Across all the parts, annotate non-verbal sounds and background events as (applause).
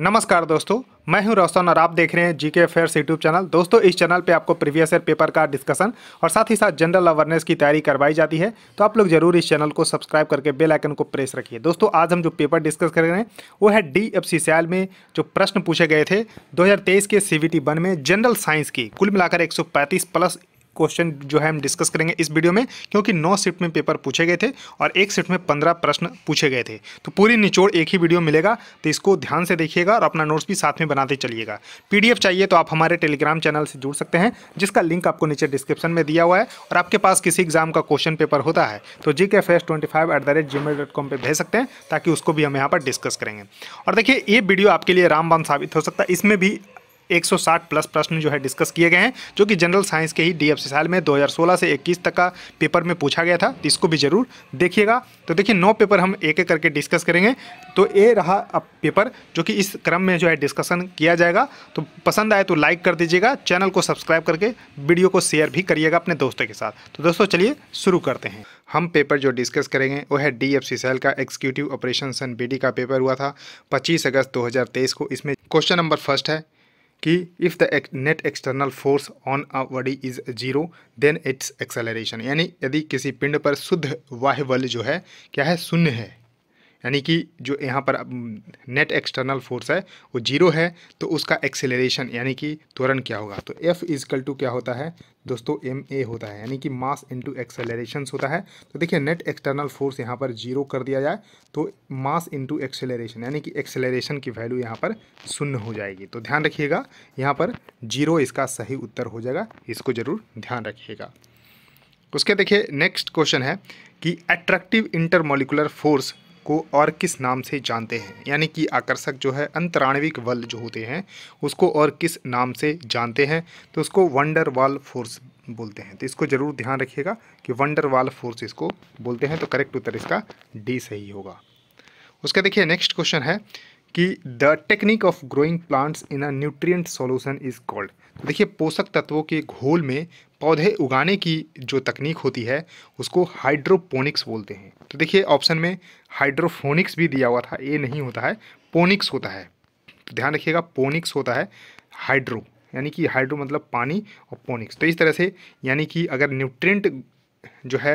नमस्कार दोस्तों मैं हूं रोशन और आप देख रहे हैं जीके अफेयर्स यूट्यूब चैनल दोस्तों इस चैनल पे आपको प्रीवियस ईयर पेपर का डिस्कशन और साथ ही साथ जनरल अवेयरनेस की तैयारी करवाई जाती है तो आप लोग जरूर इस चैनल को सब्सक्राइब करके बेल आइकन को प्रेस रखिए दोस्तों आज हम जो पेपर डिस्कस कर रहे हैं वो है डी एफ में जो प्रश्न पूछे गए थे दो के सी वन में जनरल साइंस की कुल मिलाकर एक प्लस क्वेश्चन जो है हम डिस्कस करेंगे इस वीडियो में क्योंकि नौ शिफ्ट में पेपर पूछे गए थे और एक शिफ्ट में पंद्रह प्रश्न पूछे गए थे तो पूरी निचोड़ एक ही वीडियो मिलेगा तो इसको ध्यान से देखिएगा और अपना नोट्स भी साथ में बनाते चलिएगा पी चाहिए तो आप हमारे टेलीग्राम चैनल से जुड़ सकते हैं जिसका लिंक आपको नीचे डिस्क्रिप्शन में दिया हुआ है और आपके पास किसी एग्जाम का क्वेश्चन पेपर होता है तो G K twenty five at the rate gmail dot com पर भेज सकते हैं ताकि उसको भी हम यहाँ पर डिस्कस करेंगे और देखिए ये वीडियो आपके लिए रामबान साबित हो सकता है इसमें भी 160 प्लस प्रश्न जो है डिस्कस किए गए हैं जो कि जनरल साइंस के ही डीएफसी साल में 2016 से 21 तक का पेपर में पूछा गया था तो इसको भी जरूर देखिएगा तो देखिए नौ पेपर हम एक एक करके डिस्कस करेंगे तो ये रहा अब पेपर जो कि इस क्रम में जो है डिस्कशन किया जाएगा तो पसंद आए तो लाइक कर दीजिएगा चैनल को सब्सक्राइब करके वीडियो को शेयर भी करिएगा अपने दोस्तों के साथ तो दोस्तों चलिए शुरू करते हैं हम पेपर जो डिस्कस करेंगे वो है डी एफ सी सेल का एक्जीक्यूटिव ऑपरेशन सन बी का पेपर हुआ था पच्चीस अगस्त 2023 को इसमें क्वेश्चन नंबर फर्स्ट है कि if the net external force on a body is zero then its acceleration यानी यदि किसी पिंड पर शुद्ध वाह बल जो है क्या है शून्य है यानी कि जो यहाँ पर नेट एक्सटर्नल फोर्स है वो जीरो है तो उसका एक्सेलरेशन यानी कि त्वरण क्या होगा तो एफ इजकल टू क्या होता है दोस्तों एम ए होता है यानी कि मास इंटू एक्सेलरेशन होता है तो देखिए नेट एक्सटर्नल फोर्स यहाँ पर जीरो कर दिया जाए तो मास इंटू एक्सेलरेशन यानी कि एक्सेलरेशन की वैल्यू यहाँ पर शून्य हो जाएगी तो ध्यान रखिएगा यहाँ पर जीरो इसका सही उत्तर हो जाएगा इसको ज़रूर ध्यान रखिएगा उसके देखिए नेक्स्ट क्वेश्चन है कि अट्रैक्टिव इंटरमोलिकुलर फोर्स को और किस नाम से जानते हैं यानी कि आकर्षक जो है अंतराणविक बल जो होते हैं उसको और किस नाम से जानते हैं तो उसको वंडर वाल फोर्स बोलते हैं तो इसको ज़रूर ध्यान रखिएगा कि वंडर वाल फोर्स इसको बोलते हैं तो करेक्ट उत्तर इसका डी सही होगा उसका देखिए नेक्स्ट क्वेश्चन है कि the technique of growing plants in a nutrient solution is called तो देखिए पोषक तत्वों के घोल में पौधे उगाने की जो तकनीक होती है उसको हाइड्रोपोनिक्स बोलते हैं तो देखिए ऑप्शन में हाइड्रोफोनिक्स भी दिया हुआ था ये नहीं होता है पोनिक्स होता है तो ध्यान रखिएगा पोनिक्स होता है हाइड्रो यानी कि हाइड्रो मतलब पानी और पोनिक्स तो इस तरह से यानी कि अगर न्यूट्रेंट जो है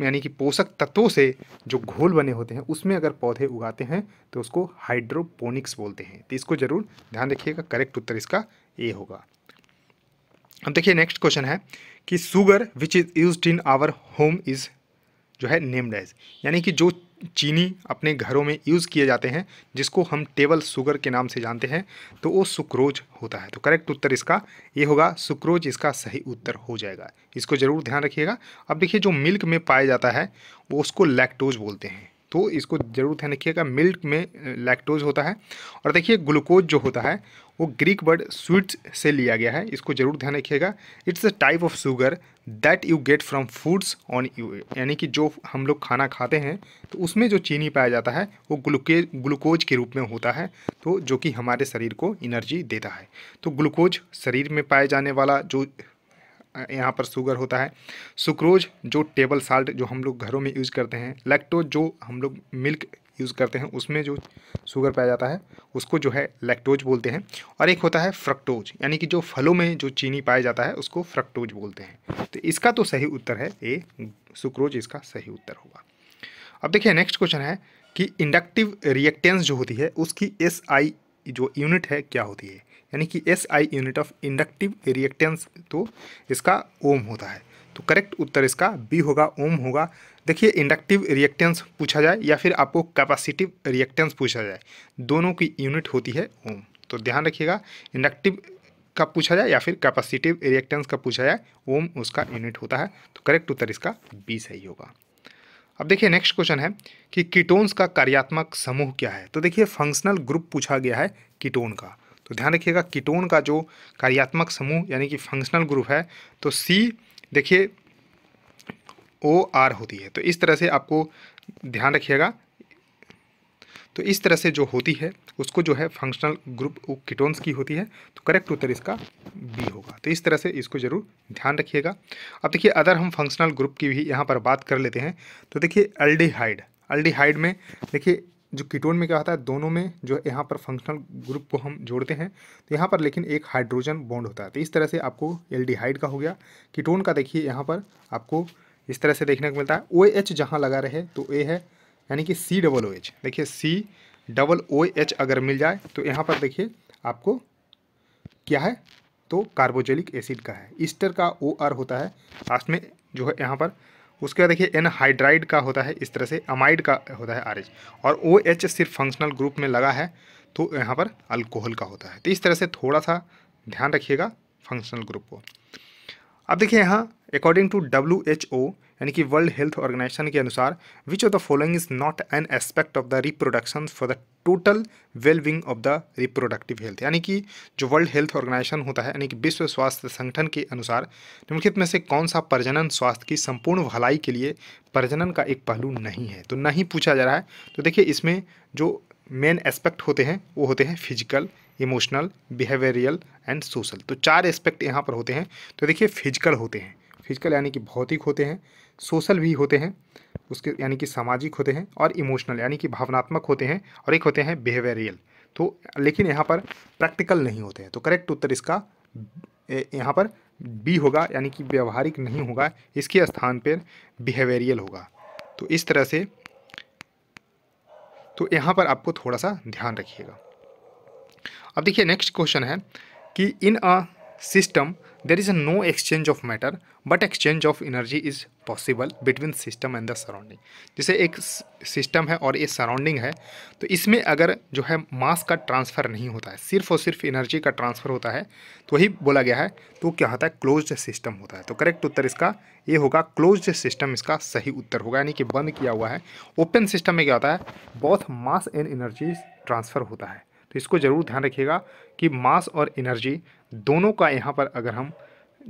यानी कि पोषक तत्वों से जो घोल बने होते हैं उसमें अगर पौधे उगाते हैं तो उसको हाइड्रोपोनिक्स बोलते हैं तो इसको ज़रूर ध्यान रखिएगा करेक्ट उत्तर इसका ए होगा अब देखिए नेक्स्ट क्वेश्चन है कि sugar which is use in our home is जो है नेम्ड एज यानी कि जो चीनी अपने घरों में यूज़ किए जाते हैं जिसको हम टेबल सुगर के नाम से जानते हैं तो वो सुक्रोज होता है तो करेक्ट उत्तर इसका ये होगा सुक्रोज इसका सही उत्तर हो जाएगा इसको ज़रूर ध्यान रखिएगा अब देखिए जो मिल्क में पाया जाता है वो उसको लैक्टोज बोलते हैं तो इसको ज़रूर ध्यान रखिएगा मिल्क में लैक्टोज होता है और देखिए ग्लूकोज जो होता है वो ग्रीक वर्ड स्वीट से लिया गया है इसको जरूर ध्यान रखिएगा it's a type of sugar that you get from foods on you यानी कि जो हम लोग खाना खाते हैं तो उसमें जो चीनी पाया जाता है वो ग्लूके ग्लूकोज के रूप में होता है तो जो कि हमारे शरीर को एनर्जी देता है तो ग्लूकोज शरीर में पाए जाने वाला जो यहाँ पर शुगर होता है सुक्रोज जो टेबल साल्ट जो हम लोग घरों में यूज़ करते हैं लैक्टोज जो हम लोग मिल्क यूज़ करते हैं उसमें जो शुगर पाया जाता है उसको जो है लैक्टोज बोलते हैं और एक होता है फ्रक्टोज यानी कि जो फलों में जो चीनी पाया जाता है उसको फ्रक्टोज बोलते हैं तो इसका तो सही उत्तर है ए सुक्रोज इसका सही उत्तर होगा अब देखिए नेक्स्ट क्वेश्चन है कि इंडक्टिव रिएक्टेंस जो होती है उसकी एस आई जो यूनिट है क्या होती है यानी कि S I unit of inductive reactance तो इसका ओम होता है तो करेक्ट उत्तर इसका बी होगा ओम होगा देखिए इंडक्टिव रिएक्टेंस पूछा जाए या फिर आपको कैपेसिटिव रिएक्टेंस पूछा जाए दोनों की यूनिट होती है ओम तो ध्यान रखिएगा इंडक्टिव का पूछा जाए या फिर कैपेसिटिव रिएक्टेंस का पूछा जाए ओम उसका यूनिट होता है तो करेक्ट उत्तर इसका बी सही होगा अब देखिए नेक्स्ट क्वेश्चन है कि कीटोन्स का कार्यात्मक समूह क्या है तो देखिए फंक्शनल ग्रुप पूछा गया है कीटोन का तो ध्यान रखिएगा कीटोन का जो कार्यात्मक समूह यानी कि फंक्शनल ग्रुप है तो सी देखिए ओ आर होती है तो इस तरह से आपको ध्यान रखिएगा तो इस तरह से जो होती है उसको जो है फंक्शनल ग्रुप कीटोन्स की होती है तो करेक्ट उत्तर इसका बी होगा तो इस तरह से इसको जरूर ध्यान रखिएगा अब देखिए अगर हम फंक्शनल ग्रुप की भी यहाँ पर बात कर लेते हैं तो देखिए अल्डिहाइड अल्डिहाइड में देखिए जो कीटोन में क्या होता है दोनों में जो यहाँ पर फंक्शनल ग्रुप को हम जोड़ते हैं तो यहाँ पर लेकिन एक हाइड्रोजन बॉन्ड होता है तो इस तरह से आपको एल्डिहाइड का हो गया कीटोन का देखिए यहाँ पर आपको इस तरह से देखने को मिलता है ओ एच जहाँ लगा रहे तो ए है यानी कि सी डबल ओ एच देखिए सी डबल ओ एच अगर मिल जाए तो यहाँ पर देखिए आपको क्या है तो कार्बोजेलिक एसिड का है ईस्टर का ओ आर होता है लास्ट में जो है यहाँ पर उसके बाद देखिए एन हाइड्राइड का होता है इस तरह से अमाइड का होता है आर एच और ओ एच सिर्फ फंक्शनल ग्रुप में लगा है तो यहाँ पर अल्कोहल का होता है तो इस तरह से थोड़ा सा ध्यान रखिएगा फंक्शनल ग्रुप को अब देखिए यहाँ according to W H O यानी कि वर्ल्ड हेल्थ ऑर्गेनाइजेशन के अनुसार which of the following is not an aspect of the reproduction for the total wellbeing of the reproductive health यानी कि जो वर्ल्ड हेल्थ ऑर्गेनाइजेशन होता है यानी कि विश्व स्वास्थ्य संगठन के अनुसार निम्नलिखित में से कौन सा प्रजनन स्वास्थ्य की संपूर्ण भलाई के लिए प्रजनन का एक पहलू नहीं है तो नहीं पूछा जा रहा है तो देखिए इसमें जो मेन एस्पेक्ट होते हैं वो होते हैं physical emotional behavioural and social तो चार एस्पेक्ट यहाँ पर होते हैं तो देखिए फिजिकल होते हैं फिजिकल यानी कि भौतिक होते हैं सोशल भी होते हैं उसके यानी कि सामाजिक होते हैं और इमोशनल यानी कि भावनात्मक होते हैं और एक होते हैं बिहेवियरियल तो लेकिन यहाँ पर प्रैक्टिकल नहीं होते हैं तो करेक्ट उत्तर इसका यहाँ पर बी होगा यानी कि व्यवहारिक नहीं होगा इसके स्थान पर बिहेवियरियल होगा तो इस तरह से तो यहाँ पर आपको थोड़ा सा ध्यान रखिएगा अब देखिए नेक्स्ट क्वेश्चन है कि in a system there is no exchange of matter but exchange of energy is possible between system and the surrounding जैसे एक सिस्टम है और ये सराउंडिंग है तो इसमें अगर जो है मास का ट्रांसफ़र नहीं होता है सिर्फ और सिर्फ एनर्जी का ट्रांसफ़र होता है तो वही बोला गया है तो क्या होता है क्लोज सिस्टम होता है तो करेक्ट उत्तर इसका ये होगा क्लोज्ड सिस्टम इसका सही उत्तर होगा यानी कि बंद किया हुआ है ओपन सिस्टम में क्या होता है बहुत मास एंड एनर्जी ट्रांसफ़र होता है तो इसको ज़रूर ध्यान रखिएगा कि मास और एनर्जी दोनों का यहाँ पर अगर हम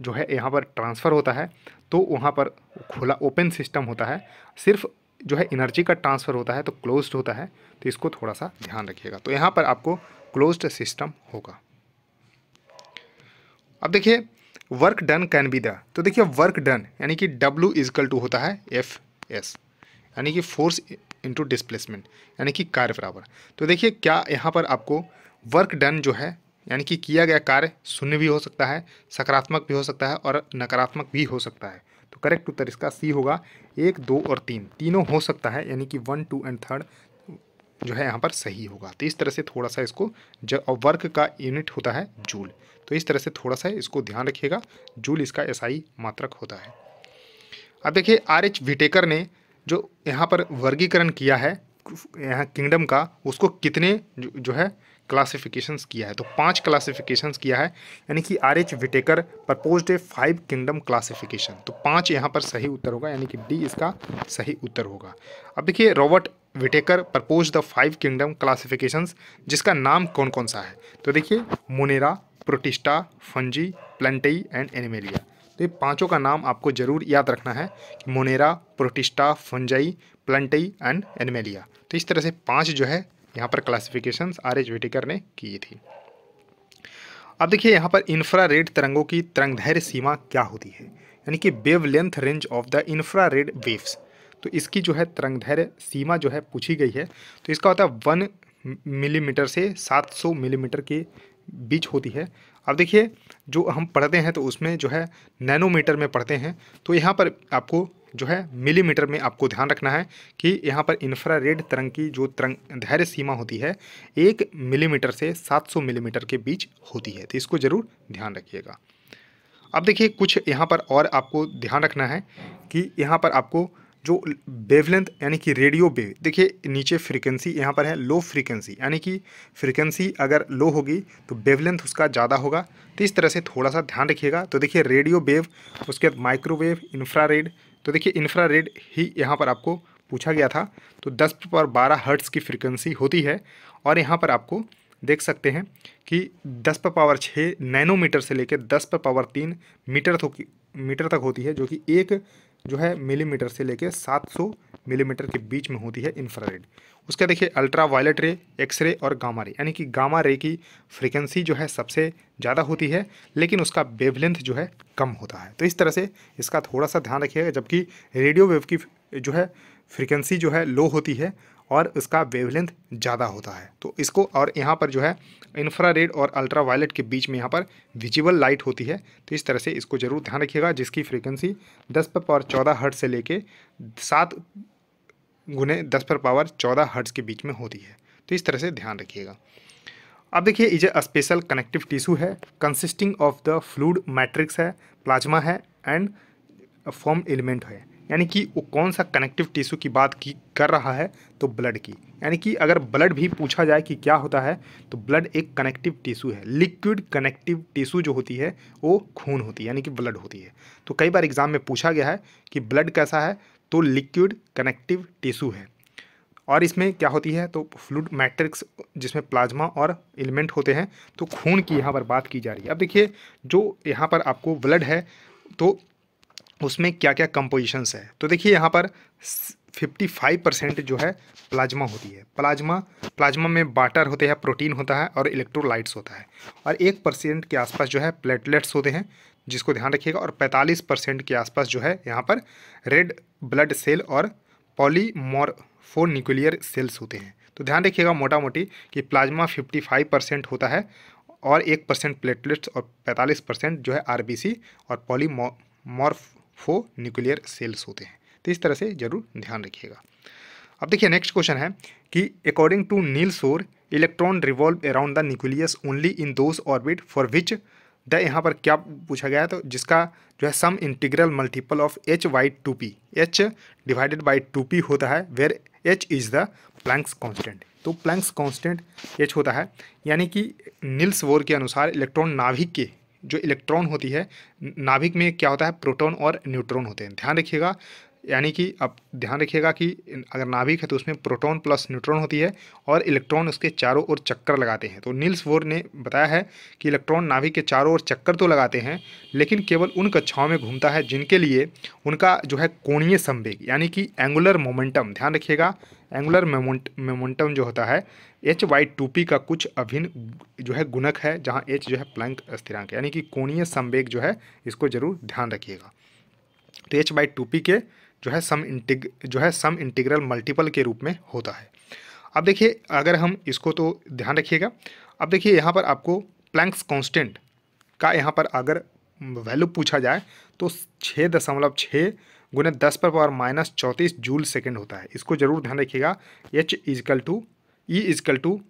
जो है यहाँ पर ट्रांसफ़र होता है तो वहाँ पर खुला ओपन सिस्टम होता है सिर्फ जो है एनर्जी का ट्रांसफ़र होता है तो क्लोज्ड होता है तो इसको थोड़ा सा ध्यान रखिएगा तो यहाँ पर आपको क्लोज्ड सिस्टम होगा अब देखिए work done can be the तो देखिए वर्क डन यानी कि डब्ल्यू इजकल टू होता है एफ एस यानी कि फोर्स इंटू डिस्प्लेसमेंट यानी कि कार्य बराबर तो देखिए क्या यहाँ पर आपको वर्क डन जो है यानी कि किया गया कार्य शून्य भी हो सकता है सकारात्मक भी हो सकता है और नकारात्मक भी हो सकता है तो करेक्ट उत्तर इसका सी होगा एक दो और तीन तीनों हो सकता है यानी कि वन टू एंड थर्ड जो है यहाँ पर सही होगा तो इस तरह से थोड़ा सा इसको जब वर्क का यूनिट होता है जूल तो इस तरह से थोड़ा सा इसको ध्यान रखिएगा जूल इसका एसआई मात्रक होता है अब देखिए आर एच विटेकर ने जो यहाँ पर वर्गीकरण किया है यहाँ किंगडम का उसको कितने जो, जो है क्लासिफिकेशंस किया है तो पांच क्लासिफिकेशंस किया है यानी कि R H Whittaker propose a five kingdom classification तो पांच यहाँ पर सही उत्तर होगा यानी कि डी इसका सही उत्तर होगा अब देखिए Robert Whittaker propose the five kingdom classifications जिसका नाम कौन कौन सा है तो देखिए Monera Protista Fungi Plantae and Animalia तो ये पाँचों का नाम आपको ज़रूर याद रखना है कि Monera Protista Fungi Plantae and Animalia तो इस तरह से पाँच जो है यहाँ पर क्लासिफिकेशन आर एच वेटिकर ने की थी अब देखिए यहाँ पर इंफ्रा तरंगों की तरंगदैर्य सीमा क्या होती है यानी कि wavelength range of the infrared waves तो इसकी जो है तरंगदैर्य सीमा जो है पूछी गई है तो इसका होता है वन मिलीमीटर से 700 मिलीमीटर के बीच होती है अब देखिए जो हम पढ़ते हैं तो उसमें जो है नैनोमीटर में पढ़ते हैं तो यहाँ पर आपको जो है मिलीमीटर में आपको ध्यान रखना है कि यहाँ पर रेड तरंग की जो तरंग धैर्य सीमा होती है एक मिलीमीटर से 700 मिलीमीटर के बीच होती है तो इसको ज़रूर ध्यान रखिएगा अब देखिए कुछ यहाँ पर और आपको ध्यान रखना है कि यहाँ पर आपको जो वेवलेंथ यानी कि रेडियो वेव देखिए नीचे फ्रीक्वेंसी यहाँ पर है लो फ्रीक्वेंसी यानी कि फ्रीक्वेंसी अगर लो होगी तो वेवलेंथ उसका ज़्यादा होगा तो इस तरह से थोड़ा सा ध्यान रखिएगा तो देखिए रेडियो वेव उसके बाद माइक्रोवेव इन्फ्रारेड तो देखिए इन्फ्रा ही यहाँ पर आपको पूछा गया था तो दस पर बारह हर्ट्स की फ्रिक्वेंसी होती है और यहाँ पर आपको देख सकते हैं कि दस पर पावर छः नैनोमीटर से लेकर दस पर पावर तीन मीटर तक मीटर तक होती है जो कि एक जो है मिलीमीटर से लेके 700 मिलीमीटर के बीच में होती है इंफ्रारेड उसका देखिए अल्ट्रा वायलेट रे एक्सरे और गामा रे यानी कि गामा रे की फ्रीक्वेंसी जो है सबसे ज़्यादा होती है लेकिन उसका वेवलेंथ जो है कम होता है तो इस तरह से इसका थोड़ा सा ध्यान रखिएगा जबकि रेडियो वेव की जो है फ्रीक्वेंसी जो है लो होती है और इसका वेवलेंथ ज़्यादा होता है तो इसको और यहाँ पर जो है इंफ्रारेड और अल्ट्रावायलेट के बीच में यहाँ पर विजिबल लाइट होती है तो इस तरह से इसको ज़रूर ध्यान रखिएगा जिसकी फ्रीक्वेंसी दस पर पावर चौदह हर्ट से लेके सात गुने दस पर पावर चौदह हर्ट्स के बीच में होती है तो इस तरह से ध्यान रखिएगा अब देखिए इजे स्पेशल कनेक्टिव टिश्यू है consisting of the fluid matrix है प्लाज्मा है एंड फॉर्म एलिमेंट है यानी कि वो कौन सा कनेक्टिव टिश्यू की बात की कर रहा है तो ब्लड की यानी कि अगर ब्लड भी पूछा जाए कि क्या होता है तो ब्लड एक कनेक्टिव टिश्यू है लिक्विड कनेक्टिव टिश्यू जो होती है वो खून होती है यानी कि ब्लड होती है तो कई बार एग्ज़ाम में पूछा गया है कि ब्लड कैसा है तो लिक्विड कनेक्टिव टिश्यू है और इसमें क्या होती है तो फ्लूड मैट्रिक्स जिसमें प्लाज्मा और एलिमेंट होते हैं तो खून की यहाँ पर बात की जा रही है अब देखिए जो यहाँ पर आपको ब्लड है तो उसमें क्या क्या कंपोजिशंस है तो देखिए यहाँ पर 55 परसेंट जो है प्लाज्मा होती है प्लाज्मा प्लाज्मा में वाटर होते हैं प्रोटीन होता है और इलेक्ट्रोलाइट्स होता है और एक परसेंट के आसपास जो है प्लेटलेट्स होते हैं जिसको ध्यान रखिएगा और 45 परसेंट के आसपास जो है यहाँ पर रेड ब्लड सेल और पॉलीमॉर्फोन्यूक्लियर सेल्स होते हैं तो ध्यान रखिएगा मोटा मोटी कि प्लाज्मा फिफ्टी परसेंट होता है और एक परसेंट प्लेटलेट्स और पैंतालीस परसेंट जो है आर और पॉलीमॉर्फ फो न्यूक्लियर सेल्स होते हैं तो इस तरह से जरूर ध्यान रखिएगा अब देखिए नेक्स्ट क्वेश्चन है कि according to Niels Bohr electron revolve around the nucleus only in those orbit for which the यहाँ पर क्या पूछा गया है तो जिसका जो है sum integral multiple of H Y two P H divided by two P होता है where H is the Planck's constant तो प्लैंक्स कॉन्स्टेंट एच होता है यानी कि नील्स वोर के अनुसार इलेक्ट्रॉन नाभिक के जो इलेक्ट्रॉन होती है नाभिक में क्या होता है प्रोटॉन और न्यूट्रॉन होते हैं ध्यान रखिएगा यानी कि अब ध्यान रखिएगा कि अगर नाभिक है तो उसमें प्रोटॉन प्लस न्यूट्रॉन होती है और इलेक्ट्रॉन उसके चारों ओर चक्कर लगाते हैं तो नील्स वोर ने बताया है कि इलेक्ट्रॉन नाभिक के चारों ओर चक्कर तो लगाते हैं लेकिन केवल उन कक्षाओं में घूमता है जिनके लिए उनका जो है कोणीय संवेग यानी कि एंगुलर मोमेंटम ध्यान रखिएगा एंगुलर मेमोट मेमोटम जो होता है एच वाई टू पी का कुछ अभिन्न जो है गुणक है जहाँ एच जो है प्लैंक स्थिरांक यानी कि कोणीय संवेग जो है इसको जरूर ध्यान रखिएगा तो एच वाई टू पी के जो है सम इंटिग जो है सम इंटीग्रल मल्टीपल के रूप में होता है अब देखिए अगर हम इसको तो ध्यान रखिएगा अब देखिए यहाँ पर आपको प्लैंक्स कॉन्स्टेंट का यहाँ पर अगर वैल्यू पूछा जाए तो छः दशमलव छः गुने दस पर पावर माइनस चौंतीस जूल सेकेंड होता है इसको जरूर ध्यान रखिएगा H equal to E equal to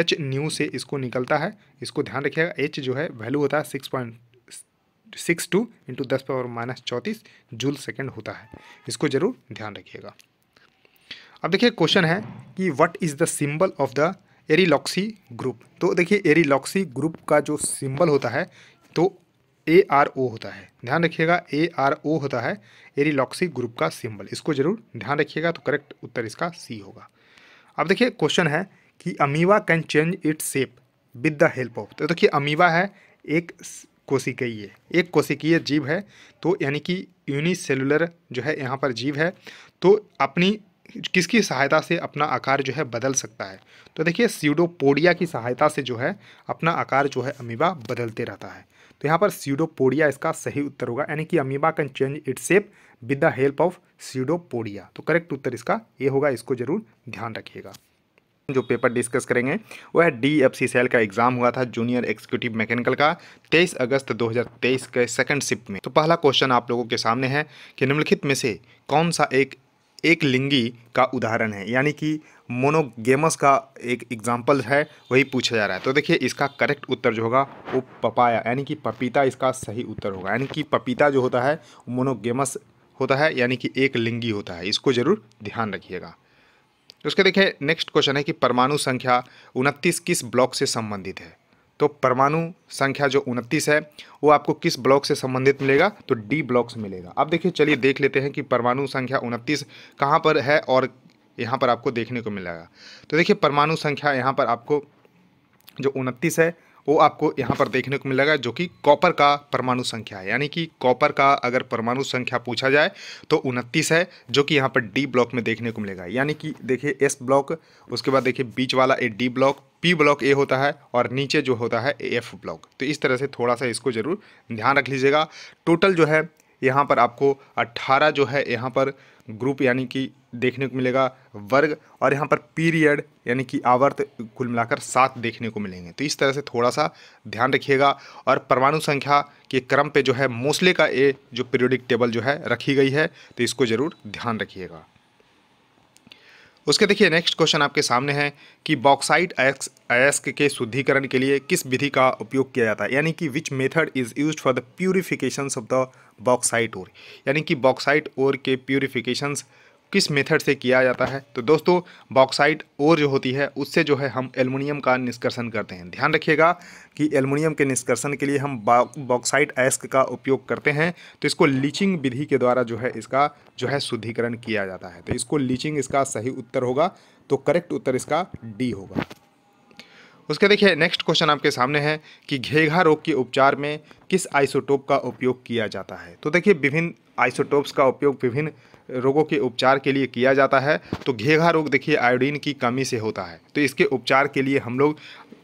H nu से इसको निकलता है इसको ध्यान रखिएगा एच जो है वैल्यू होता है six point six two into दस पावर माइनस चौंतीस जूल सेकेंड होता है इसको जरूर ध्यान रखिएगा अब देखिए क्वेश्चन है कि what is the symbol of the aryloxy group तो देखिए एरिलॉक्सी ग्रुप का जो सिंबल होता है तो ए आर ओ होता है ध्यान रखिएगा ए आर ओ होता है एरिलॉक्सी ग्रुप का सिंबल इसको जरूर ध्यान रखिएगा तो करेक्ट उत्तर इसका सी होगा अब देखिए क्वेश्चन है कि amoeba can change its shape with the help of तो देखिए अमीवा है एक कोशिकीय एक कोशिकीय जीव है तो यानी कि यूनिसेलुलर जो है यहाँ पर जीव है तो अपनी किसकी सहायता से अपना आकार जो है बदल सकता है तो देखिए सीडोपोडिया की सहायता से जो है अपना आकार जो है अमीबा बदलते रहता है तो यहाँ पर सीडोपोडिया इसका सही उत्तर होगा यानी कि amoeba can change it shape with the help of pseudopodia तो करेक्ट उत्तर इसका ये होगा इसको जरूर ध्यान रखिएगा जो पेपर डिस्कस करेंगे वह है डीएफसी सेल का एग्जाम हुआ था जूनियर एक्सिक्यूटिव मैकेनिकल का 23 अगस्त 2023 के सेकंड शिफ्ट में तो पहला क्वेश्चन आप लोगों के सामने है कि निम्नलिखित में से कौन सा एक एक लिंगी का उदाहरण है यानी कि मोनोगेमस का एक एग्जाम्पल है वही पूछा जा रहा है तो देखिए इसका करेक्ट उत्तर जो होगा वो पपाया यानी कि पपीता इसका सही उत्तर होगा यानी कि पपीता जो होता है मोनोगेमस होता है यानी कि एक लिंगी होता है इसको ज़रूर ध्यान रखिएगा तो उसके देखिए नेक्स्ट क्वेश्चन है कि परमाणु संख्या उनतीस किस ब्लॉक से संबंधित है तो परमाणु संख्या जो उनतीस है वो आपको किस ब्लॉक से संबंधित मिलेगा तो डी ब्लॉक से मिलेगा अब देखिए चलिए देख लेते हैं कि परमाणु संख्या उनतीस कहाँ पर है और यहाँ पर आपको देखने को मिलेगा तो देखिए परमाणु संख्या यहाँ पर आपको जो उनतीस है वो आपको यहाँ पर देखने को मिलेगा जो कि कॉपर का परमाणु संख्या है यानी कि कॉपर का अगर परमाणु संख्या पूछा जाए तो उनतीस है जो कि यहाँ पर डी ब्लॉक में देखने को मिलेगा यानी कि देखिए एस ब्लॉक उसके बाद देखिए बीच वाला A D block P block A होता है और नीचे जो होता है ए एफ ब्लॉक तो इस तरह से थोड़ा सा इसको ज़रूर ध्यान रख लीजिएगा टोटल जो है यहाँ पर आपको अट्ठारह जो है यहाँ पर ग्रुप यानी कि देखने को मिलेगा वर्ग और यहाँ पर पीरियड यानी कि आवर्त कुल मिलाकर सात देखने को मिलेंगे तो इस तरह से थोड़ा सा ध्यान रखिएगा और परमाणु संख्या के क्रम पे जो है मोसले का ए जो पीरियोडिक टेबल जो है रखी गई है तो इसको ज़रूर ध्यान रखिएगा उसके देखिए नेक्स्ट क्वेश्चन आपके सामने है कि बॉक्साइट अयस्क अयस्क के शुद्धिकरण के लिए किस विधि का उपयोग किया जाता है यानी कि which method is use for the purification of the bauxite ore यानी कि बॉक्साइट ओर के प्यूरिफिकेशंस किस मेथड से किया जाता है तो दोस्तों बॉक्साइट और जो होती है उससे जो है हम एलमिनियम का निष्कर्षण करते हैं ध्यान रखिएगा कि एलमिनियम के निष्कर्षण के लिए हम बॉक्साइट एस्क का उपयोग करते हैं तो इसको लीचिंग विधि के द्वारा जो है इसका जो है शुद्धिकरण किया जाता है तो इसको लीचिंग इसका सही उत्तर होगा तो करेक्ट उत्तर इसका डी होगा उसके देखिए नेक्स्ट क्वेश्चन आपके सामने है कि घेघा रोग के उपचार में किस आइसोटोप का उपयोग किया जाता है तो देखिए विभिन्न आइसोटोप्स का उपयोग विभिन्न रोगों के उपचार के लिए किया जाता है तो घेघा रोग देखिए आयोडीन की कमी से होता है तो इसके उपचार के लिए हम लोग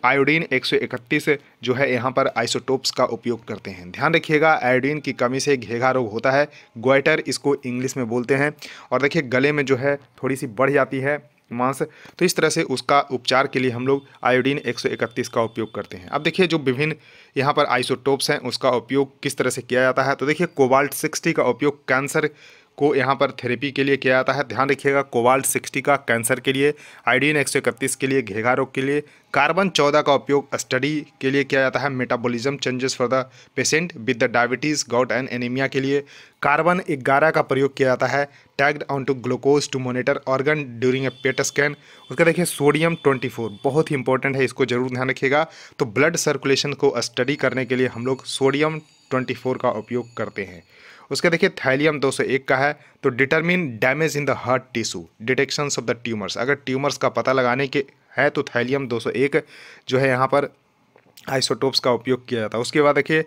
आयोडीन 131 जो है यहाँ पर आइसोटोप्स का उपयोग करते हैं ध्यान रखिएगा आयोडीन की कमी से घेघा रोग होता है ग्वाइटर इसको इंग्लिश में बोलते हैं और देखिए गले में जो है थोड़ी सी बढ़ जाती है मांस तो इस तरह से उसका उपचार के लिए हम लोग आयोडीन 131 का उपयोग करते हैं अब देखिए जो विभिन्न यहाँ पर आइसोटोप्स हैं उसका उपयोग किस तरह से किया जाता है तो देखिए कोबाल्ट 60 का उपयोग कैंसर को यहाँ पर थेरेपी के लिए किया जाता है ध्यान रखिएगा कोवाल्ट सिक्सटी का कैंसर के लिए आइडीन एक सौ इकतीस के लिए घेघा रोग के लिए कार्बन चौदह का उपयोग स्टडी के लिए किया जाता है metabolism changes for the patient with the diabetes gout and anaemia के लिए कार्बन ग्यारह का प्रयोग किया जाता है tagged on to glucose to monitor organ during a PET scan उसका देखिए सोडियम ट्वेंटी फोर बहुत ही इंपॉर्टेंट है इसको जरूर ध्यान रखिएगा तो ब्लड सर्कुलेशन को स्टडी करने के लिए हम लोग सोडियम ट्वेंटी फोर का उपयोग करते हैं उसका देखिए थैलियम 201 का है तो determine damage in the heart tissue detection of the tumours अगर ट्यूमर्स का पता लगाने के है तो थैलियम 201 जो है यहाँ पर आइसोटोप्स का उपयोग किया जाता है उसके बाद देखिए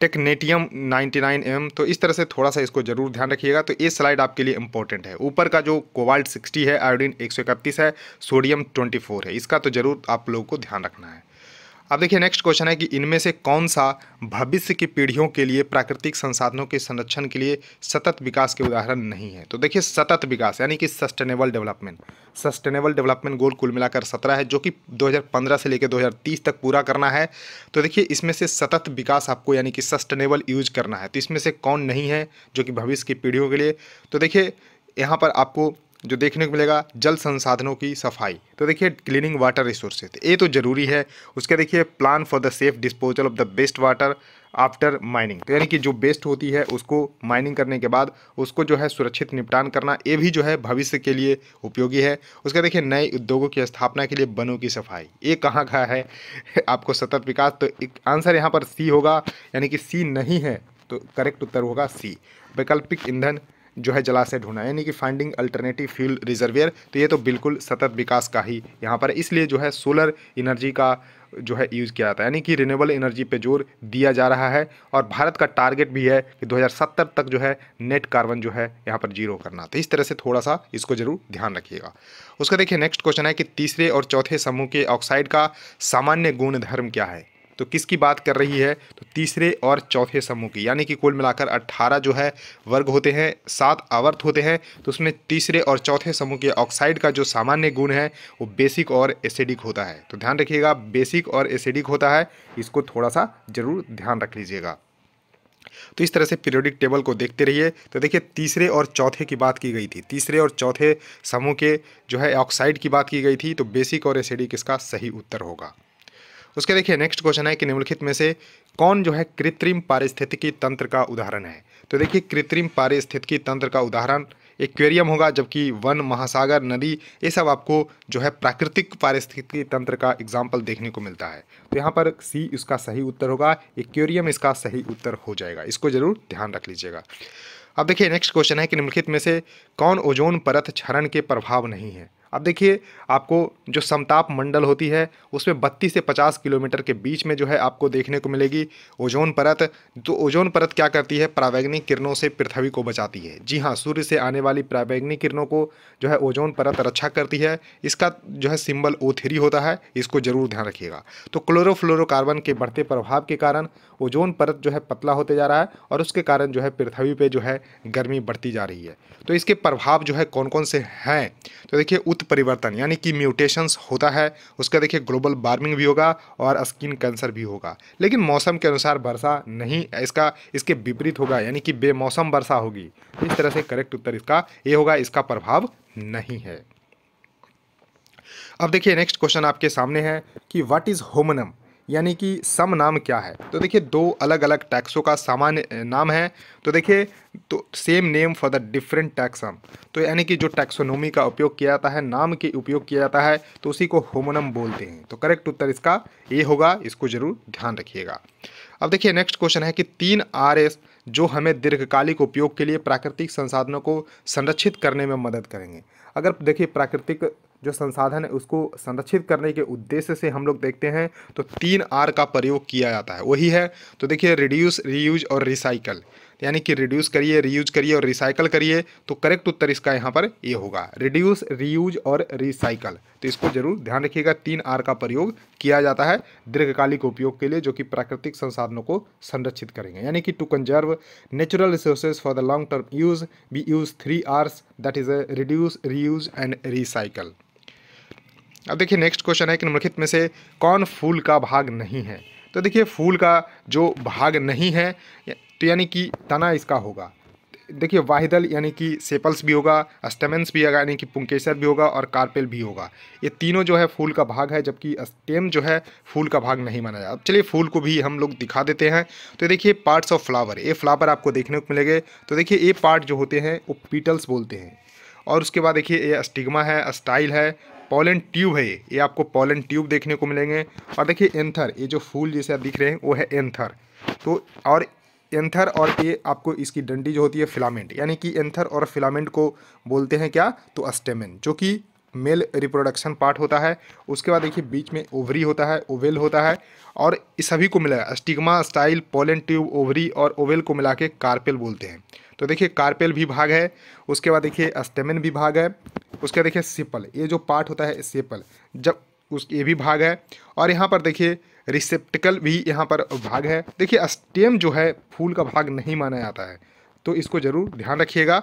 टेक्नेटियम 99 एम तो इस तरह से थोड़ा सा इसको जरूर ध्यान रखिएगा तो ये स्लाइड आपके लिए इंपॉर्टेंट है ऊपर का जो कोवाल्ट 60 है आयोडीन 131 है सोडियम 24 है इसका तो ज़रूर आप लोगों को ध्यान रखना है अब देखिए नेक्स्ट क्वेश्चन है कि इनमें से कौन सा भविष्य की पीढ़ियों के लिए प्राकृतिक संसाधनों के संरक्षण के लिए सतत विकास के उदाहरण नहीं है तो देखिए सतत विकास यानी कि sustainable development sustainable development goal कुल मिलाकर सत्रह है जो कि 2015 से लेकर 2030 तक पूरा करना है तो देखिए इसमें से सतत विकास आपको यानी कि सस्टेनेबल यूज करना है तो इसमें से कौन नहीं है जो कि भविष्य की पीढ़ियों के लिए तो देखिए यहाँ पर आपको जो देखने को मिलेगा जल संसाधनों की सफाई तो देखिए क्लीनिंग वाटर रिसोर्सेज ये तो ज़रूरी है उसके देखिए plan for the safe disposal of the waste water after mining तो यानी कि जो बेस्ट होती है उसको माइनिंग करने के बाद उसको जो है सुरक्षित निपटान करना ये भी जो है भविष्य के लिए उपयोगी है उसका देखिए नए उद्योगों की स्थापना के लिए बनों की सफाई ये कहाँ कहाँ है (laughs) आपको सतत विकास तो एक आंसर यहाँ पर सी होगा यानी कि सी नहीं है तो करेक्ट उत्तर होगा सी वैकल्पिक ईंधन जो है जलाशय ढूंढना यानी कि फाइंडिंग अल्टरनेटिव फ्यूल रिजर्वियर तो ये तो बिल्कुल सतत विकास का ही यहाँ पर इसलिए जो है सोलर एनर्जी का जो है यूज़ किया जाता है यानी कि रिन्यूएबल एनर्जी पे जोर दिया जा रहा है और भारत का टारगेट भी है कि 2070 तक जो है नेट कार्बन जो है यहाँ पर जीरो करना तो इस तरह से थोड़ा सा इसको जरूर ध्यान रखिएगा उसका देखिए नेक्स्ट क्वेश्चन है कि तीसरे और चौथे समूह के ऑक्साइड का सामान्य गुणधर्म क्या है तो किसकी बात कर रही है तो तीसरे और चौथे समूह की यानी कि कुल मिलाकर 18 जो है वर्ग होते हैं सात आवर्त होते हैं तो उसमें तीसरे और चौथे समूह के ऑक्साइड का जो सामान्य गुण है वो बेसिक और एसिडिक होता है तो ध्यान रखिएगा बेसिक और एसिडिक होता है इसको थोड़ा सा ज़रूर ध्यान रख लीजिएगा तो इस तरह से पीरियोडिक टेबल को देखते रहिए तो देखिए तीसरे और चौथे की बात की गई थी तीसरे और चौथे समूह के जो है ऑक्साइड की बात की गई थी तो बेसिक और एसिडिक इसका सही उत्तर होगा उसके देखिए नेक्स्ट क्वेश्चन है कि निम्नलिखित में से कौन जो है कृत्रिम पारिस्थितिकी तंत्र का उदाहरण है तो देखिए कृत्रिम पारिस्थितिकी तंत्र का उदाहरण एक्वेरियम होगा जबकि वन महासागर नदी ये सब आपको जो है प्राकृतिक पारिस्थितिकी तंत्र का एग्जाम्पल देखने को मिलता है तो यहाँ पर सी इसका सही उत्तर होगा एक्वेरियम इसका सही उत्तर हो जाएगा इसको जरूर ध्यान रख लीजिएगा अब देखिए नेक्स्ट क्वेश्चन है कि निम्नलिखित में से कौन ओजोन परत क्षरण के प्रभाव नहीं है अब देखिए आपको जो समताप मंडल होती है उसमें बत्तीस से पचास किलोमीटर के बीच में जो है आपको देखने को मिलेगी ओजोन परत तो ओजोन परत क्या करती है प्रावैग्निक किरणों से पृथ्वी को बचाती है जी हाँ सूर्य से आने वाली प्रावैग्निक किरणों को जो है ओजोन परत रक्षा करती है इसका जो है सिंबल ओ थ्री होता है इसको जरूर ध्यान रखिएगा तो क्लोरोफ्लोरोकार्बन के बढ़ते प्रभाव के कारण ओजोन परत जो है पतला होते जा रहा है और उसके कारण जो है पृथ्वी पर जो है गर्मी बढ़ती जा रही है तो इसके प्रभाव जो है कौन कौन से हैं तो देखिए उत्परिवर्तन यानी कि म्यूटेशंस होता है उसका देखिए ग्लोबल वार्मिंग भी होगा और स्किन कैंसर भी होगा लेकिन मौसम के अनुसार वर्षा नहीं इसका इसके विपरीत होगा यानी कि बेमौसम वर्षा होगी तो इस तरह से करेक्ट उत्तर इसका ये होगा इसका प्रभाव नहीं है अब देखिए नेक्स्ट क्वेश्चन आपके सामने है कि व्हाट इज़ होमनम यानी कि सम नाम क्या है तो देखिए दो अलग अलग टैक्सों का सामान्य नाम है तो देखिए तो same name for the different taxa हम तो यानी कि जो टैक्सोनोमी का उपयोग किया जाता है नाम के उपयोग किया जाता है तो उसी को होमोनम बोलते हैं तो करेक्ट उत्तर इसका ये होगा इसको ज़रूर ध्यान रखिएगा अब देखिए नेक्स्ट क्वेश्चन है कि तीन आर एस जो हमें दीर्घकालिक उपयोग के लिए प्राकृतिक संसाधनों को संरक्षित करने में मदद करेंगे अगर देखिए प्राकृतिक जो संसाधन है उसको संरक्षित करने के उद्देश्य से हम लोग देखते हैं तो तीन आर का प्रयोग किया जाता है वही है तो देखिए रिड्यूस रीयूज और रिसाइकल यानी कि रिड्यूस करिए रीयूज करिए और रिसाइकल करिए तो करेक्ट उत्तर इसका यहाँ पर ये यह होगा रिड्यूस रीयूज और रिसाइकल तो इसको जरूर ध्यान रखिएगा तीन आर का प्रयोग किया जाता है दीर्घकालिक उपयोग के लिए जो कि प्राकृतिक संसाधनों को संरक्षित करेंगे यानी कि to conserve natural resources for the long term use we use three R's that is reduce reuse and recycle अब देखिए नेक्स्ट क्वेश्चन है कि निम्नलिखित में से कौन फूल का भाग नहीं है तो देखिए फूल का जो भाग नहीं है तो यानी कि तना इसका होगा देखिए वाहिदल यानी कि सेपल्स भी होगा अस्टेमेंस भी होगा यानी कि पुंकेसर भी होगा और कार्पेल भी होगा ये तीनों जो है फूल का भाग है जबकि अस्टेम जो है फूल का भाग नहीं माना जाता अब चलिए फूल को भी हम लोग दिखा देते हैं तो देखिए पार्ट्स ऑफ फ्लावर ये फ्लावर आपको देखने को मिलेंगे तो देखिए ये पार्ट जो होते हैं वो पीटल्स बोलते हैं और उसके बाद देखिए ये अस्टिग्मा है अस्टाइल है पॉलन ट्यूब है ये ये आपको पॉलन ट्यूब देखने को मिलेंगे और देखिए एंथर ये जो फूल जैसे दिख रहे हैं वो है एंथर तो और एंथर और ये आपको इसकी डंडी जो होती है फिलामेंट यानी कि एंथर और फिलामेंट को बोलते हैं क्या तो अस्टेमिन जो कि मेल रिप्रोडक्शन पार्ट होता है उसके बाद देखिए बीच में ओवरी होता है ओवेल होता है और सभी को मिला stigma style pollen tube ovary और ओवेल को मिला के कार्पेल बोलते हैं तो देखिए कार्पेल भी भाग है उसके बाद देखिए अस्टेमिन भी भाग है उसके बाद देखिए सिपल ये जो पार्ट होता है सिपल जब उस ये भी भाग है और यहाँ पर देखिए रिसेप्टिकल भी यहाँ पर भाग है देखिए स्टेम जो है फूल का भाग नहीं माना जाता है तो इसको ज़रूर ध्यान रखिएगा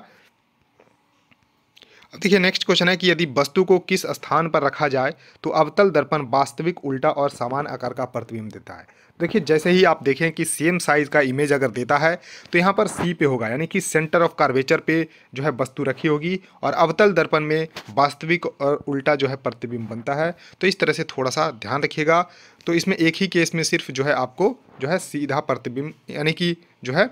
देखिए नेक्स्ट क्वेश्चन है कि यदि वस्तु को किस स्थान पर रखा जाए तो अवतल दर्पण वास्तविक उल्टा और समान आकार का प्रतिबिंब देता है देखिए जैसे ही आप देखें कि सेम साइज़ का इमेज अगर देता है तो यहाँ पर सी पे होगा यानी कि सेंटर ऑफ कार्वेचर पे जो है वस्तु रखी होगी और अवतल दर्पण में वास्तविक और उल्टा जो है प्रतिबिंब बनता है तो इस तरह से थोड़ा सा ध्यान रखिएगा तो इसमें एक ही केस में सिर्फ जो है आपको जो है सीधा प्रतिबिंब यानी कि जो है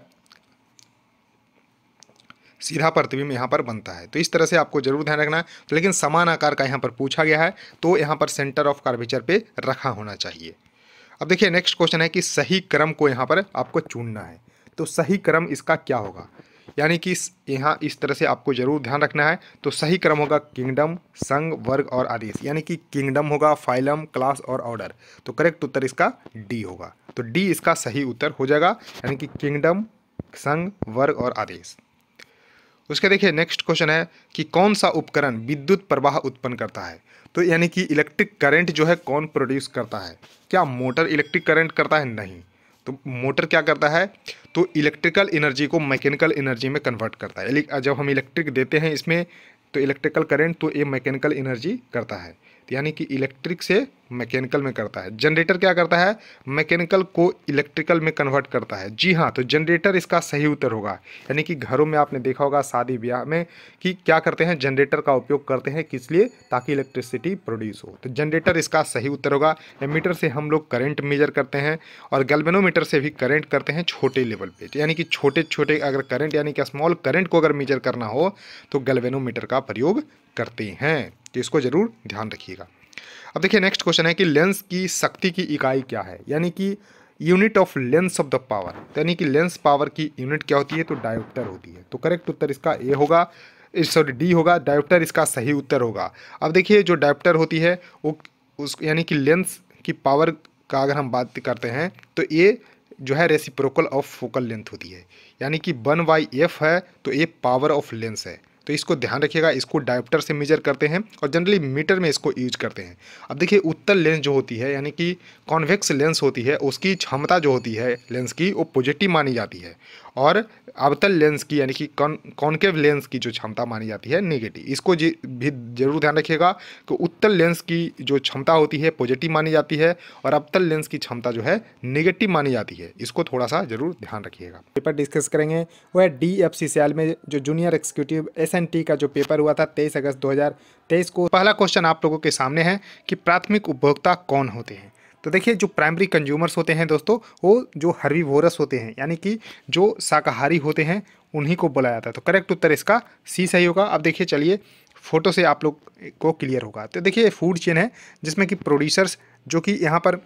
सीधा प्रतिबिंब यहाँ पर बनता है तो इस तरह से आपको जरूर ध्यान रखना है तो लेकिन समान आकार का यहाँ पर पूछा गया है तो यहाँ पर सेंटर ऑफ कार्वेचर पे रखा होना चाहिए अब देखिए नेक्स्ट क्वेश्चन है कि सही क्रम को यहाँ पर आपको चुनना है तो सही क्रम इसका क्या होगा यानी कि यहाँ इस तरह से आपको जरूर ध्यान रखना है तो सही क्रम होगा किंगडम संघ वर्ग और आदेश यानी कि किंगडम होगा फाइलम क्लास और ऑर्डर तो करेक्ट उत्तर इसका डी होगा तो डी इसका सही उत्तर हो जाएगा यानी कि किंगडम संघ वर्ग और आदेश उसके देखिए नेक्स्ट क्वेश्चन है कि कौन सा उपकरण विद्युत प्रवाह उत्पन्न करता है तो यानी कि इलेक्ट्रिक करंट जो है कौन प्रोड्यूस करता है क्या मोटर इलेक्ट्रिक करंट करता है नहीं तो मोटर क्या करता है तो इलेक्ट्रिकल एनर्जी को मैकेनिकल एनर्जी में कन्वर्ट करता है जब हम इलेक्ट्रिक देते हैं इसमें तो इलेक्ट्रिकल करंट तो ये मैकेनिकल एनर्जी करता है यानी कि इलेक्ट्रिक से मैकेनिकल में करता है जनरेटर क्या करता है मैकेनिकल को इलेक्ट्रिकल में कन्वर्ट करता है जी हाँ तो जनरेटर इसका सही उत्तर होगा यानी कि घरों में आपने देखा होगा शादी ब्याह में कि क्या करते हैं जनरेटर का उपयोग करते हैं किस लिए ताकि इलेक्ट्रिसिटी प्रोड्यूस हो तो जनरेटर इसका सही उत्तर होगा एमीटर से हम लोग करेंट मेजर करते हैं और गलबेनोमीटर से भी करेंट करते हैं छोटे लेवल पर तो यानी कि छोटे छोटे अगर करेंट यानी कि स्मॉल करेंट को अगर मेजर करना हो तो गलबेनोमीटर का प्रयोग करते हैं तो इसको ज़रूर ध्यान रखिएगा अब देखिए नेक्स्ट क्वेश्चन है कि लेंस की शक्ति की इकाई क्या है यानी कि unit of lens of the power यानी कि लेंस पावर की यूनिट क्या होती है तो डायोप्टर होती है तो करेक्ट उत्तर इसका ए होगा सॉरी डी होगा डायोप्टर इसका सही उत्तर होगा अब देखिए जो डायोप्टर होती है वो उस यानी कि लेंस की पावर का अगर हम बात करते हैं तो ये जो है रेसिप्रोकल ऑफ फोकल लेंथ होती है यानी कि वन बाई एफ है तो ये पावर ऑफ लेंस है तो इसको ध्यान रखिएगा इसको डायप्टर से मेजर करते हैं और जनरली मीटर में इसको यूज करते हैं अब देखिए उत्तर लेंस जो होती है यानी कि कॉन्वेक्स लेंस होती है उसकी क्षमता जो होती है लेंस की वो पॉजिटिव मानी जाती है और अवतल लेंस की यानी कि कॉन कॉन्केव लेंस की जो क्षमता मानी जाती है नेगेटिव इसको भी जरूर ध्यान रखिएगा कि उत्तल लेंस की जो क्षमता होती है पॉजिटिव मानी जाती है और अवतल लेंस की क्षमता जो है नेगेटिव मानी जाती है इसको थोड़ा सा जरूर ध्यान रखिएगा पेपर डिस्कस करेंगे वह डी एफ सी सियाल में जो junior executive S N T का जो पेपर हुआ था तेईस अगस्त दो को पहला क्वेश्चन आप लोगों के सामने है कि प्राथमिक उपभोक्ता कौन होते हैं तो देखिए जो प्राइमरी कंज्यूमर्स होते हैं दोस्तों वो जो वोरस होते हैं यानी कि जो शाकाहारी होते हैं उन्हीं को बोला जाता है तो करेक्ट उत्तर इसका सी सही होगा अब देखिए चलिए फ़ोटो से आप लोग को क्लियर होगा तो देखिए फूड चेन है जिसमें कि प्रोड्यूसर्स जो कि यहाँ पर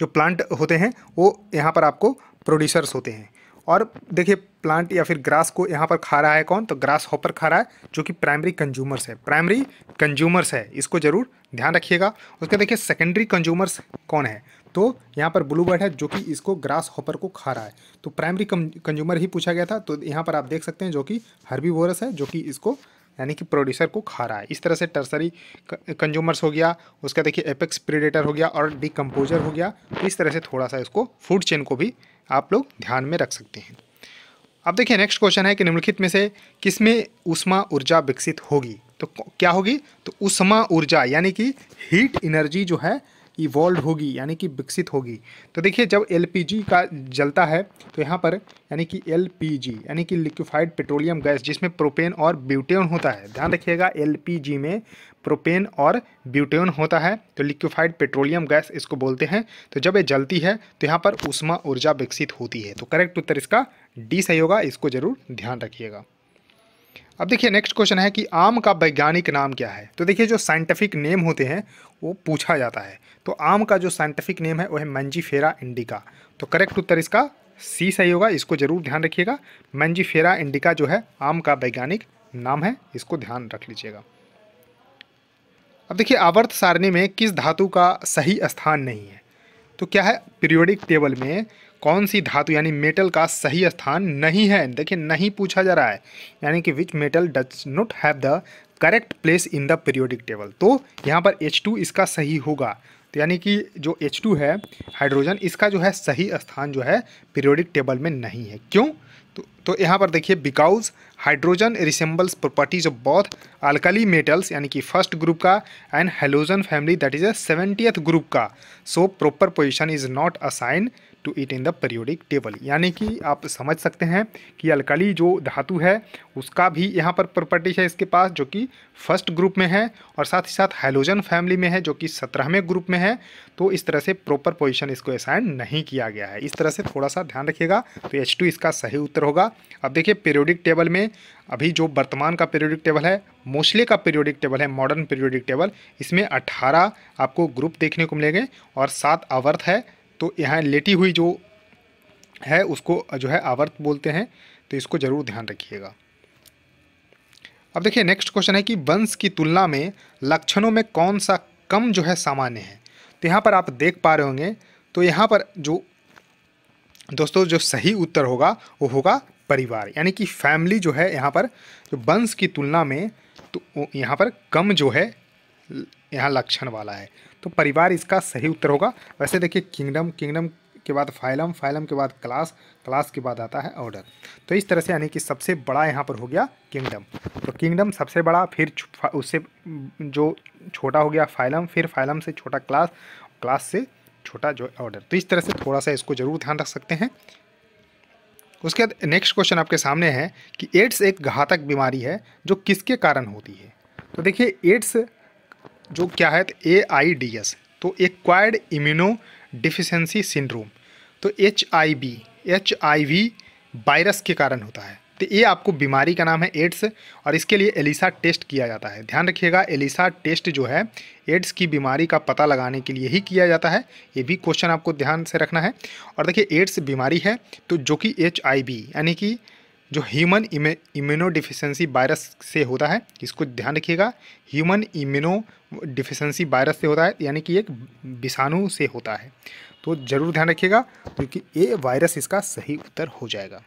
जो प्लांट होते हैं वो यहाँ पर आपको प्रोड्यूसर्स होते हैं और देखिए प्लांट या फिर ग्रास को यहाँ पर खा रहा है कौन तो ग्रास हॉपर खा रहा है जो कि प्राइमरी कंज्यूमर्स है प्राइमरी कंज्यूमर्स है इसको ज़रूर ध्यान रखिएगा उसके देखिए सेकेंडरी कंज्यूमर्स कौन है तो यहाँ पर ब्लू बर्ड है जो कि इसको ग्रास हॉपर को खा रहा है तो प्राइमरी कंज्यूमर ही पूछा गया था तो यहाँ पर आप देख सकते हैं जो कि हर्बी है जो कि इसको यानी कि प्रोड्यूसर को खा रहा है इस तरह से टर्सरी कंज्यूमर्स हो गया उसका देखिए एपेक्स प्रीडेटर हो गया और डिकम्पोजर हो गया इस तरह से थोड़ा सा इसको फूड चेन को भी आप लोग ध्यान में रख सकते हैं अब देखिए नेक्स्ट क्वेश्चन है कि निम्नलिखित में से किसमें में उष्मा ऊर्जा विकसित होगी तो क्या होगी तो उष्मा ऊर्जा यानी कि हीट एनर्जी जो है इवॉल्व होगी यानी कि विकसित होगी तो देखिए जब एल का जलता है तो यहाँ पर यानी कि एल यानी कि लिक्विफाइड पेट्रोलियम गैस जिसमें प्रोपेन और ब्यूटेन होता है ध्यान रखिएगा एल में प्रोपेन और ब्यूटेन होता है तो लिक्विफाइड पेट्रोलियम गैस इसको बोलते हैं तो जब ये जलती है तो यहाँ पर उष्मा ऊर्जा विकसित होती है तो करेक्ट उत्तर इसका डी सही होगा इसको ज़रूर ध्यान रखिएगा अब देखिए नेक्स्ट क्वेश्चन है कि आम का वैज्ञानिक नाम क्या है तो देखिए जो साइंटिफिक नेम होते हैं वो पूछा जाता है तो आम का जो साइंटिफिक नेम है वो है मंजीफेरा इंडिका तो करेक्ट उत्तर इसका सी सही होगा इसको जरूर ध्यान रखिएगा मंजीफेरा इंडिका जो है आम का वैज्ञानिक नाम है इसको ध्यान रख लीजिएगा अब देखिए आवर्त सारणी में किस धातु का सही स्थान नहीं है तो क्या है पीरियोडिक टेबल में कौन सी धातु यानी मेटल का सही स्थान नहीं है देखिए नहीं पूछा जा रहा है यानी कि which metal does not have the correct place in the periodic table तो यहाँ पर H2 इसका सही होगा तो यानी कि जो H2 है हाइड्रोजन इसका जो है सही स्थान जो है पीरियोडिक टेबल में नहीं है क्यों तो तो यहाँ पर देखिए because hydrogen resembles properties of both alkali metals यानी कि फर्स्ट ग्रुप का and halogen family that is a seventeenth group का so proper position is not assign to it in the periodic table यानी कि आप समझ सकते हैं कि अल्कली जो धातु है उसका भी यहाँ पर प्रॉपर्टीज है इसके पास जो कि फर्स्ट ग्रुप में है और साथ ही साथ हाइलोजन फैमिली में है जो कि सत्रहवें ग्रुप में है तो इस तरह से प्रॉपर पोजिशन इसको असाइन नहीं किया गया है इस तरह से थोड़ा सा ध्यान रखिएगा तो एच इसका सही उत्तर होगा अब देखिए पीरियोडिक टेबल में अभी जो वर्तमान का पीरियोडिक टेबल है मोस्टले का पीरियोडिक टेबल है मॉडर्न पीरियोडिक टेबल इसमें 18 आपको ग्रुप देखने को मिलेंगे और सात अवर्थ है तो यहाँ लेटी हुई जो है उसको जो है आवर्त बोलते हैं तो इसको ज़रूर ध्यान रखिएगा अब देखिए नेक्स्ट क्वेश्चन है कि वंश की तुलना में लक्षणों में कौन सा कम जो है सामान्य है तो यहाँ पर आप देख पा रहे होंगे तो यहाँ पर जो दोस्तों जो सही उत्तर होगा वो होगा परिवार यानी कि फैमिली जो है यहाँ पर जो वंश की तुलना में तो यहाँ पर कम जो है यहाँ लक्षण वाला है तो परिवार इसका सही उत्तर होगा वैसे देखिए किंगडम किंगडम के बाद फाइलम फाइलम के बाद क्लास क्लास के बाद आता है ऑर्डर तो इस तरह से यानी कि सबसे बड़ा यहाँ पर हो गया किंगडम तो किंगडम सबसे बड़ा फिर उससे जो छोटा हो गया फाइलम फिर फाइलम से छोटा क्लास क्लास से छोटा जो ऑर्डर तो इस तरह से थोड़ा सा इसको ज़रूर ध्यान रख सकते हैं उसके बाद नेक्स्ट क्वेश्चन आपके सामने है कि एड्स एक घातक बीमारी है जो किसके कारण होती है तो देखिए एड्स जो क्या है ए आई डी एस तो एक्वायर्ड इम्यूनो डिफिशेंसी सिंड्रोम तो H I B H I V virus के कारण होता है तो ये आपको बीमारी का नाम है एड्स और इसके लिए एलिसा टेस्ट किया जाता है ध्यान रखिएगा एलिसा टेस्ट जो है एड्स की बीमारी का पता लगाने के लिए ही किया जाता है ये भी क्वेश्चन आपको ध्यान से रखना है और देखिए एड्स बीमारी है तो जो कि एच आई बी यानी कि जो ह्यूमन इम्यूनो डिफिशेंसी वायरस से होता है इसको ध्यान रखिएगा ह्यूमन इम्यूनो डिफिशेंसी वायरस से होता है यानी कि एक विषाणु से होता है तो ज़रूर ध्यान रखिएगा क्योंकि ये वायरस इसका सही उत्तर हो जाएगा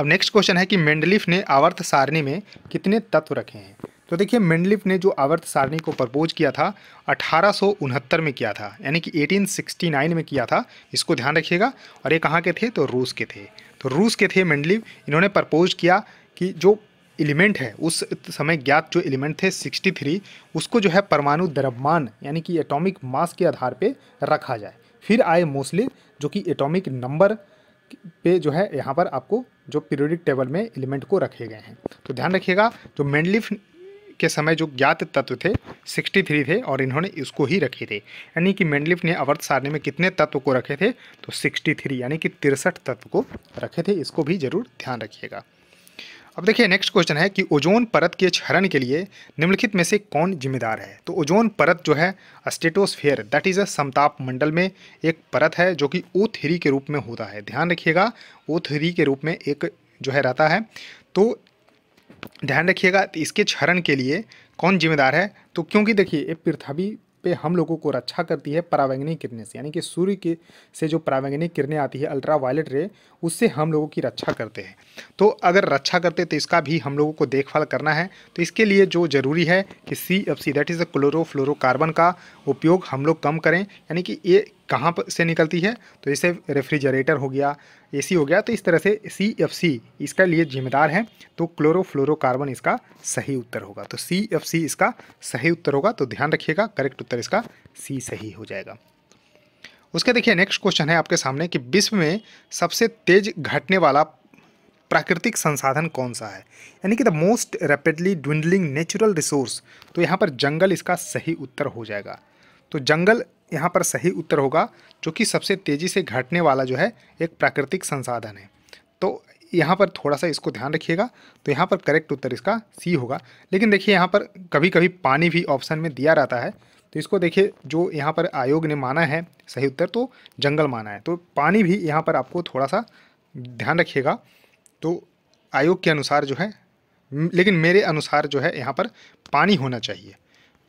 अब नेक्स्ट क्वेश्चन है कि मेंडलिफ ने आवर्त सारणी में कितने तत्व रखे हैं तो देखिए मेंडलिफ ने जो आवर्त सारणी को प्रपोज किया था अठारह में किया था यानी कि 1869 में किया था इसको ध्यान रखिएगा और ये कहाँ के थे तो रूस के थे तो रूस के थे मेंडलिव इन्होंने प्रपोज किया कि जो एलिमेंट है उस समय ज्ञात जो एलिमेंट थे 63 उसको जो है परमाणु द्रव्यमान यानी कि एटॉमिक मास के आधार पे रखा जाए फिर आए मोस्लिव जो कि एटॉमिक नंबर पे जो है यहाँ पर आपको जो पीरियडिक टेबल में एलिमेंट को रखे गए हैं तो ध्यान रखिएगा जो मेंडलिफ के समय जो ज्ञात तत्व थे 63 थे और इन्होंने इसको ही रखे थे यानी कि मेंडलिफ ने अवर्त सारणी में कितने तत्व को रखे थे तो 63 यानी कि तिरसठ तत्व को रखे थे इसको भी जरूर ध्यान रखिएगा अब देखिए नेक्स्ट क्वेश्चन है कि ओजोन परत के क्षरण के लिए निम्नलिखित में से कौन जिम्मेदार है तो ओजोन परत जो है स्टेटोस्फेयर दैट इज़ अ समताप मंडल में एक परत है जो कि ओ थ्री के रूप में होता है ध्यान रखिएगा ओ थ्री के रूप में एक जो है रहता है तो ध्यान रखिएगा तो इसके क्षरण के लिए कौन जिम्मेदार है तो क्योंकि देखिए ये पृथ्वी पे हम लोगों को रक्षा करती है परावैंगनी किरणें से यानी कि सूर्य के से जो परावैंगनी किरणें आती है अल्ट्रावायलेट रे उससे हम लोगों की रक्षा करते हैं तो अगर रक्षा करते तो इसका भी हम लोगों को देखभाल करना है तो इसके लिए जो जरूरी है कि C F C that is a chloro carbon का उपयोग हम लोग कम करें यानी कि ये कहाँ पर से निकलती है तो जैसे रेफ्रिजरेटर हो गया एसी हो गया तो इस तरह से सी एफ सी इसका लिए जिम्मेदार है तो क्लोरोफ्लोरोकार्बन इसका सही उत्तर होगा तो सी एफ सी इसका सही उत्तर होगा तो ध्यान रखिएगा करेक्ट उत्तर इसका सी सही हो जाएगा उसके देखिए नेक्स्ट क्वेश्चन है आपके सामने कि विश्व में सबसे तेज घटने वाला प्राकृतिक संसाधन कौन सा है यानी कि the most rapidly dwindling natural resource तो यहाँ पर जंगल इसका सही उत्तर हो जाएगा तो जंगल यहाँ पर सही उत्तर होगा जो कि सबसे तेज़ी से घटने वाला जो है एक प्राकृतिक संसाधन है तो यहाँ पर थोड़ा सा इसको ध्यान रखिएगा तो यहाँ पर करेक्ट उत्तर इसका सी होगा लेकिन देखिए यहाँ पर कभी कभी पानी भी ऑप्शन में दिया रहता है तो इसको देखिए जो यहाँ पर आयोग ने माना है सही उत्तर तो जंगल माना है तो पानी भी यहाँ पर आपको थोड़ा सा ध्यान रखिएगा तो आयोग के अनुसार जो है लेकिन मेरे अनुसार जो है यहाँ पर पानी होना चाहिए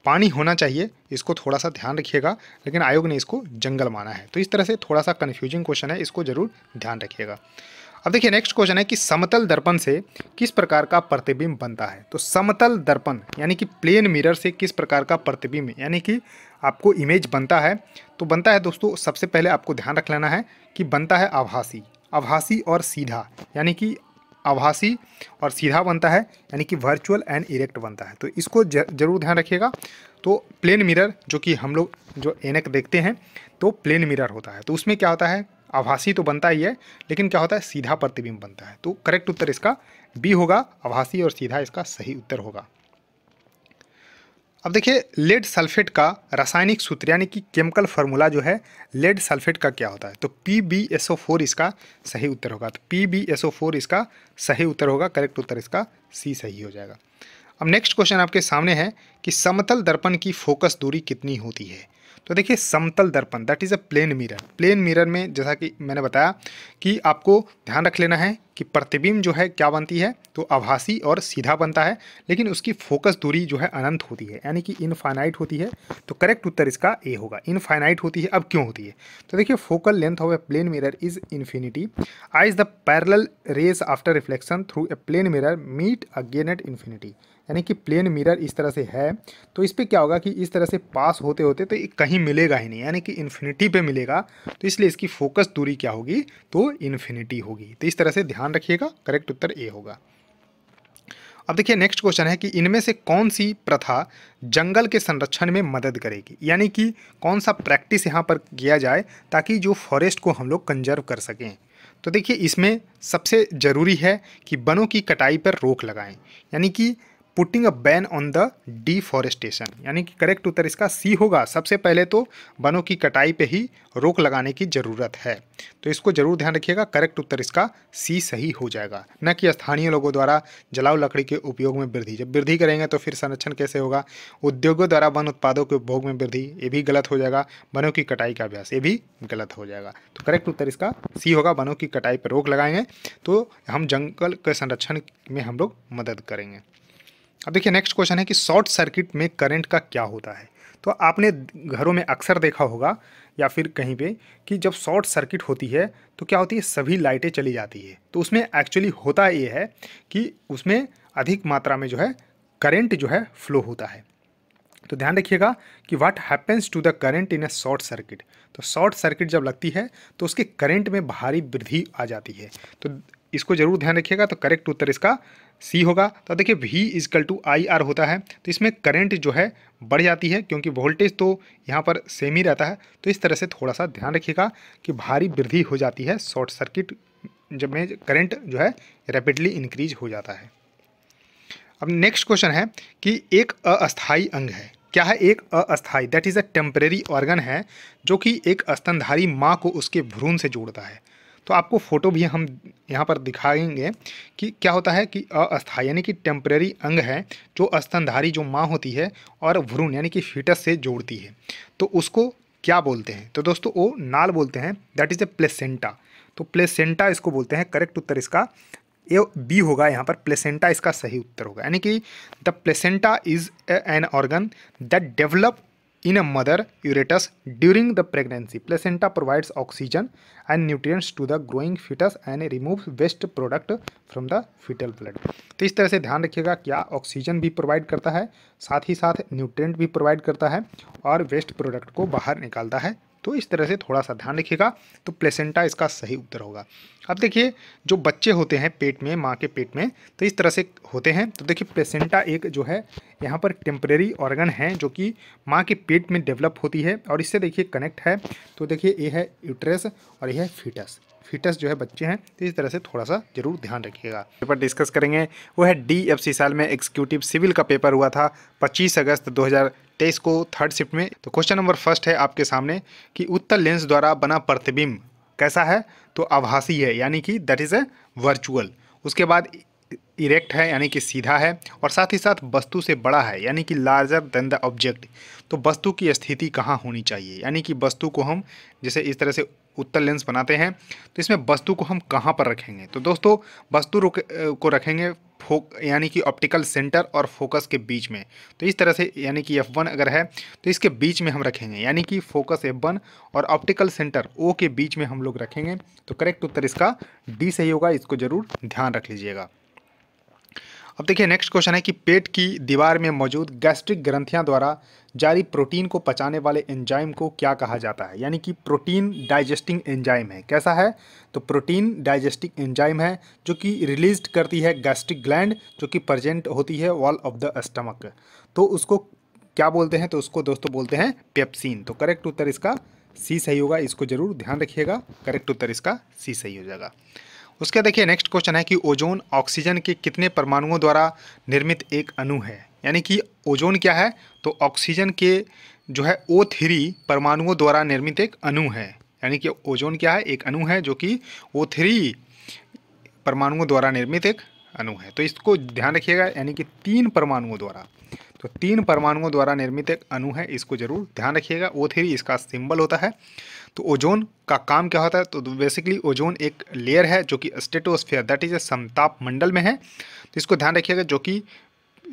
पानी होना चाहिए इसको थोड़ा सा ध्यान रखिएगा लेकिन आयोग ने इसको जंगल माना है तो इस तरह से थोड़ा सा कन्फ्यूजिंग क्वेश्चन है इसको जरूर ध्यान रखिएगा अब देखिए नेक्स्ट क्वेश्चन है कि समतल दर्पण से किस प्रकार का प्रतिबिंब बनता है तो समतल दर्पण यानी कि प्लेन मिरर से किस प्रकार का प्रतिबिंब यानी कि आपको इमेज बनता है तो बनता है दोस्तों सबसे पहले आपको ध्यान रख लेना है कि बनता है आभासी आभासी और सीधा यानी कि आभासी और सीधा बनता है यानी कि वर्चुअल एंड इरेक्ट बनता है तो इसको जरूर ध्यान रखिएगा तो प्लेन मिरर जो कि हम लोग जो एनक देखते हैं तो प्लेन मिरर होता है तो उसमें क्या होता है आभासी तो बनता ही है लेकिन क्या होता है सीधा प्रतिबिंब बनता है तो करेक्ट उत्तर इसका बी होगा आभासी और सीधा इसका सही उत्तर होगा अब देखिए लेड सल्फेट का रासायनिक सूत्र यानी कि केमिकल फार्मूला जो है लेड सल्फेट का क्या होता है तो PbSO4 इसका सही उत्तर होगा तो PbSO4 इसका सही उत्तर होगा करेक्ट उत्तर इसका सी सही हो जाएगा अब नेक्स्ट क्वेश्चन आपके सामने है कि समतल दर्पण की फोकस दूरी कितनी होती है तो देखिए समतल दर्पण that is a plane mirror plane mirror में जैसा कि मैंने बताया कि आपको ध्यान रख लेना है कि प्रतिबिंब जो है क्या बनती है तो आभासी और सीधा बनता है लेकिन उसकी फोकस दूरी जो है अनंत होती है यानी कि इनफाइनाइट होती है तो करेक्ट उत्तर इसका ए होगा इनफाइनाइट होती है अब क्यों होती है तो देखिए focal length of a plane mirror is infinity as the parallel rays after reflection through a plane mirror meet again at infinity यानी कि प्लेन मिरर इस तरह से है तो इस पर क्या होगा कि इस तरह से पास होते होते तो कहीं मिलेगा ही नहीं यानी कि इन्फिनिटी पे मिलेगा तो इसलिए इसकी फोकस दूरी क्या होगी तो इन्फिनिटी होगी तो इस तरह से ध्यान रखिएगा करेक्ट उत्तर ए होगा अब देखिए नेक्स्ट क्वेश्चन है कि इनमें से कौन सी प्रथा जंगल के संरक्षण में मदद करेगी यानी कि कौन सा प्रैक्टिस यहाँ पर किया जाए ताकि जो फॉरेस्ट को हम लोग कंजर्व कर सकें तो देखिए इसमें सबसे ज़रूरी है कि वनों की कटाई पर रोक लगाएं यानी कि putting a ban on the deforestation यानी कि करेक्ट उत्तर इसका सी होगा सबसे पहले तो वनों की कटाई पे ही रोक लगाने की ज़रूरत है तो इसको जरूर ध्यान रखिएगा करेक्ट उत्तर इसका सी सही हो जाएगा न कि स्थानीय लोगों द्वारा जलाऊ लकड़ी के उपयोग में वृद्धि जब वृद्धि करेंगे तो फिर संरक्षण कैसे होगा उद्योगों द्वारा वन उत्पादों के उपभोग में वृद्धि ये भी गलत हो जाएगा वनों की कटाई का अभ्यास ये भी गलत हो जाएगा तो करेक्ट उत्तर इसका सी होगा वनों की कटाई पर रोक लगाएंगे तो हम जंगल के संरक्षण में हम लोग मदद करेंगे अब देखिए नेक्स्ट क्वेश्चन है कि शॉर्ट सर्किट में करंट का क्या होता है तो आपने घरों में अक्सर देखा होगा या फिर कहीं पे कि जब शॉर्ट सर्किट होती है तो क्या होती है सभी लाइटें चली जाती है तो उसमें एक्चुअली होता ये है कि उसमें अधिक मात्रा में जो है करेंट जो है फ्लो होता है तो ध्यान रखिएगा कि what happens to the current in a short circuit तो शॉर्ट सर्किट जब लगती है तो उसके करंट में भारी वृद्धि आ जाती है तो इसको जरूर ध्यान रखिएगा तो करेक्ट उत्तर इसका सी होगा तो देखिए V is equal to I R होता है तो इसमें करंट जो है बढ़ जाती है क्योंकि वोल्टेज तो यहाँ पर सेम ही रहता है तो इस तरह से थोड़ा सा ध्यान रखिएगा कि भारी वृद्धि हो जाती है शॉर्ट सर्किट जब में करंट जो है रैपिडली इंक्रीज हो जाता है अब नेक्स्ट क्वेश्चन है कि एक अस्थाई अंग है क्या है एक अस्थाई that is a temporary organ है जो कि एक स्तनधारी माँ को उसके भ्रूण से जोड़ता है तो आपको फ़ोटो भी हम यहाँ पर दिखाएंगे कि क्या होता है कि अस्थायी यानी कि टेम्प्रेरी अंग है जो स्तनधारी जो माँ होती है और भ्रूण यानी कि फीटस से जोड़ती है तो उसको क्या बोलते हैं तो दोस्तों वो नाल बोलते हैं दैट इज़ ए प्लेसेंटा तो प्लेसेंटा इसको बोलते हैं करेक्ट उत्तर इसका ए बी होगा यहाँ पर प्लेसेंटा इसका सही उत्तर होगा यानी कि the placenta is an organ that develop in a mother ureters during the pregnancy. Placenta provides oxygen and nutrients to the growing fetus and removes waste product from the fetal blood. तो इस तरह से ध्यान रखिएगा क्या oxygen भी provide करता है साथ ही साथ न्यूट्रिएंट भी प्रोवाइड करता है और वेस्ट प्रोडक्ट को बाहर निकालता है तो इस तरह से थोड़ा सा ध्यान रखिएगा तो प्लेसेंटा इसका सही उत्तर होगा अब देखिए जो बच्चे होते हैं पेट में माँ के पेट में तो इस तरह से होते हैं तो देखिए प्लेसेंटा एक जो है यहाँ पर टेम्परेरी ऑर्गन है जो कि माँ के पेट में डेवलप होती है और इससे देखिए कनेक्ट है तो देखिए ये है यूट्रेस और ये है फीटस फिटस जो है बच्चे हैं तो इस तरह से थोड़ा सा जरूर ध्यान रखिएगा पेपर डिस्कस करेंगे वो है डी साल में एक्सिक्यूटिव सिविल का पेपर हुआ था पच्चीस अगस्त दो तेईस को थर्ड शिफ्ट में तो क्वेश्चन नंबर फर्स्ट है आपके सामने कि उत्तर लेंस द्वारा बना प्रतिबिंब कैसा है तो आभासी है यानी कि दैट इज़ ए वर्चुअल उसके बाद इरेक्ट है यानी कि सीधा है और साथ ही साथ वस्तु से बड़ा है यानी कि लार्जर देन द ऑब्जेक्ट तो वस्तु की स्थिति कहाँ होनी चाहिए यानी कि वस्तु को हम जैसे इस तरह से उत्तर लेंस बनाते हैं तो इसमें वस्तु को हम कहाँ पर रखेंगे तो दोस्तों वस्तु को रखेंगे फो यानी कि ऑप्टिकल सेंटर और फोकस के बीच में तो इस तरह से यानी कि एफ़ वन अगर है तो इसके बीच में हम रखेंगे यानी कि फोकस एफ़ वन और ऑप्टिकल सेंटर ओ के बीच में हम लोग रखेंगे तो करेक्ट उत्तर इसका डी सही होगा इसको ज़रूर ध्यान रख लीजिएगा अब देखिए नेक्स्ट क्वेश्चन है कि पेट की दीवार में मौजूद गैस्ट्रिक ग्रंथियां द्वारा जारी प्रोटीन को पचाने वाले एंजाइम को क्या कहा जाता है यानी कि प्रोटीन डाइजेस्टिंग एंजाइम है कैसा है तो प्रोटीन डाइजेस्टिंग एंजाइम है जो कि रिलीज करती है गैस्ट्रिक ग्लैंड जो कि प्रजेंट होती है वॉल ऑफ द स्टमक तो उसको क्या बोलते हैं तो उसको दोस्तों बोलते हैं पेप्सिन तो करेक्ट उत्तर इसका सी सही होगा इसको जरूर ध्यान रखिएगा करेक्ट उत्तर इसका सी सही हो जाएगा उसके देखिए नेक्स्ट क्वेश्चन है कि ओजोन ऑक्सीजन के कितने परमाणुओं द्वारा निर्मित एक अणु है यानी कि ओजोन क्या है तो ऑक्सीजन के जो है ओ थ्री परमाणुओं द्वारा निर्मित एक अणु है यानी कि ओजोन क्या है एक अणु है जो कि ओ थ्री परमाणुओं द्वारा निर्मित एक अणु है तो इसको ध्यान रखिएगा यानी कि तीन परमाणुओं द्वारा तो तीन परमाणुओं द्वारा निर्मित एक अणु है इसको जरूर ध्यान रखिएगा ओ थ्री इसका सिंबल होता है तो ओजोन का काम क्या होता है तो बेसिकली ओजोन एक लेयर है जो कि स्टेटोस्फेयर दैट इज ए समताप मंडल में है तो इसको ध्यान रखिएगा जो कि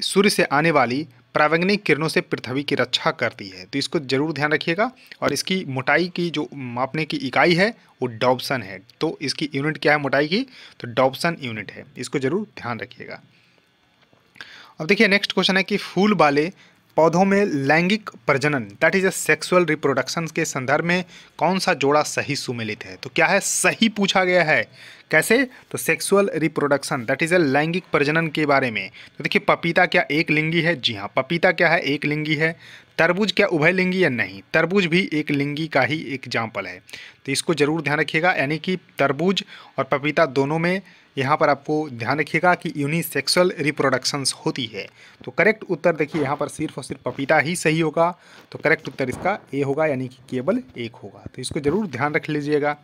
सूर्य से आने वाली प्रावैंगनिक किरणों से पृथ्वी की रक्षा करती है तो इसको जरूर ध्यान रखिएगा और इसकी मोटाई की जो मापने की इकाई है वो डॉबसन है तो इसकी यूनिट क्या है मोटाई की तो डॉबसन यूनिट है इसको जरूर ध्यान रखिएगा अब देखिए नेक्स्ट क्वेश्चन है कि फूल वाले पौधों में लैंगिक प्रजनन that is a sexual reproduction के संदर्भ में कौन सा जोड़ा सही सुमेलित है तो क्या है सही पूछा गया है कैसे तो sexual reproduction that is a लैंगिक प्रजनन के बारे में तो देखिए पपीता क्या एक लिंगी है जी हाँ पपीता क्या है एक लिंगी है तरबूज क्या उभय लिंगी या नहीं तरबूज भी एक लिंगी का ही एग्जाम्पल है तो इसको जरूर ध्यान रखिएगा यानी कि तरबूज और पपीता दोनों में यहाँ पर आपको ध्यान रखिएगा कि यूनिसेक्सुअल रिप्रोडक्शंस होती है तो करेक्ट उत्तर देखिए यहाँ पर सिर्फ और सिर्फ पपीता ही सही होगा तो करेक्ट उत्तर इसका ए होगा यानी कि केवल एक होगा तो इसको ज़रूर ध्यान रख लीजिएगा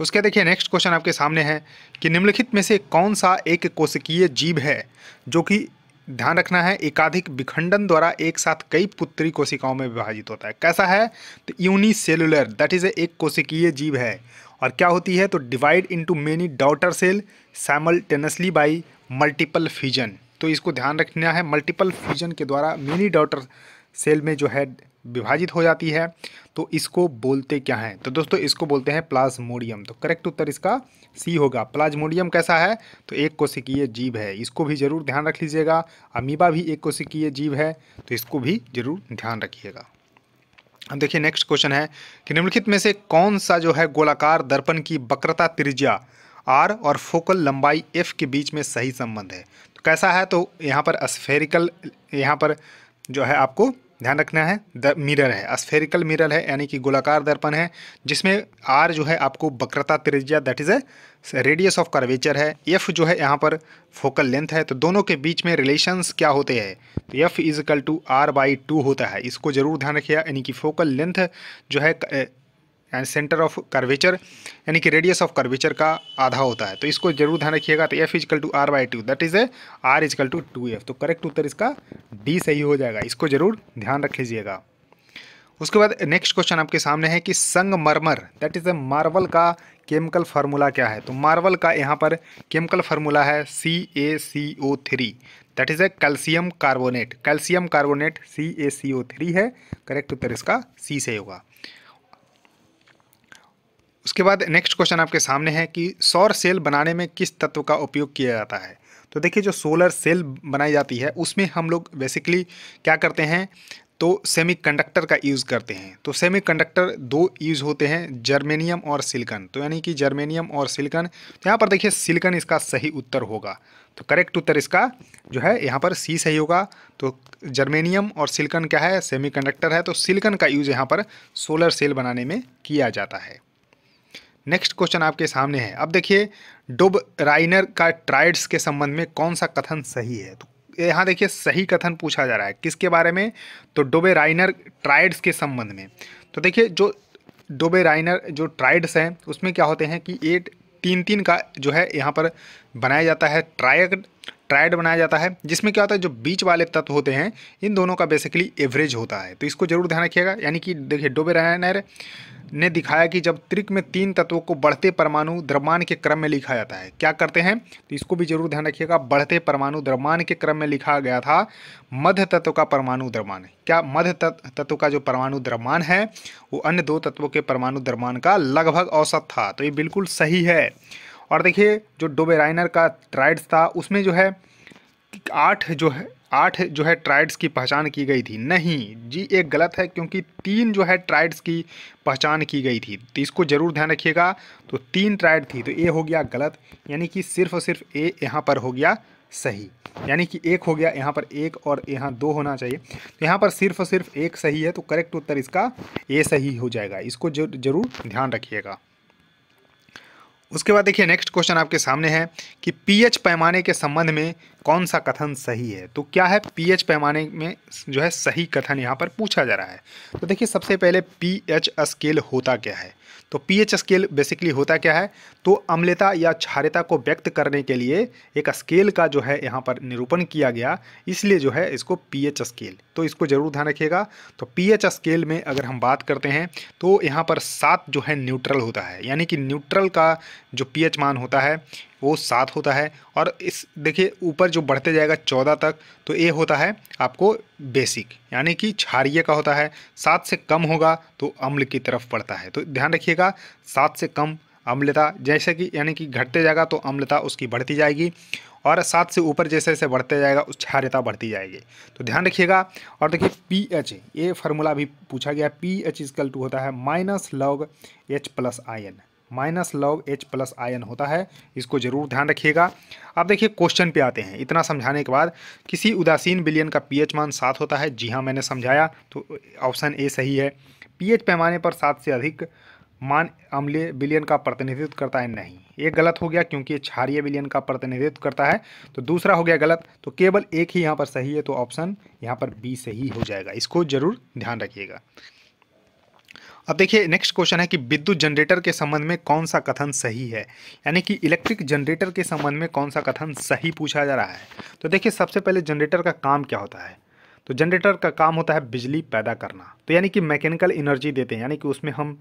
उसके देखिए नेक्स्ट क्वेश्चन आपके सामने है कि निम्नलिखित में से कौन सा एक कोशिकीय जीव है जो कि ध्यान रखना है एकाधिक विखंडन द्वारा एक साथ कई पुत्री कोशिकाओं में विभाजित होता है कैसा है तो यूनिसेलुलर दैट इज एक कोशिकीय जीव है और क्या होती है तो divide into many daughter cell simultaneously by multiple fusion तो इसको ध्यान रखना है मल्टीपल फ्यूजन के द्वारा मेनी डाउटर सेल में जो है विभाजित हो जाती है तो इसको बोलते क्या हैं तो दोस्तों इसको बोलते हैं प्लाज्मोडियम तो करेक्ट उत्तर इसका सी होगा प्लाज्मोडियम कैसा है तो एक कोशिकीय जीव है इसको भी जरूर ध्यान रख लीजिएगा अमीबा भी एक कोशिकीय जीव है तो इसको भी जरूर ध्यान रखिएगा अब देखिए नेक्स्ट क्वेश्चन है कि निम्नलिखित में से कौन सा जो है गोलाकार दर्पण की वक्रता त्रिज्या आर और फोकल लंबाई एफ के बीच में सही संबंध है तो कैसा है तो यहाँ पर स्फेरिकल यहाँ पर जो है आपको ध्यान रखना है द मिरर है स्फेरिकल मिरर है यानी कि गोलाकार दर्पण है जिसमें आर जो है आपको बकरता त्रिज्या that is a radius of curvature है एफ जो है यहाँ पर फोकल लेंथ है तो दोनों के बीच में रिलेशंस क्या होते हैं तो F is equal to R by two होता है इसको ज़रूर ध्यान रखिएगा यानी कि फोकल लेंथ जो है यानी सेंटर ऑफ कर्वेचर यानी कि रेडियस ऑफ कर्वेचर का आधा होता है तो इसको जरूर ध्यान रखिएगा तो F is equal to R by two that is a R is equal to two F तो करेक्ट उत्तर इसका डी सही हो जाएगा इसको जरूर ध्यान रख लीजिएगा उसके बाद नेक्स्ट क्वेश्चन आपके सामने है कि संग मरमर दैट इज़ ए मार्वल का केमिकल फार्मूला क्या है तो मार्वल का यहाँ पर केमिकल फार्मूला है C A C O three that is a calcium carbonate calcium carbonate C A C O three है करेक्ट उत्तर इसका सी से होगा उसके बाद नेक्स्ट क्वेश्चन आपके सामने है कि सौर सेल बनाने में किस तत्व का उपयोग किया जाता है तो देखिए जो सोलर सेल बनाई जाती है उसमें हम लोग बेसिकली क्या करते हैं तो सेमीकंडक्टर का यूज़ करते हैं तो सेमीकंडक्टर दो यूज़ होते हैं जर्मेनियम और सिलिकन तो यानी कि जर्मेनियम और सिलिकन तो यहाँ पर देखिए सिलिकन इसका सही उत्तर होगा तो करेक्ट उत्तर इसका जो है यहाँ पर सी सही होगा तो जर्मेनियम और सिलिकन क्या है सेमी है तो सिलिकन का यूज़ यहाँ पर सोलर सेल बनाने में किया जाता है नेक्स्ट क्वेश्चन आपके सामने है अब देखिए डोब राइनर का ट्राइड्स के संबंध में कौन सा कथन सही है तो यहाँ देखिए सही कथन पूछा जा रहा है किसके बारे में तो डोबे राइनर ट्राइड्स के संबंध में तो देखिए जो डोबे राइनर जो ट्राइड्स हैं उसमें क्या होते हैं कि एट तीन तीन का जो है यहाँ पर बनाया जाता है ट्राइड ट्राइड बनाया जाता है जिसमें क्या होता है जो बीच वाले तत्व होते हैं इन दोनों का बेसिकली एवरेज होता है तो इसको जरूर ध्यान रखिएगा यानी कि देखिए डोबे रायनर ने दिखाया कि जब त्रिक में तीन तत्वों को बढ़ते परमाणु द्रव्यमान के क्रम में लिखा जाता है क्या करते हैं तो इसको भी जरूर ध्यान रखिएगा बढ़ते परमाणु द्रव्यमान के क्रम में लिखा गया था मध्य तत्व का परमाणु द्रव्यमान क्या मध्य तत्व का जो परमाणु द्रव्यमान है वो अन्य दो तत्वों के परमाणु द्रव्यमान का लगभग औसत था तो ये बिल्कुल सही है और देखिए जो डोबे राइनर का ट्राइड्स था उसमें जो है आठ जो है आठ जो है ट्राइड्स की पहचान की गई थी नहीं जी एक गलत है क्योंकि तीन जो है ट्राइड्स की पहचान की गई थी तो इसको ज़रूर ध्यान रखिएगा तो तीन ट्राइड थी तो ए हो गया गलत यानी कि सिर्फ और सिर्फ ए यहाँ पर हो गया सही यानी कि एक हो गया यहाँ पर एक और यहाँ दो होना चाहिए तो यहाँ पर सिर्फ और सिर्फ एक सही है तो करेक्ट उत्तर इसका ए सही हो जाएगा इसको जरूर ध्यान रखिएगा उसके बाद देखिए नेक्स्ट क्वेश्चन आपके सामने है कि पीएच पैमाने के संबंध में कौन सा कथन सही है तो क्या है पीएच पैमाने में जो है सही कथन यहाँ पर पूछा जा रहा है तो देखिए सबसे पहले पीएच स्केल होता क्या है तो पीएच स्केल बेसिकली होता क्या है तो अम्लता या क्षारता को व्यक्त करने के लिए एक स्केल का जो है यहाँ पर निरूपण किया गया इसलिए जो है इसको पीएच स्केल तो इसको ज़रूर ध्यान रखिएगा तो पीएच स्केल में अगर हम बात करते हैं तो यहाँ पर सात जो है न्यूट्रल होता है यानी कि न्यूट्रल का जो पी मान होता है वो सात होता है और इस देखिए ऊपर जो बढ़ते जाएगा चौदह तक तो ये होता है आपको बेसिक यानी कि क्षारिय का होता है सात से कम होगा तो अम्ल की तरफ बढ़ता है तो ध्यान रखिएगा सात से कम अम्लता जैसे कि यानी कि घटते जाएगा तो अम्लता उसकी बढ़ती जाएगी और सात से ऊपर जैसे जैसे बढ़ते जाएगा उस क्षार्यता बढ़ती जाएगी तो ध्यान रखिएगा और देखिए पी एच ये फार्मूला भी पूछा गया पी एच इजकल टू होता है minus log H plus ion minus log H plus ion होता है इसको जरूर ध्यान रखिएगा अब देखिए क्वेश्चन पे आते हैं इतना समझाने के बाद किसी उदासीन बिलियन का पीएच मान सात होता है जी हाँ मैंने समझाया तो ऑप्शन ए सही है पीएच पैमाने पर सात से अधिक मान अम्लीय बिलियन का प्रतिनिधित्व करता है नहीं एक गलत हो गया क्योंकि क्षारीय बिलियन का प्रतिनिधित्व करता है तो दूसरा हो गया गलत तो केवल एक ही यहाँ पर सही है तो ऑप्शन यहाँ पर बी सही हो जाएगा इसको जरूर ध्यान रखिएगा अब देखिए नेक्स्ट क्वेश्चन है कि विद्युत जनरेटर के संबंध में कौन सा कथन सही है यानी कि इलेक्ट्रिक जनरेटर के संबंध में कौन सा कथन सही पूछा जा रहा है तो देखिए सबसे पहले जनरेटर का काम क्या होता है तो जनरेटर का काम होता है बिजली पैदा करना तो यानी कि मैकेनिकल एनर्जी देते हैं यानी कि उसमें हम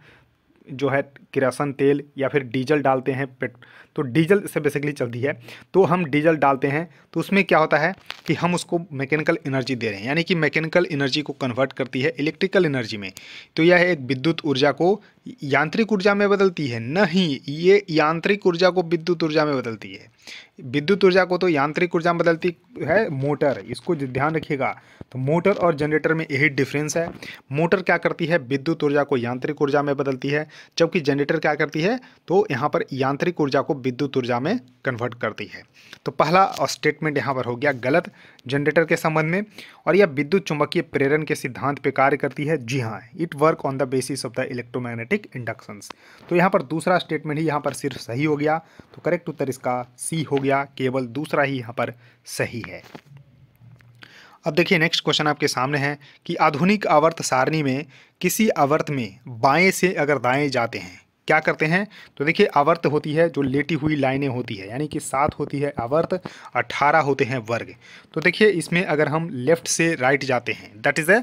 जो है किरासन तेल या फिर डीजल डालते हैं पेट तो डीजल इससे बेसिकली चलती है तो हम डीजल डालते हैं तो उसमें क्या होता है कि हम उसको मैकेनिकल एनर्जी दे रहे हैं यानी कि मैकेनिकल एनर्जी को कन्वर्ट करती है इलेक्ट्रिकल एनर्जी में तो यह एक विद्युत ऊर्जा को यांत्रिक ऊर्जा में बदलती है नहीं ये यांत्रिक ऊर्जा को विद्युत ऊर्जा में बदलती है विद्युत ऊर्जा को तो यांत्रिक ऊर्जा में बदलती है मोटर इसको ध्यान रखिएगा तो मोटर और जनरेटर में यही डिफरेंस है मोटर क्या करती है विद्युत ऊर्जा को यांत्रिक ऊर्जा में बदलती है जबकि जनरेटर क्या करती है तो यहाँ पर यांत्रिक ऊर्जा को विद्युत ऊर्जा में कन्वर्ट करती है तो पहला स्टेटमेंट यहाँ पर हो गया गलत जनरेटर के संबंध में और यह विद्युत चुंबकीय प्रेरण के सिद्धांत पर कार्य करती है जी हाँ it work on the basis of the electromagnetic inductions तो यहाँ पर दूसरा स्टेटमेंट ही यहाँ पर सिर्फ सही हो गया तो करेक्ट उत्तर इसका सी हो गया केवल दूसरा ही यहाँ पर सही है अब देखिए नेक्स्ट क्वेश्चन आपके सामने है कि आधुनिक आवर्त सारणी में किसी आवर्त में बाएं से अगर दाएं जाते हैं क्या करते हैं तो देखिए अवर्त होती है जो लेटी हुई लाइनें होती है यानी कि सात होती है अवर्त अट्ठारह होते हैं वर्ग तो देखिए इसमें अगर हम लेफ्ट से राइट जाते हैं that is a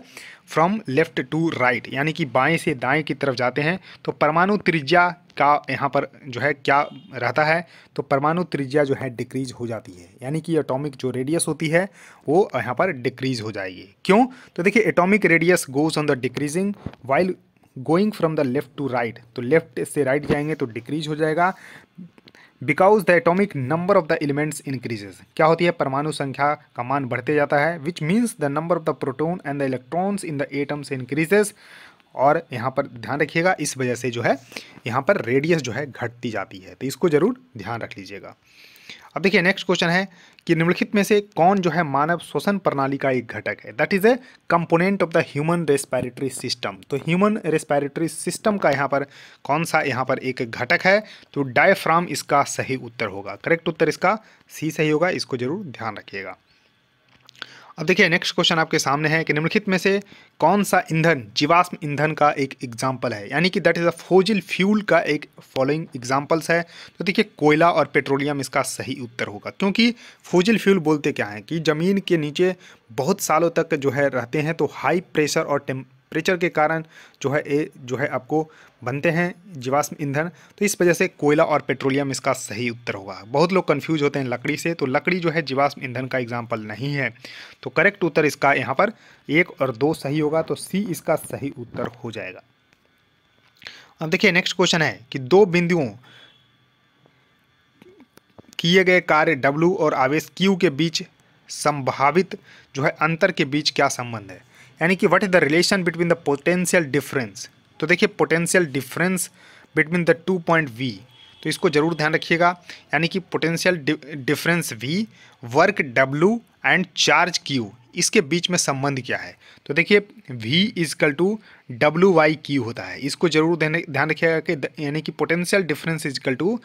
from left to right यानी कि बाएं से दाएं की तरफ जाते हैं तो परमाणु त्रिज्या का यहाँ पर जो है क्या रहता है तो परमाणु त्रिज्या जो है डिक्रीज हो जाती है यानी कि एटॉमिक जो रेडियस होती है वो यहाँ पर डिक्रीज हो जाएगी क्यों तो देखिए atomic radius goes on the decreasing while going from the left to right तो लेफ्ट से राइट right जाएंगे तो डिक्रीज हो जाएगा because the atomic number of the elements increases क्या होती है परमाणु संख्या का मान बढ़ते जाता है which means the number of the proton and the electrons in the atoms increases और यहाँ पर ध्यान रखिएगा इस वजह से जो है यहाँ पर रेडियस जो है घटती जाती है तो इसको ज़रूर ध्यान रख लीजिएगा अब देखिए नेक्स्ट क्वेश्चन है कि निम्नलिखित में से कौन जो है मानव श्वसन प्रणाली का एक घटक है that is a component of the human respiratory system तो ह्यूमन रेस्पायरेटरी सिस्टम का यहाँ पर कौन सा यहाँ पर एक घटक है तो डायफ्राम इसका सही उत्तर होगा करेक्ट उत्तर इसका सी सही होगा इसको जरूर ध्यान रखिएगा अब देखिए नेक्स्ट क्वेश्चन आपके सामने है कि निम्नलिखित में से कौन सा ईंधन जीवाश्म ईंधन का एक एग्जाम्पल है यानी कि that is a fossil fuel का एक फॉलोइंग एग्जाम्पल्स है तो देखिए कोयला और पेट्रोलियम इसका सही उत्तर होगा क्योंकि फोजिल फ्यूल बोलते क्या है कि ज़मीन के नीचे बहुत सालों तक जो है रहते हैं तो हाई प्रेशर और टेम टेम्परेचर के कारण जो है ए, जो है आपको बनते हैं जीवाश्म ईंधन तो इस वजह से कोयला और पेट्रोलियम इसका सही उत्तर होगा बहुत लोग कन्फ्यूज होते हैं लकड़ी से तो लकड़ी जो है जीवाश्म ईंधन का एग्जाम्पल नहीं है तो करेक्ट उत्तर इसका यहाँ पर एक और दो सही होगा तो सी इसका सही उत्तर हो जाएगा अब देखिए नेक्स्ट क्वेश्चन है कि दो बिंदुओं किए गए कार्य W और आवेश Q के बीच संभावित जो है अंतर के बीच क्या संबंध है यानी कि what is the relation between the potential difference तो देखिए potential difference between the two point V तो इसको जरूर ध्यान रखिएगा यानी कि potential difference V work W and charge Q इसके बीच में संबंध क्या है तो देखिए V is equal to W by Q होता है इसको जरूर ध्यान रखिएगा कि यानी कि potential difference is equal to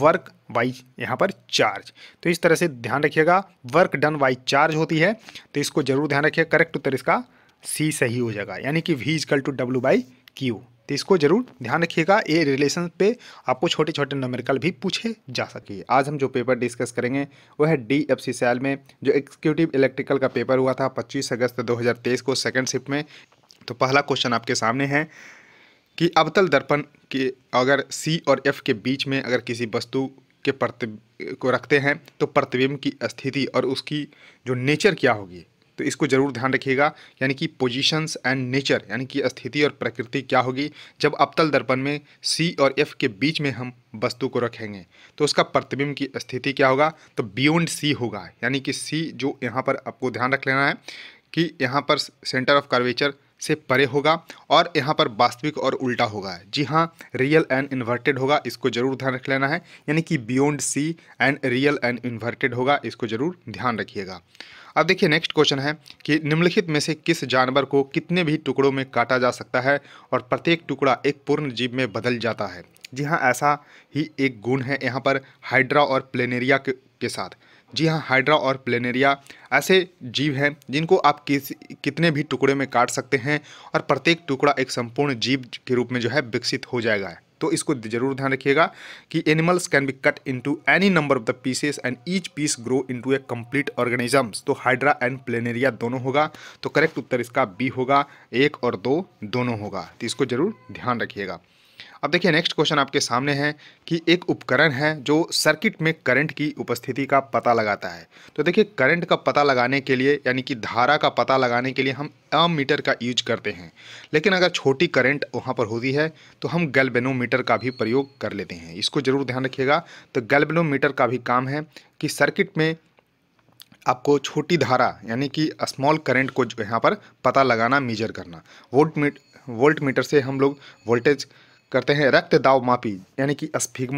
work by यहाँ पर चार्ज तो इस तरह से ध्यान रखिएगा वर्क डन वाई चार्ज होती है तो इसको जरूर ध्यान रखिएगा करेक्ट उत्तर इसका सी सही हो जाएगा यानी कि V is equal to W by Q तो इसको जरूर ध्यान रखिएगा ये रिलेशन पे आपको छोटे छोटे नंबरिकल भी पूछे जा सके आज हम जो पेपर डिस्कस करेंगे वो है डी एफ सी सेल में जो एक्जीक्यूटिव इलेक्ट्रिकल का पेपर हुआ था 25 अगस्त 2023 को सेकंड शिफ्ट में तो पहला क्वेश्चन आपके सामने है कि अवतल दर्पण के अगर सी और एफ के बीच में अगर किसी वस्तु के प्रति को रखते हैं तो प्रतिबिंब की स्थिति और उसकी जो नेचर क्या होगी तो इसको जरूर ध्यान रखिएगा यानी कि पोजीशंस एंड नेचर यानी कि स्थिति और प्रकृति क्या होगी जब अपतल दर्पण में सी और एफ के बीच में हम वस्तु को रखेंगे तो उसका प्रतिबिंब की स्थिति क्या होगा तो बियॉन्ड सी होगा यानी कि सी जो यहाँ पर आपको ध्यान रख लेना है कि यहाँ पर सेंटर ऑफ कर्वेचर से परे होगा और यहाँ पर वास्तविक और उल्टा होगा जी हाँ रियल एंड इन्वर्टेड होगा इसको जरूर ध्यान रख लेना है यानी कि beyond C and real and inverted होगा इसको जरूर ध्यान रखिएगा अब देखिए नेक्स्ट क्वेश्चन है कि निम्नलिखित में से किस जानवर को कितने भी टुकड़ों में काटा जा सकता है और प्रत्येक टुकड़ा एक पूर्ण जीव में बदल जाता है जी हाँ ऐसा ही एक गुण है यहाँ पर हाइड्रा और प्लेनेरिया के, के साथ जी हाँ हाइड्रा और प्लेनेरिया ऐसे जीव हैं जिनको आप किस कितने भी टुकड़े में काट सकते हैं और प्रत्येक टुकड़ा एक संपूर्ण जीव के रूप में जो है विकसित हो जाएगा तो इसको जरूर ध्यान रखिएगा कि animals can be cut into any number of the pieces and each piece grow into a complete organisms तो हाइड्रा एंड प्लेनेरिया दोनों होगा तो करेक्ट उत्तर इसका बी होगा एक और दो दोनों होगा तो इसको जरूर ध्यान रखिएगा अब देखिए नेक्स्ट क्वेश्चन आपके सामने है कि एक उपकरण है जो सर्किट में करंट की उपस्थिति का पता लगाता है तो देखिए करंट का पता लगाने के लिए यानी कि धारा का पता लगाने के लिए हम मीटर का यूज करते हैं लेकिन अगर छोटी करंट वहाँ पर होती है तो हम गैल्बेनोमीटर का भी प्रयोग कर लेते हैं इसको ज़रूर ध्यान रखिएगा तो गैल्बेनोमीटर का भी काम है कि सर्किट में आपको छोटी धारा यानी कि स्मॉल करंट को यहाँ पर पता लगाना मेजर करना वोल्ट मीट वोल्ट मीटर से हम लोग वोल्टेज करते हैं रक्त दाव मापी यानी कि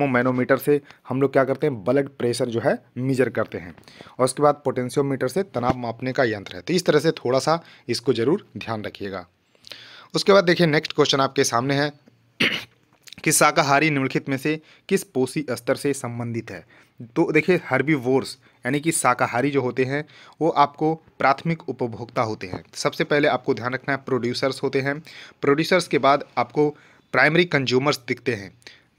मैनोमीटर से हम लोग क्या करते हैं ब्लड प्रेशर जो है मीजर करते हैं और उसके बाद पोटेंशियोमीटर से तनाव मापने का यंत्र है तो इस तरह से थोड़ा सा इसको ज़रूर ध्यान रखिएगा उसके बाद देखिए नेक्स्ट क्वेश्चन आपके सामने है (clears throat) कि शाकाहारी निम्नलिखित में से किस पोषी स्तर से संबंधित है तो देखिए वोर्स यानी कि शाकाहारी जो होते हैं वो आपको प्राथमिक उपभोक्ता होते हैं सबसे पहले आपको ध्यान रखना है प्रोड्यूसर्स होते हैं प्रोड्यूसर्स के बाद आपको प्राइमरी कंज्यूमर्स दिखते हैं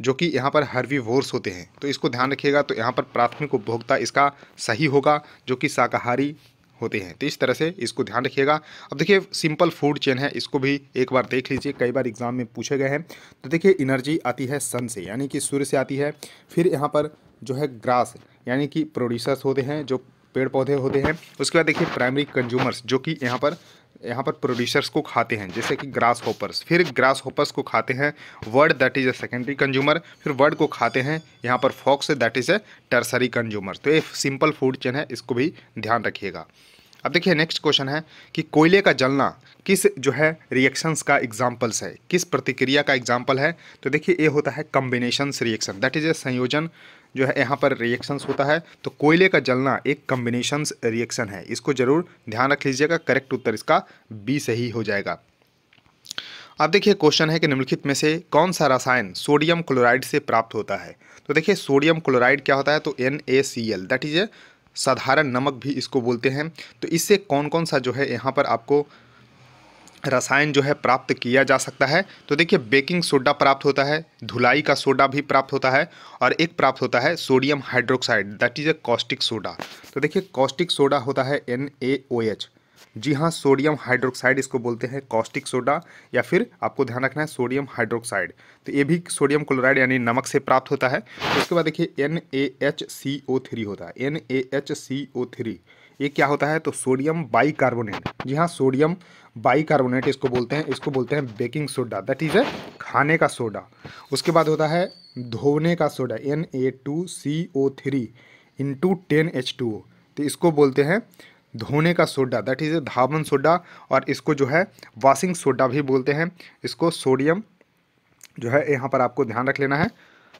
जो कि यहाँ पर हर्वी वोर्स होते हैं तो इसको ध्यान रखिएगा तो यहाँ पर प्राथमिक उपभोक्ता इसका सही होगा जो कि शाकाहारी होते हैं तो इस तरह से इसको ध्यान रखिएगा अब देखिए सिंपल फूड चेन है इसको भी एक बार देख लीजिए कई बार एग्जाम में पूछे गए हैं तो देखिए एनर्जी आती है सन से यानी कि सूर्य से आती है फिर यहाँ पर जो है ग्रास यानी कि प्रोड्यूसर्स होते हैं जो पेड़ पौधे होते हैं उसके बाद देखिए प्राइमरी कंज्यूमर्स जो कि यहाँ पर यहाँ पर प्रोड्यूसर्स को खाते हैं जैसे कि ग्रास होपर्स फिर ग्रास होपर्स को खाते हैं bird that is a secondary consumer फिर वर्ड को खाते हैं यहाँ पर fox that is a tertiary consumer तो ये सिंपल फूड चेन है इसको भी ध्यान रखिएगा अब देखिए नेक्स्ट क्वेश्चन है कि कोयले का जलना किस जो है रिएक्शंस का एग्जाम्पल्स है किस प्रतिक्रिया का एग्जाम्पल है तो देखिए ये होता है combinations reaction that is a संयोजन जो है यहाँ पर रिएक्शंस होता है तो कोयले का जलना एक कम्बिनेशंस रिएक्शन है इसको जरूर ध्यान रख लीजिएगा करेक्ट उत्तर इसका बी सही हो जाएगा अब देखिए क्वेश्चन है कि निम्नलिखित में से कौन सा रसायन सोडियम क्लोराइड से प्राप्त होता है तो देखिए सोडियम क्लोराइड क्या होता है तो N A C L that is a साधारण नमक भी इसको बोलते हैं तो इससे कौन कौन सा जो है यहाँ पर आपको रसायन जो है प्राप्त किया जा सकता है तो देखिए बेकिंग सोडा प्राप्त होता है धुलाई का सोडा भी प्राप्त होता है और एक प्राप्त होता है sodium hydroxide that is a caustic soda तो देखिए कॉस्टिक सोडा होता है एन ए ओ एच जी हाँ सोडियम हाइड्रोक्साइड इसको बोलते हैं कॉस्टिक सोडा या फिर आपको ध्यान रखना है सोडियम हाइड्रोक्साइड तो ये भी सोडियम क्लोराइड यानी नमक से प्राप्त होता है तो उसके बाद देखिए N A H C O three होता है N A H C O three ये क्या होता है तो सोडियम बाइकार्बोनेट जी हाँ सोडियम बाइकार्बोनेट इसको बोलते हैं इसको बोलते हैं baking soda that is a खाने का सोडा उसके बाद होता है धोने का soda N A two C O three into ten H two O तो इसको बोलते हैं धोने का सोडा दैट इज़ ए धावन सोडा और इसको जो है वॉशिंग सोडा भी बोलते हैं इसको सोडियम जो है यहाँ पर आपको ध्यान रख लेना है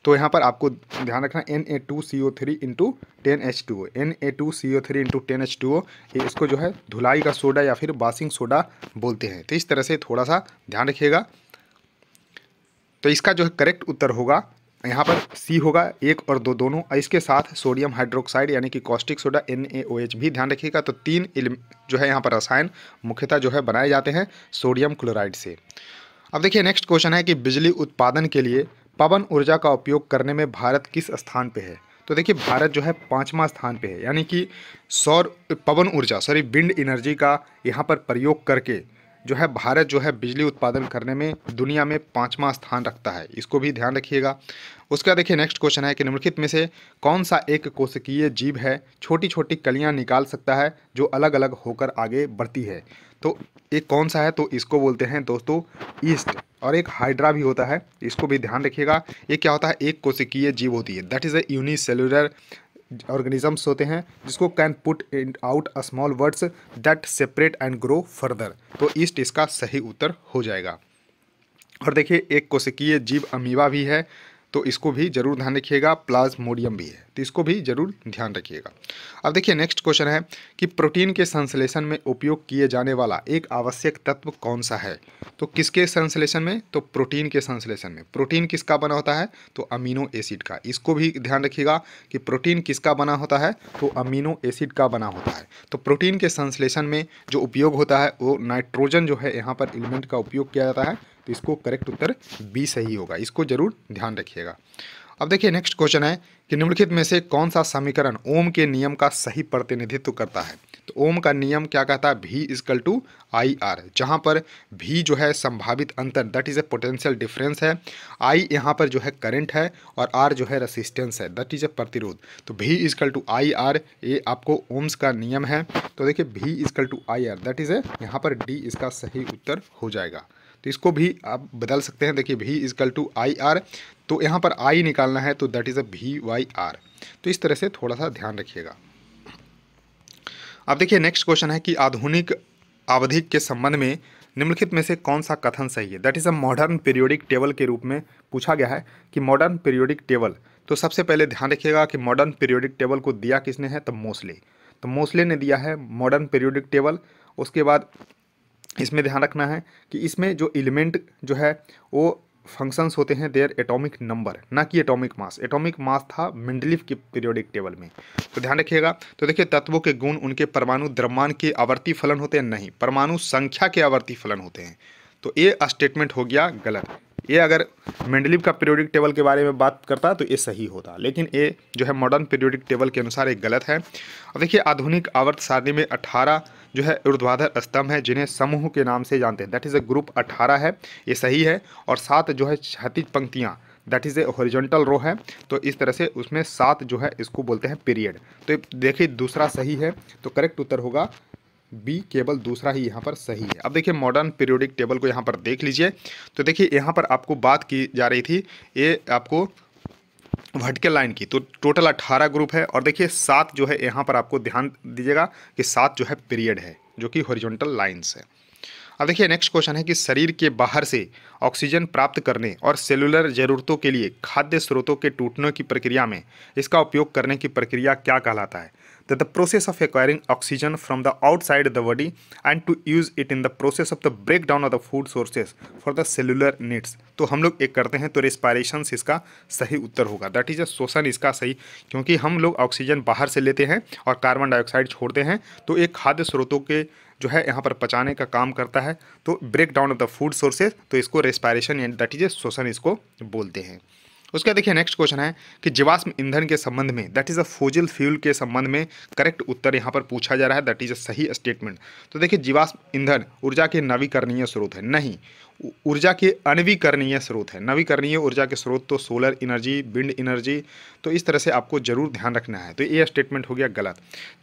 तो यहाँ पर आपको ध्यान रखना N A two C O three into ten H two O N A two C O three into ten H two O इसको जो है धुलाई का सोडा या फिर बासिंग सोडा बोलते हैं तो इस तरह से थोड़ा सा ध्यान रखिएगा तो इसका जो है करेक्ट उत्तर होगा यहाँ पर सी होगा एक और दो दोनों इसके साथ सोडियम हाइड्रोक्साइड यानी कि कॉस्टिक सोडा एन भी ध्यान रखिएगा तो तीन जो है यहाँ पर रसायन मुख्यतः जो है बनाए जाते हैं सोडियम क्लोराइड से अब देखिए नेक्स्ट क्वेश्चन है कि बिजली उत्पादन के लिए पवन ऊर्जा का उपयोग करने में भारत किस स्थान पे है तो देखिए भारत जो है पाँचवा स्थान पे है यानी कि सौर पवन ऊर्जा सॉरी विंड एनर्जी का यहाँ पर प्रयोग करके जो है भारत जो है बिजली उत्पादन करने में दुनिया में पाँचवा स्थान रखता है इसको भी ध्यान रखिएगा उसका देखिए नेक्स्ट क्वेश्चन है कि निम्नलिखित में से कौन सा एक कोशिकीय जीव है छोटी छोटी कलियाँ निकाल सकता है जो अलग अलग होकर आगे बढ़ती है तो एक कौन सा है तो इसको बोलते हैं दोस्तों ईस्ट और एक हाइड्रा भी होता है इसको भी ध्यान रखिएगा ये क्या होता है एक कोशिकीय जीव होती है that is a unicellular organisms होते हैं जिसको can put in out a small words that separate and grow further तो ईस्ट इसका सही उत्तर हो जाएगा और देखिए एक कोशिकीय जीव अमीबा भी है तो इसको भी जरूर ध्यान रखिएगा प्लाज्मोडियम भी है तो इसको भी जरूर ध्यान रखिएगा अब देखिए नेक्स्ट क्वेश्चन है कि प्रोटीन के संश्लेषण में उपयोग किए जाने वाला एक आवश्यक तत्व कौन सा है तो किसके संश्लेषण में तो प्रोटीन के संश्लेषण में प्रोटीन किसका बना होता है तो अमीनो एसिड का इसको भी ध्यान रखिएगा कि प्रोटीन किसका बना होता है तो अमीनो एसिड का बना होता है तो प्रोटीन के संश्लेषण में जो उपयोग होता है वो नाइट्रोजन जो है यहाँ पर एलिमेंट का उपयोग किया जाता है तो इसको करेक्ट उत्तर बी सही होगा इसको जरूर ध्यान रखिएगा अब देखिए नेक्स्ट क्वेश्चन है कि निम्नलिखित में से कौन सा समीकरण ओम के नियम का सही प्रतिनिधित्व करता है तो ओम का नियम क्या कहता है भी इजकल टू आई आर जहाँ पर भी जो है संभावित अंतर that is a potential difference है आई यहाँ पर जो है करंट है और आर जो है रेसिस्टेंस है दैट इज़ ए प्रतिरोध तो भी इजकल टू आई आर ये आपको ओम्स का नियम है तो देखिए भी is equal to I R that is a यहाँ पर डी इसका सही उत्तर हो जाएगा तो इसको भी आप बदल सकते हैं देखिए भी इजकल टू आई आर तो यहाँ पर आई निकालना है तो दैट इज़ अ भी वाई आर तो इस तरह से थोड़ा सा ध्यान रखिएगा अब देखिए नेक्स्ट क्वेश्चन है कि आधुनिक आवधिक के संबंध में निम्नलिखित में से कौन सा कथन सही है that is a modern periodic table के रूप में पूछा गया है कि मॉडर्न पीरियोडिक टेबल तो सबसे पहले ध्यान रखिएगा कि मॉडर्न पीरियोडिक टेबल को दिया किसने है तो मोसले तो मोसले ने दिया है मॉडर्न पीरियोडिक टेबल उसके बाद इसमें ध्यान रखना है कि इसमें जो एलिमेंट जो है वो फंक्शंस होते हैं देयर एटॉमिक नंबर ना कि एटॉमिक मास एटॉमिक मास था मिंडलिफ के पीरियोडिक टेबल में तो ध्यान रखिएगा तो देखिए तत्वों के गुण उनके परमाणु द्रव्यमान के आवर्ती फलन होते हैं नहीं परमाणु संख्या के आवर्ती फलन होते हैं तो ये स्टेटमेंट हो गया गलत ये अगर मेंडलिव का पीरियोडिक टेबल के बारे में बात करता तो ये सही होता लेकिन ये जो है मॉडर्न पीरियोडिक टेबल के अनुसार ये गलत है और देखिए आधुनिक आवर्त सारणी में अठारह जो है ऊर्ध्वाधर स्तंभ है जिन्हें समूह के नाम से जानते हैं दैट इज़ अ ग्रुप अट्ठारह है ये सही है और सात जो है क्षतिज पंक्तियाँ that is a horizontal row है तो इस तरह से उसमें सात जो है इसको बोलते हैं पीरियड तो देखिए दूसरा सही है तो करेक्ट उत्तर होगा बी केवल दूसरा ही यहाँ पर सही है अब देखिए मॉडर्न पीरियोडिक टेबल को यहाँ पर देख लीजिए तो देखिए यहाँ पर आपको बात की जा रही थी ये आपको वर्टिकल लाइन की तो टोटल अट्ठारह ग्रुप है और देखिए सात जो है यहाँ पर आपको ध्यान दीजिएगा कि सात जो है पीरियड है जो कि हॉरिजॉन्टल लाइंस है अब देखिए नेक्स्ट क्वेश्चन है कि शरीर के बाहर से ऑक्सीजन प्राप्त करने और सेलुलर जरूरतों के लिए खाद्य स्रोतों के टूटने की प्रक्रिया में इसका उपयोग करने की प्रक्रिया क्या कहलाता है that the process of acquiring oxygen from the outside the body and to use it in the process of the breakdown of the food sources for the cellular needs तो हम लोग एक करते हैं तो रेस्पायरेशन इसका सही उत्तर होगा दैट इज अ शोषण इसका सही क्योंकि हम लोग ऑक्सीजन बाहर से लेते हैं और कार्बन डाइऑक्साइड छोड़ते हैं तो एक खाद्य स्रोतों के जो है यहाँ पर पचाने का काम करता है तो break down of the food sources तो इसको रेस्पायरेशन दैट इज ए शोषण इसको बोलते हैं उसके बाद देखिए नेक्स्ट क्वेश्चन है कि जीवाश्म ईंधन के संबंध में that is a fossil fuel के संबंध में करेक्ट उत्तर यहाँ पर पूछा जा रहा है दैट इज़ अ सही स्टेटमेंट तो देखिए जीवाश्म ईंधन ऊर्जा के नवीकरणीय स्रोत है नहीं ऊर्जा के अनवीकरणीय स्रोत है नवीकरणीय ऊर्जा के स्रोत तो सोलर एनर्जी विंड एनर्जी तो इस तरह से आपको जरूर ध्यान रखना है तो ये स्टेटमेंट हो गया गलत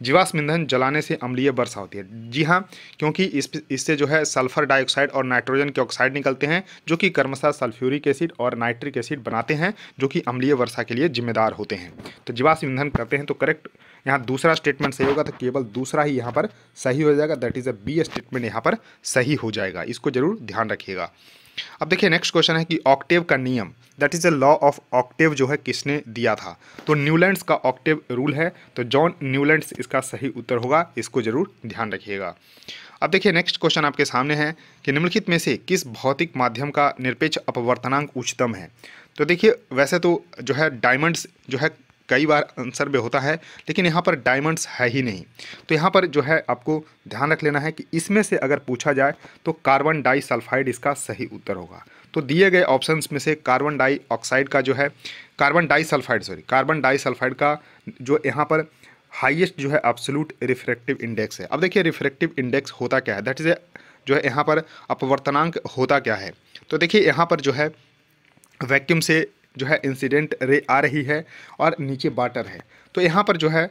जीवाश्म ईंधन जलाने से अम्लीय वर्षा होती है जी हाँ क्योंकि इस इससे जो है सल्फर डाइऑक्साइड और नाइट्रोजन के ऑक्साइड निकलते हैं जो कि कर्मशा सल्फ्यूरिक एसिड और नाइट्रिक एसिड बनाते हैं जो कि अम्लीय वर्षा के लिए जिम्मेदार होते हैं तो जीवाश्म ईंधन करते हैं तो करेक्ट यहाँ दूसरा स्टेटमेंट सही होगा तो केवल दूसरा ही यहाँ पर सही हो जाएगा that is a B statement यहाँ पर सही हो जाएगा इसको जरूर ध्यान रखिएगा अब देखिए नेक्स्ट क्वेश्चन है कि ऑक्टेव का नियम that is a law of octave जो है किसने दिया था तो न्यूलैंड्स का ऑक्टेव रूल है तो जॉन न्यूलैंड्स इसका सही उत्तर होगा इसको जरूर ध्यान रखिएगा अब देखिए नेक्स्ट क्वेश्चन आपके सामने है कि निम्नलिखित में से किस भौतिक माध्यम का निरपेक्ष अपवर्तनांक उच्चतम है तो देखिए वैसे तो जो है डायमंड्स जो है कई बार आंसर में होता है लेकिन यहाँ पर डायमंड्स है ही नहीं तो यहाँ पर जो है आपको ध्यान रख लेना है कि इसमें से अगर पूछा जाए तो कार्बन डाइसल्फाइड इसका सही उत्तर होगा तो दिए गए ऑप्शंस में से कार्बन डाई ऑक्साइड का जो है carbon disulphide sorry carbon disulphide का जो यहाँ पर हाइएस्ट जो है एब्सोलूट रिफ्रेक्टिव इंडेक्स है अब देखिए रिफ्रेक्टिव इंडेक्स होता क्या है दैट इज़ ए जो है यहाँ पर अपवर्तनांक होता क्या है तो देखिए यहाँ पर जो है वैक्यूम से जो है इंसिडेंट रे आ रही है और नीचे वाटर है तो यहाँ पर जो है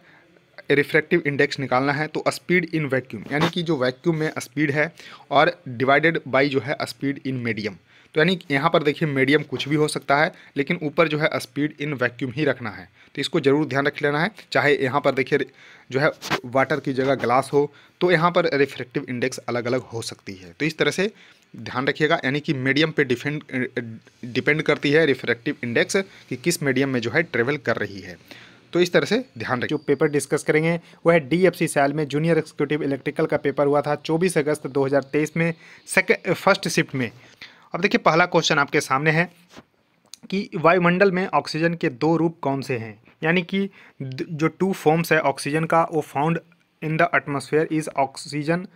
रिफ्रैक्टिव इंडेक्स निकालना है तो स्पीड इन वैक्यूम यानी कि जो वैक्यूम में स्पीड है और डिवाइडेड बाई जो है स्पीड इन मीडियम तो यानी यहाँ पर देखिए मीडियम कुछ भी हो सकता है लेकिन ऊपर जो है स्पीड इन वैक्यूम ही रखना है तो इसको ज़रूर ध्यान रख लेना है चाहे यहाँ पर देखिए जो है वाटर की जगह ग्लास हो तो यहाँ पर रिफ्रैक्टिव इंडेक्स अलग अलग हो सकती है तो इस तरह से ध्यान रखिएगा यानी कि मीडियम पे डिफेंड डिपेंड करती है रिफ्रैक्टिव इंडेक्स कि किस मीडियम में जो है ट्रेवल कर रही है तो इस तरह से ध्यान रखिए जो पेपर डिस्कस करेंगे वह है डीएफसी सेल में जूनियर एक्सिक्यूटिव इलेक्ट्रिकल का पेपर हुआ था 24 अगस्त 2023 में सेकेंड फर्स्ट शिफ्ट में अब देखिए पहला क्वेश्चन आपके सामने है कि वायुमंडल में ऑक्सीजन के दो रूप कौन से हैं यानी कि जो टू फॉर्म्स है ऑक्सीजन का वो found in the atmosphere is oxygen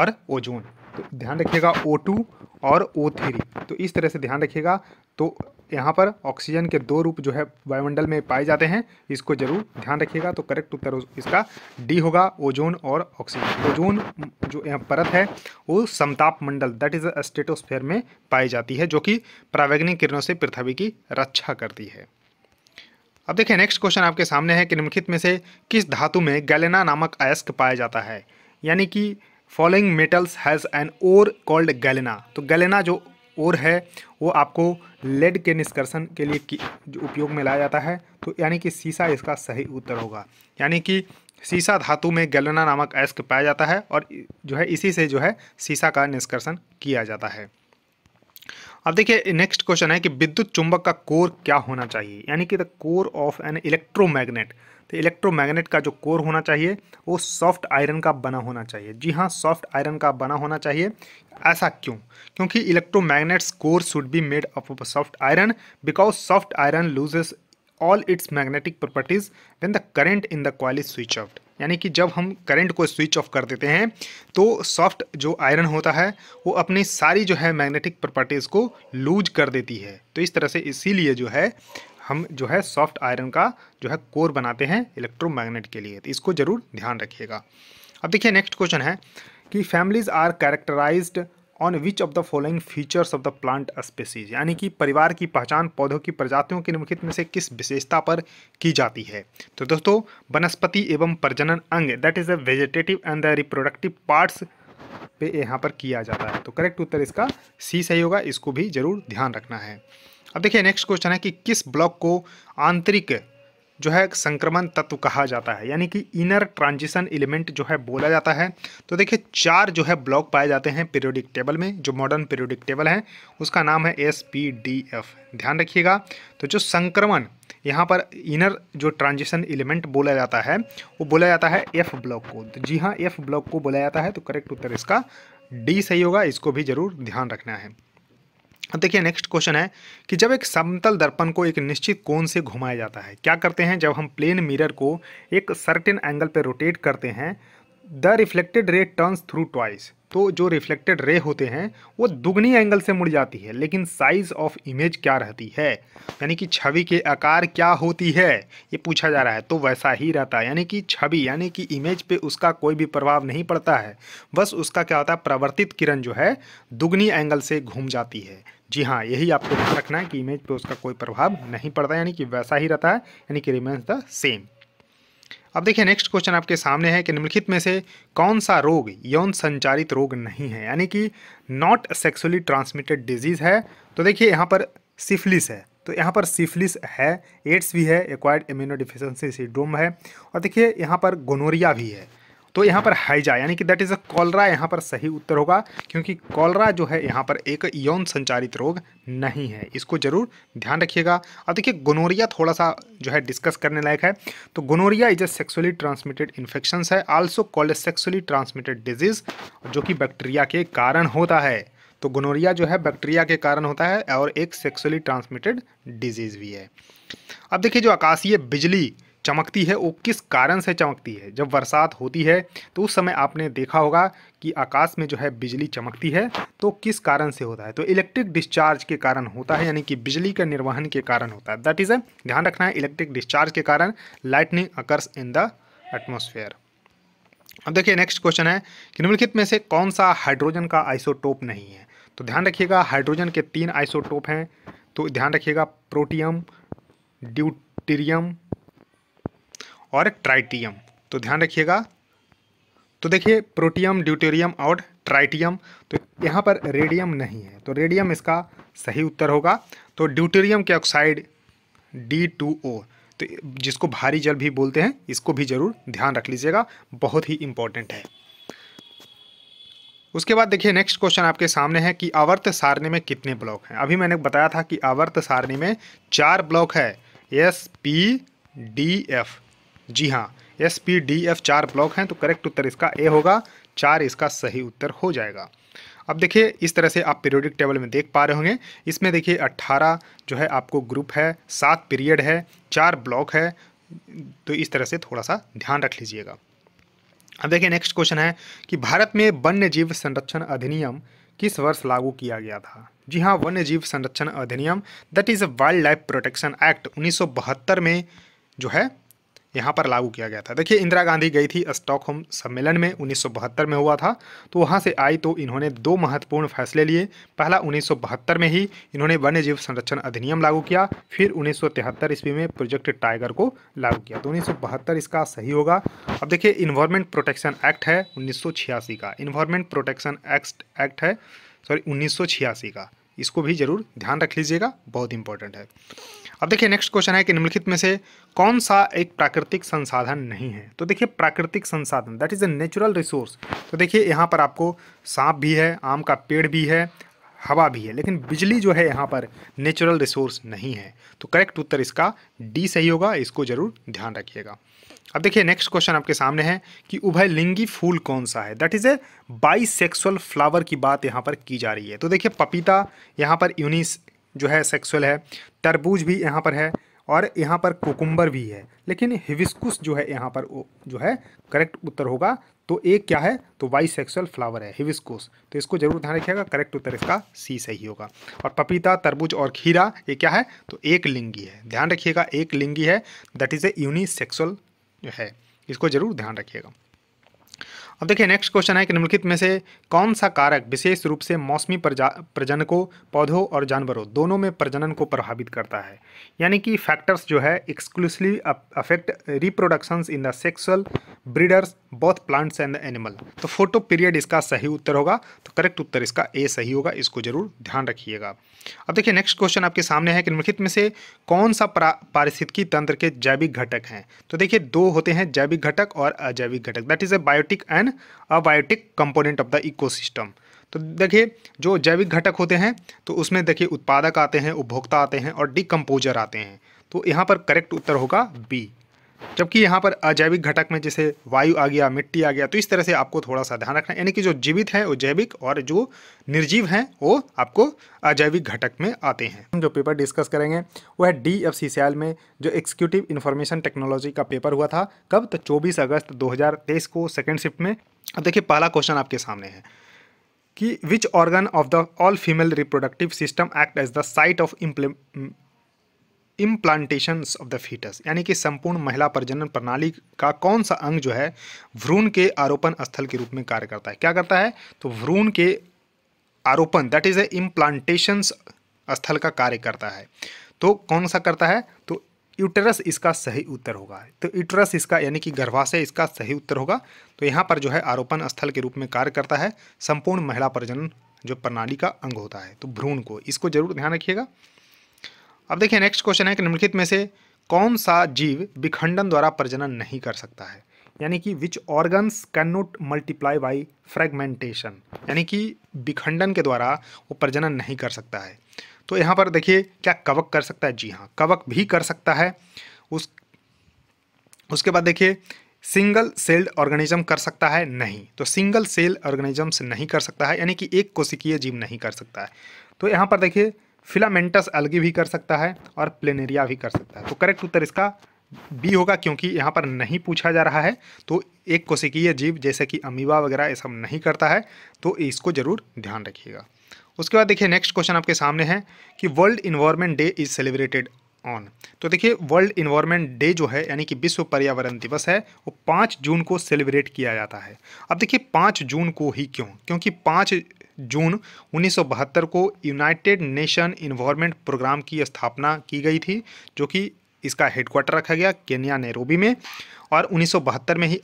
और ओजोन तो ध्यान रखिएगा ओ टू और ओ थ्री तो इस तरह से ध्यान रखिएगा तो यहाँ पर ऑक्सीजन के दो रूप जो है वायुमंडल में पाए जाते हैं इसको जरूर ध्यान रखिएगा तो करेक्ट उत्तर इसका डी होगा ओजोन और ऑक्सीजन ओजोन जो यहाँ परत है वो समताप मंडल दैट इज स्टेटोस्फेयर में पाई जाती है जो कि प्रावैग्निक किरणों से पृथ्वी की रक्षा करती है अब देखिए नेक्स्ट क्वेश्चन आपके सामने है कि निम्नलिखित में से किस धातु में गैलेना नामक अयस्क पाया जाता है यानी कि following metals has an ore called galena तो गैलेना जो ओर है वो आपको लेड के निष्कर्षण के लिए उपयोग में लाया जाता है तो यानी कि सीसा इसका सही उत्तर होगा यानी कि सीसा धातु में गैलेना नामक एस्क पाया जाता है और जो है इसी से जो है सीसा का निष्कर्षण किया जाता है अब देखिए नेक्स्ट क्वेश्चन है कि विद्युत चुंबक का कोर क्या होना चाहिए यानी कि the core of an electromagnet तो इलेक्ट्रोमैग्नेट का जो कोर होना चाहिए वो सॉफ्ट आयरन का बना होना चाहिए जी हाँ सॉफ्ट आयरन का बना होना चाहिए ऐसा क्यों क्योंकि electromagnets core should be made of soft iron because soft iron loses all its magnetic properties when the current in the coil is switch off यानी कि जब हम करंट को स्विच ऑफ कर देते हैं तो सॉफ्ट जो आयरन होता है वो अपनी सारी जो है मैग्नेटिक प्रॉपर्टीज़ को लूज कर देती है तो इस तरह से इसीलिए जो है हम जो है सॉफ्ट आयरन का जो है कोर बनाते हैं इलेक्ट्रोमैग्नेट के लिए तो इसको ज़रूर ध्यान रखिएगा अब देखिए नेक्स्ट क्वेश्चन है कि families are characterize on which of the following features of the plant species यानी कि परिवार की पहचान पौधों की प्रजातियों के निम्नलिखित में से किस विशेषता पर की जाती है तो दोस्तों वनस्पति एवं प्रजनन अंग that is the vegetative and the reproductive parts पे यहाँ पर किया जाता है तो करेक्ट उत्तर इसका सी सही होगा इसको भी जरूर ध्यान रखना है अब देखिए नेक्स्ट क्वेश्चन है कि किस ब्लॉक को आंतरिक जो है संक्रमण तत्व कहा जाता है यानी कि इनर ट्रांजिशन एलिमेंट जो है बोला जाता है तो देखिए चार जो है ब्लॉक पाए जाते हैं पीरियोडिक टेबल में जो मॉडर्न पीरियोडिक टेबल है उसका नाम है एस पी डी एफ ध्यान रखिएगा तो जो संक्रमण यहाँ पर इनर जो ट्रांजिशन एलिमेंट बोला जाता है वो बोला जाता है एफ ब्लॉक को तो जी हाँ एफ ब्लॉक को बोला जाता है तो करेक्ट उत्तर इसका डी सही होगा इसको भी ज़रूर ध्यान रखना है देखिए नेक्स्ट क्वेश्चन है कि जब एक समतल दर्पण को एक निश्चित कोण से घुमाया जाता है क्या करते हैं जब हम प्लेन मिरर को एक सर्टेन एंगल पर रोटेट करते हैं the reflected ray turns through twice तो जो रिफ्लेक्टेड रे होते हैं वो दुगनी एंगल से मुड़ जाती है लेकिन साइज ऑफ इमेज क्या रहती है यानी कि छवि के आकार क्या होती है ये पूछा जा रहा है तो वैसा ही रहता है यानी कि छवि यानी कि इमेज पे उसका कोई भी प्रभाव नहीं पड़ता है बस उसका क्या होता है प्रवर्तित किरण जो है दुगनी एंगल से घूम जाती है जी हाँ यही आपको ध्यान रखना है कि इमेज पर उसका कोई प्रभाव नहीं पड़ता यानी कि वैसा ही रहता है यानी कि रिमेन्स द सेम अब देखिए नेक्स्ट क्वेश्चन आपके सामने है कि निम्नलिखित में से कौन सा रोग यौन संचारित रोग नहीं है यानी कि नॉट सेक्सुअली ट्रांसमिटेड डिजीज़ है तो देखिए यहाँ पर सिफिलिस है तो यहाँ पर सिफिलिस है एड्स भी है एक्वायर्ड इम्यूनोडिफिशेंसी डिफिशेंसी सिंड्रोम है और देखिए यहाँ पर गोनोरिया भी है तो यहाँ पर हाइजा यानी कि दैट इज़ अ कॉलरा यहाँ पर सही उत्तर होगा क्योंकि कॉलरा जो है यहाँ पर एक यौन संचारित रोग नहीं है इसको ज़रूर ध्यान रखिएगा अब देखिए गोनोरिया थोड़ा सा जो है डिस्कस करने लायक है तो gonorrhoea is a sexually transmitted infection है also called sexually transmitted disease जो कि बैक्टीरिया के कारण होता है तो गोनोरिया जो है बैक्टीरिया के कारण होता है और एक सेक्सुअली ट्रांसमिटेड डिजीज़ भी है अब देखिए जो आकाशीय बिजली चमकती है वो किस कारण से चमकती है जब बरसात होती है तो उस समय आपने देखा होगा कि आकाश में जो है बिजली चमकती है तो किस कारण से होता है तो इलेक्ट्रिक डिस्चार्ज के कारण होता है यानी कि बिजली के निर्वहन के कारण होता है दैट इज़ अ ध्यान रखना है इलेक्ट्रिक डिस्चार्ज के कारण lightning occurs in the atmosphere अब देखिए नेक्स्ट क्वेश्चन है कि निम्नलिखित में से कौन सा हाइड्रोजन का आइसोटोप नहीं है तो ध्यान रखिएगा हाइड्रोजन के तीन आइसोटोप हैं तो ध्यान रखिएगा प्रोटियम ड्यूटीरियम और ट्राइटियम तो ध्यान रखिएगा तो देखिए प्रोटियम ड्यूटेरियम और ट्राइटियम तो यहाँ पर रेडियम नहीं है तो रेडियम इसका सही उत्तर होगा तो ड्यूटेरियम के ऑक्साइड डी टू ओ तो जिसको भारी जल भी बोलते हैं इसको भी ज़रूर ध्यान रख लीजिएगा बहुत ही इम्पोर्टेंट है उसके बाद देखिए नेक्स्ट क्वेश्चन आपके सामने है कि आवर्त सारणी में कितने ब्लॉक हैं अभी मैंने बताया था कि आवर्त सारणी में चार ब्लॉक है S P D F G हाँ एस पी डी एफ चार ब्लॉक हैं तो करेक्ट उत्तर इसका ए होगा चार इसका सही उत्तर हो जाएगा अब देखिए इस तरह से आप पीरियोडिक टेबल में देख पा रहे होंगे इसमें देखिए 18 जो है आपको ग्रुप है सात पीरियड है चार ब्लॉक है तो इस तरह से थोड़ा सा ध्यान रख लीजिएगा अब देखिए नेक्स्ट क्वेश्चन है कि भारत में वन्य जीव संरक्षण अधिनियम किस वर्ष लागू किया गया था जी हाँ वन्य जीव संरक्षण अधिनियम that is wildlife protection act उन्नीस में जो है यहाँ पर लागू किया गया था देखिए इंदिरा गांधी गई थी स्टॉकहोम सम्मेलन में 1972 में हुआ था तो वहाँ से आई तो इन्होंने दो महत्वपूर्ण फैसले लिए पहला 1972 में ही इन्होंने वन्य जीव संरक्षण अधिनियम लागू किया फिर उन्नीस ईस्वी में प्रोजेक्ट टाइगर को लागू किया तो उन्नीस इसका सही होगा अब देखिए इन्वायरमेंट प्रोटेक्शन एक्ट है उन्नीस का इन्वायरमेंट प्रोटेक्शन एक्ट एक्ट है सॉरी उन्नीस का इसको भी ज़रूर ध्यान रख लीजिएगा बहुत इंपॉर्टेंट है अब देखिए नेक्स्ट क्वेश्चन है कि निम्नलिखित में से कौन सा एक प्राकृतिक संसाधन नहीं है तो देखिए प्राकृतिक संसाधन that is a natural resource तो देखिए यहाँ पर आपको सांप भी है आम का पेड़ भी है हवा भी है लेकिन बिजली जो है यहाँ पर नेचुरल रिसोर्स नहीं है तो करेक्ट उत्तर इसका डी सही होगा इसको जरूर ध्यान रखिएगा अब देखिए नेक्स्ट क्वेश्चन आपके सामने है कि उभय लिंगी फूल कौन सा है that is a bisexual flower की बात यहाँ पर की जा रही है तो देखिए पपीता यहाँ पर यूनिस जो है सेक्सुअल है तरबूज भी यहाँ पर है और यहाँ पर कोकुम्बर भी है लेकिन हिविस्कुस जो है यहाँ पर जो है करेक्ट उत्तर होगा तो एक क्या है तो वाई सेक्सुअल फ्लावर है हिविस्कोस तो इसको जरूर ध्यान रखिएगा करेक्ट उत्तर इसका सी सही होगा और पपीता तरबूज और खीरा ये क्या है तो एक लिंगी है ध्यान रखिएगा एक लिंगी है दैट इज़ ए यूनिसेक्सुअल है इसको जरूर ध्यान रखिएगा अब देखिए नेक्स्ट क्वेश्चन है कि निम्नलिखित में से कौन सा कारक विशेष रूप से मौसमी प्रजा प्रजनकों पौधों और जानवरों दोनों में प्रजनन को प्रभावित करता है यानी कि फैक्टर्स जो है exclusively affect reproductions in the sexual breeders both plants and animal तो फोटो पीरियड इसका सही उत्तर होगा तो करेक्ट उत्तर इसका ए सही होगा इसको जरूर ध्यान रखिएगा अब देखिए नेक्स्ट क्वेश्चन आपके सामने है कि निम्नलिखित में से कौन सा पारिस्थितिकी तंत्र के जैविक घटक हैं तो देखिए दो होते हैं जैविक घटक और अजैविक घटक that is a biotic and abiotic component of the ecosystem तो देखिए जो जैविक घटक होते हैं तो उसमें देखिए उत्पादक आते हैं उपभोक्ता आते हैं और डिकम्पोजर आते हैं तो यहाँ पर करेक्ट उत्तर होगा बी जबकि यहाँ पर अजैविक घटक में जैसे वायु आ गया मिट्टी आ गया तो इस तरह से आपको थोड़ा सा ध्यान रखना यानी कि जो जीवित है वो जैविक और जो निर्जीव हैं वो आपको अजैविक घटक में आते हैं हम जो पेपर डिस्कस करेंगे वह है डी एफ में जो एक्सिक्यूटिव इन्फॉर्मेशन टेक्नोलॉजी का पेपर हुआ था कब तो चौबीस अगस्त दो को सेकेंड शिफ्ट में अब देखिए पहला क्वेश्चन आपके सामने है कि which organ of the all female reproductive system act as the site of implantation of the foetus यानी कि संपूर्ण महिला प्रजनन प्रणाली का कौन सा अंग जो है भ्रूण के आरोपण स्थल के रूप में कार्य करता है क्या करता है तो भ्रूण के आरोपण दैट इज ए इम्प्लांटेशंस स्थल का कार्य करता है तो कौन सा करता है तो यूटरस इसका सही उत्तर होगा तो यूटरस इसका यानी कि गर्भाशय इसका सही उत्तर होगा तो यहाँ पर जो है आरोपण स्थल के रूप में कार्य करता है संपूर्ण महिला प्रजनन जो प्रणाली का अंग होता है तो भ्रूण को इसको जरूर ध्यान रखिएगा अब देखिए नेक्स्ट क्वेश्चन है कि निम्नलिखित में से कौन सा जीव विखंडन द्वारा प्रजनन नहीं कर सकता है यानी कि which organs can not multiply by fragmentation यानी कि विखंडन के द्वारा वो प्रजनन नहीं कर सकता है तो यहाँ पर देखिए क्या कवक कर सकता है जी हाँ कवक भी कर सकता है उस उसके बाद देखिए सिंगल सेल्ड ऑर्गेनिज्म कर सकता है नहीं तो सिंगल सेल ऑर्गेनिजम्स नहीं कर सकता है यानी कि एक कोशिकीय जीव नहीं कर सकता है तो यहाँ पर देखिए फिलामेंटस एल्गी भी कर सकता है और प्लेनेरिया भी कर सकता है तो करेक्ट उत्तर इसका बी होगा क्योंकि यहाँ पर नहीं पूछा जा रहा है तो एक कोशिकीय जीव जैसे कि अमीबा वगैरह ये सब नहीं करता है तो इसको ज़रूर ध्यान रखिएगा उसके बाद देखिए नेक्स्ट क्वेश्चन आपके सामने है कि world environment day is celebrated on तो देखिए वर्ल्ड इन्वायरमेंट डे जो है यानी कि विश्व पर्यावरण दिवस है वो पाँच जून को सेलिब्रेट किया जाता है अब देखिए पाँच जून को ही क्यों क्योंकि पाँच जून 1972 को यूनाइटेड नेशन इन्वायरमेंट प्रोग्राम की स्थापना की गई थी जो कि इसका हेडक्वार्टर रखा गया केन्या नेरोबी में और उन्नीस में ही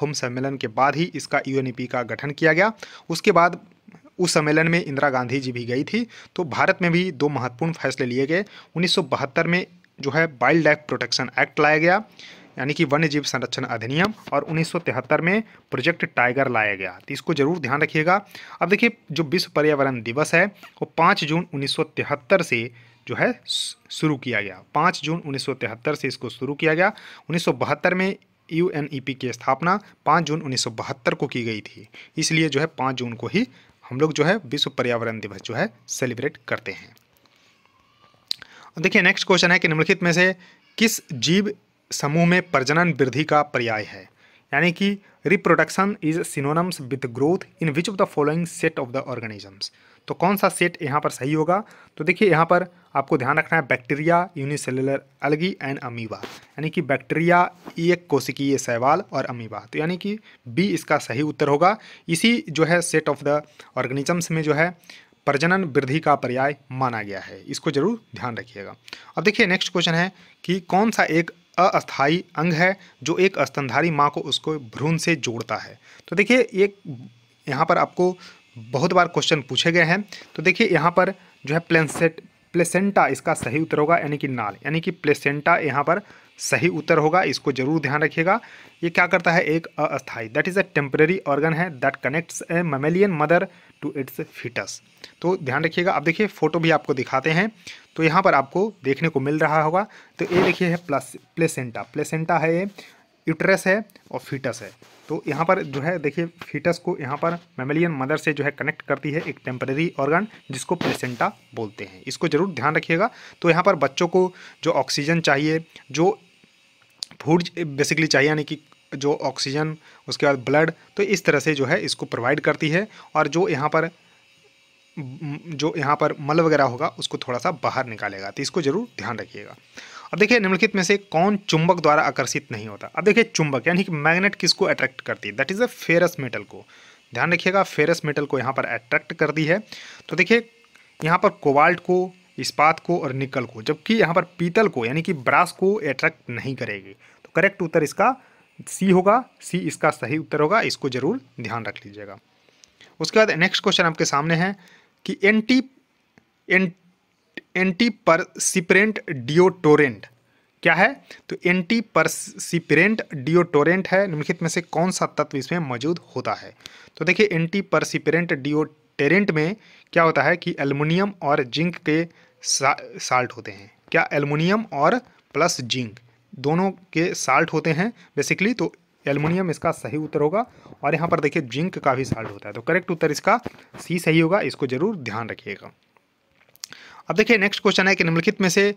होम सम्मेलन के बाद ही इसका यू e का गठन किया गया उसके बाद उस सम्मेलन में इंदिरा गांधी जी भी गई थी तो भारत में भी दो महत्वपूर्ण फैसले लिए गए उन्नीस में जो है वाइल्ड लाइफ प्रोटेक्शन एक्ट लाया गया यानी कि वन्य जीव संरक्षण अधिनियम और उन्नीस में प्रोजेक्ट टाइगर लाया गया तो इसको जरूर ध्यान रखिएगा अब देखिए जो विश्व पर्यावरण दिवस है वो पाँच जून उन्नीस से जो है शुरू किया गया पाँच जून उन्नीस से इसको शुरू किया गया उन्नीस में यू एन ई पी की स्थापना पाँच जून उन्नीस को की गई थी इसलिए जो है पाँच जून को ही हम लोग जो है विश्व पर्यावरण दिवस जो है सेलिब्रेट करते हैं देखिए नेक्स्ट क्वेश्चन है कि निम्नलिखित में से किस जीव समूह में प्रजनन वृद्धि का पर्याय है यानी कि reproduction is synonyms with growth in which of the following set of the organisms तो कौन सा सेट यहाँ पर सही होगा तो देखिए यहाँ पर आपको ध्यान रखना है bacteria unicellular algae and amoeba यानी कि बैक्टीरिया e एक कोशिकीय सहवाल और अमीबा तो यानी कि बी इसका सही उत्तर होगा इसी जो है सेट ऑफ द ऑर्गेनिजम्स में जो है प्रजनन वृद्धि का पर्याय माना गया है इसको जरूर ध्यान रखिएगा अब देखिए नेक्स्ट क्वेश्चन है कि कौन सा एक अस्थाई अंग है जो एक स्तनधारी माँ को उसको भ्रूण से जोड़ता है तो देखिए एक यहाँ पर आपको बहुत बार क्वेश्चन पूछे गए हैं तो देखिए यहाँ पर जो है प्लेसेट प्लेसेंटा इसका सही उत्तर होगा यानी कि नाल यानी कि प्लेसेंटा यहाँ पर सही उत्तर होगा इसको जरूर ध्यान रखिएगा ये क्या करता है एक अस्थाई that is a temporary organ है that connects a mammalian mother to its foetus तो ध्यान रखिएगा अब देखिए फ़ोटो भी आपको दिखाते हैं तो यहाँ पर आपको देखने को मिल रहा होगा तो ये देखिए है प्लस प्लेसेंटा प्लेसेंटा है ये यूट्रस है और फीटस है तो यहाँ पर जो है देखिए फीटस को यहाँ पर मेमेलियन मदर से जो है कनेक्ट करती है एक टेम्परेरी ऑर्गन जिसको प्लेसेंटा बोलते हैं इसको ज़रूर ध्यान रखिएगा तो यहाँ पर बच्चों को जो ऑक्सीजन चाहिए जो फूड बेसिकली चाहिए यानी कि जो ऑक्सीजन उसके बाद ब्लड तो इस तरह से जो है इसको प्रोवाइड करती है और जो यहाँ पर जो यहाँ पर मल वगैरह होगा उसको थोड़ा सा बाहर निकालेगा तो इसको जरूर ध्यान रखिएगा अब देखिए निम्नलिखित में से कौन चुंबक द्वारा आकर्षित नहीं होता अब देखिए चुंबक यानी कि मैग्नेट किसको अट्रैक्ट करती है that is a ferrous metal को ध्यान रखिएगा फेरस मेटल को यहाँ पर अट्रैक्ट करती है तो देखिए यहाँ पर कोबाल्ट को इस्पात को और निकल को जबकि यहाँ पर पीतल को यानी कि ब्रास को अट्रैक्ट नहीं करेगी तो करेक्ट उत्तर इसका सी होगा सी इसका सही उत्तर होगा इसको जरूर ध्यान रख लीजिएगा उसके बाद नेक्स्ट क्वेश्चन आपके सामने है कि एंटी एं, एंटी परसिपरेंट डिओटोरेंट क्या है तो एंटी परसिपरेंट डिओटोरेंट है निम्नलिखित में से कौन सा तत्व इसमें मौजूद होता है तो देखिए एंटी परसिपरेंट डिओटेरेंट में क्या होता है कि एलमुनियम और जिंक के सा, साल्ट होते हैं क्या एलमुनियम और प्लस जिंक दोनों के साल्ट होते हैं बेसिकली तो एलमिनियम इसका सही उत्तर होगा और यहाँ पर देखिए जिंक का भी साल्ट होता है तो करेक्ट उत्तर इसका सी सही होगा इसको जरूर ध्यान रखिएगा अब देखिए नेक्स्ट क्वेश्चन है कि निम्नलिखित में से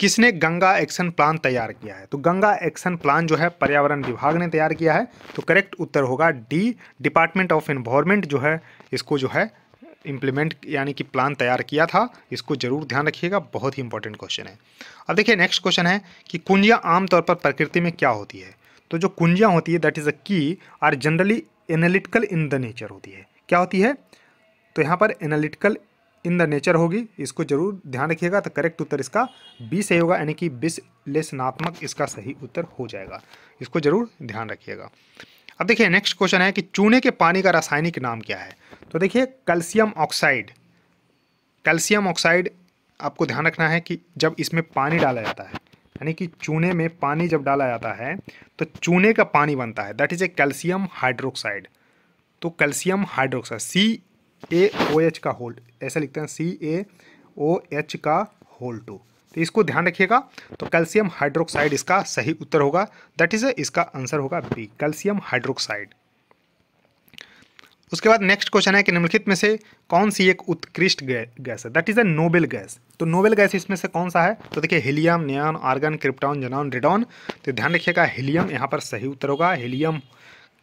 किसने गंगा एक्शन प्लान तैयार किया है तो गंगा एक्शन प्लान जो है पर्यावरण विभाग ने तैयार किया है तो करेक्ट उत्तर होगा डी डिपार्टमेंट ऑफ एनवायरमेंट जो है इसको जो है इम्प्लीमेंट यानी कि प्लान तैयार किया था इसको जरूर ध्यान रखिएगा बहुत ही इंपॉर्टेंट क्वेश्चन है अब देखिए नेक्स्ट क्वेश्चन है कि कुंजियाँ आमतौर पर प्रकृति में क्या होती है तो जो कुंजियाँ होती है दैट इज़ अ की are generally analytical in the nature होती है क्या होती है तो यहाँ पर एनालिटिकल इन द नेचर होगी इसको जरूर ध्यान रखिएगा तो करेक्ट उत्तर इसका बी सही होगा यानी कि विश्लेषणात्मक इसका सही उत्तर हो जाएगा इसको जरूर ध्यान रखिएगा अब देखिए नेक्स्ट क्वेश्चन है कि चूने के पानी का रासायनिक नाम क्या है तो देखिए कैल्शियम ऑक्साइड कैल्शियम ऑक्साइड आपको ध्यान रखना है कि जब इसमें पानी डाला जाता है यानी कि चूने में पानी जब डाला जाता है तो चूने का पानी बनता है that is a calcium hydroxide तो calcium hydroxide C A O H का होल ऐसा लिखते हैं सी ए ओ एच का होल टू तो इसको ध्यान रखिएगा तो कैल्शियम हाइड्रोक्साइड इसका सही उत्तर होगा दैट इज़ इसका आंसर होगा बी कैल्शियम हाइड्रोक्साइड उसके बाद नेक्स्ट क्वेश्चन है कि निम्नलिखित में से कौन सी एक उत्कृष्ट गैस है that is a noble gas तो नोबेल गैस इसमें से कौन सा है तो देखिए helium neon argon krypton xenon radon तो ध्यान रखिएगा हीलियम यहाँ पर सही उत्तर होगा हीलियम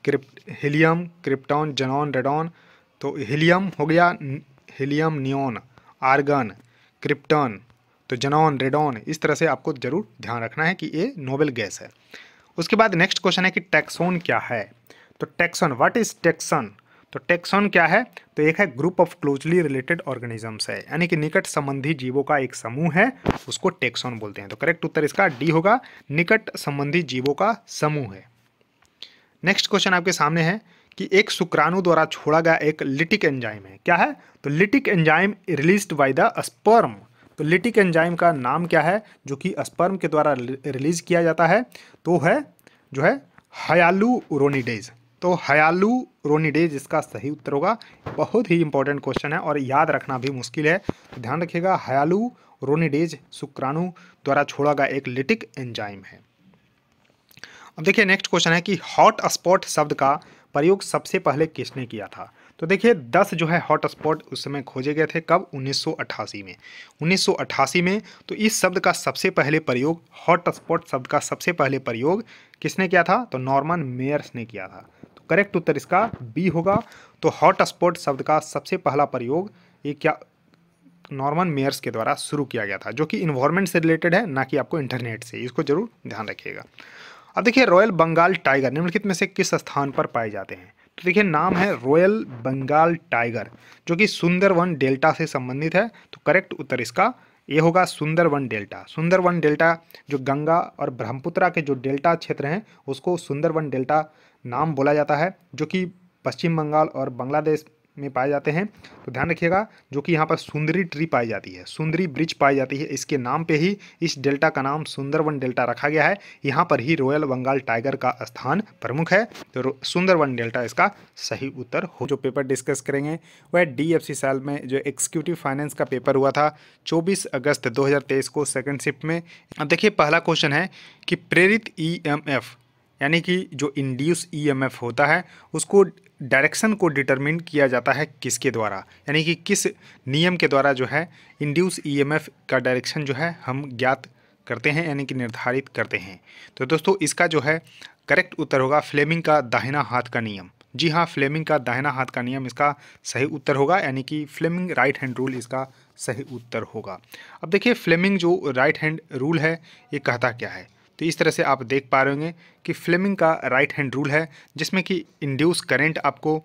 क्रिप्ट हीलियम क्रिप्टॉन जनॉन रेडॉन तो हीलियम हो गया हीलियम नियोन आर्गन क्रिप्टन तो जनॉन रेडॉन इस तरह से आपको जरूर ध्यान रखना है कि ये नोबेल गैस है उसके बाद नेक्स्ट क्वेश्चन है कि टैक्सोन क्या है तो टैक्सोन व्हाट इज टैक्सन तो टेक्सॉन क्या है तो एक है group of closely related organisms है यानी कि निकट संबंधी जीवों का एक समूह है उसको टेक्सॉन बोलते हैं तो करेक्ट उत्तर इसका डी होगा निकट संबंधी जीवों का समूह है नेक्स्ट क्वेश्चन आपके सामने है कि एक शुक्राणु द्वारा छोड़ा गया एक लिटिक एंजाइम है क्या है तो lytic enzyme released by the sperm तो लिटिक एंजाइम का नाम क्या है जो कि स्पर्म के द्वारा रिलीज किया जाता है तो है जो है हयालू रोनिडेज़ तो हयालू रोनीडे जिसका सही उत्तर होगा बहुत ही इंपॉर्टेंट क्वेश्चन है और याद रखना भी मुश्किल है तो ध्यान रखिएगा हयालू रोनीडेज शुक्राणु द्वारा छोड़ा गया एक लिटिक एंजाइम है अब देखिए नेक्स्ट क्वेश्चन है कि हॉट स्पॉट शब्द का प्रयोग सबसे पहले किसने किया था तो देखिए 10 जो है हॉट स्पॉट उस समय खोजे गए थे कब 1988 में 1988 में तो इस शब्द का सबसे पहले प्रयोग हॉट स्पॉट शब्द का सबसे पहले प्रयोग किसने किया था तो नॉर्मन मेयर्स ने किया था करेक्ट उत्तर इसका बी होगा तो हॉट स्पॉट शब्द का सबसे पहला प्रयोग ये क्या नॉर्मन मेयर्स के द्वारा शुरू किया गया था जो कि इन्वायरमेंट से रिलेटेड है ना कि आपको इंटरनेट से इसको जरूर ध्यान रखिएगा अब देखिए रॉयल बंगाल टाइगर निम्नलिखित में से किस स्थान पर पाए जाते हैं तो देखिए नाम है रॉयल बंगाल टाइगर जो कि सुंदरवन डेल्टा से संबंधित है तो करेक्ट उत्तर इसका ये होगा सुंदरवन डेल्टा सुंदरवन डेल्टा जो गंगा और ब्रह्मपुत्रा के जो डेल्टा क्षेत्र हैं उसको सुंदरवन डेल्टा नाम बोला जाता है जो कि पश्चिम बंगाल और बांग्लादेश में पाए जाते हैं तो ध्यान रखिएगा जो कि यहाँ पर सुंदरी ट्री पाई जाती है सुंदरी ब्रिज पाई जाती है इसके नाम पे ही इस डेल्टा का नाम सुंदरवन डेल्टा रखा गया है यहाँ पर ही रॉयल बंगाल टाइगर का स्थान प्रमुख है तो सुंदरवन डेल्टा इसका सही उत्तर हो जो पेपर डिस्कस करेंगे वह डी एफ साल में जो एक्सिक्यूटिव फाइनेंस का पेपर हुआ था चौबीस अगस्त दो को सेकेंड शिफ्ट में देखिए पहला क्वेश्चन है कि प्रेरित ई e यानी कि जो इंड्यूस ईएमएफ e होता है उसको डायरेक्शन को डिटरमिन किया जाता है किसके द्वारा यानी कि किस नियम के द्वारा जो है इंड्यूस ईएमएफ e का डायरेक्शन जो है हम ज्ञात करते हैं यानी कि निर्धारित करते हैं तो दोस्तों इसका जो है करेक्ट उत्तर होगा फ्लेमिंग का दाहिना हाथ का नियम जी हाँ फ्लेमिंग का दाहिना हाथ का नियम इसका सही उत्तर होगा यानी कि फ्लेमिंग राइट हैंड रूल इसका सही उत्तर होगा अब देखिए फ्लेमिंग जो राइट हैंड रूल है ये कहता क्या है तो इस तरह से आप देख पा रहे होंगे कि फ्लेमिंग का राइट हैंड रूल है जिसमें कि इंड्यूस करेंट आपको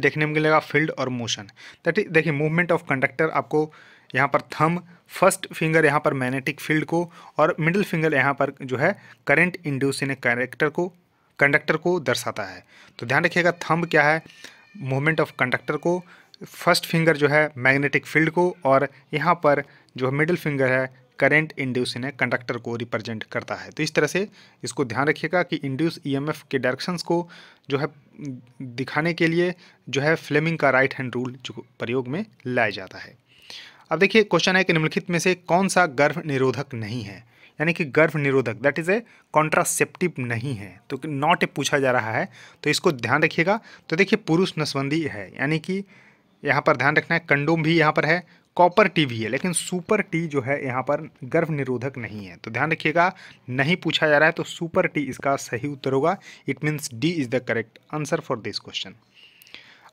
देखने में मिलेगा फील्ड और मोशन दैट इज देखिए मूवमेंट ऑफ कंडक्टर आपको यहाँ पर थम फर्स्ट फिंगर यहाँ पर मैग्नेटिक फील्ड को और मिडिल फिंगर यहाँ पर जो है करंट इंड्यूस इन कैरेक्टर को कंडक्टर को दर्शाता है तो ध्यान रखिएगा थम क्या है मूवमेंट ऑफ कंडक्टर को फर्स्ट फिंगर जो है मैग्नेटिक फील्ड को और यहाँ पर जो मिडिल फिंगर है करंट इंड्यूस इन्हें कंडक्टर को रिप्रेजेंट करता है तो इस तरह से इसको ध्यान रखिएगा कि इंड्यूस ईएमएफ e के डायरेक्शंस को जो है दिखाने के लिए जो है फ्लेमिंग का राइट हैंड रूल जो प्रयोग में लाया जाता है अब देखिए क्वेश्चन है कि निम्नलिखित में से कौन सा गर्भ निरोधक नहीं है यानी कि गर्भ निरोधक दैट इज़ ए कॉन्ट्रासेप्टिव नहीं है तो नॉट ए पूछा जा रहा है तो इसको ध्यान रखिएगा तो देखिए पुरुष नसबंदी है यानी कि यहाँ पर ध्यान रखना है कंडोम भी यहाँ पर है कॉपर टी भी है लेकिन सुपर टी जो है यहाँ पर गर्भ निरोधक नहीं है तो ध्यान रखिएगा नहीं पूछा जा रहा है तो सुपर टी इसका सही उत्तर होगा it means D is the correct answer for this question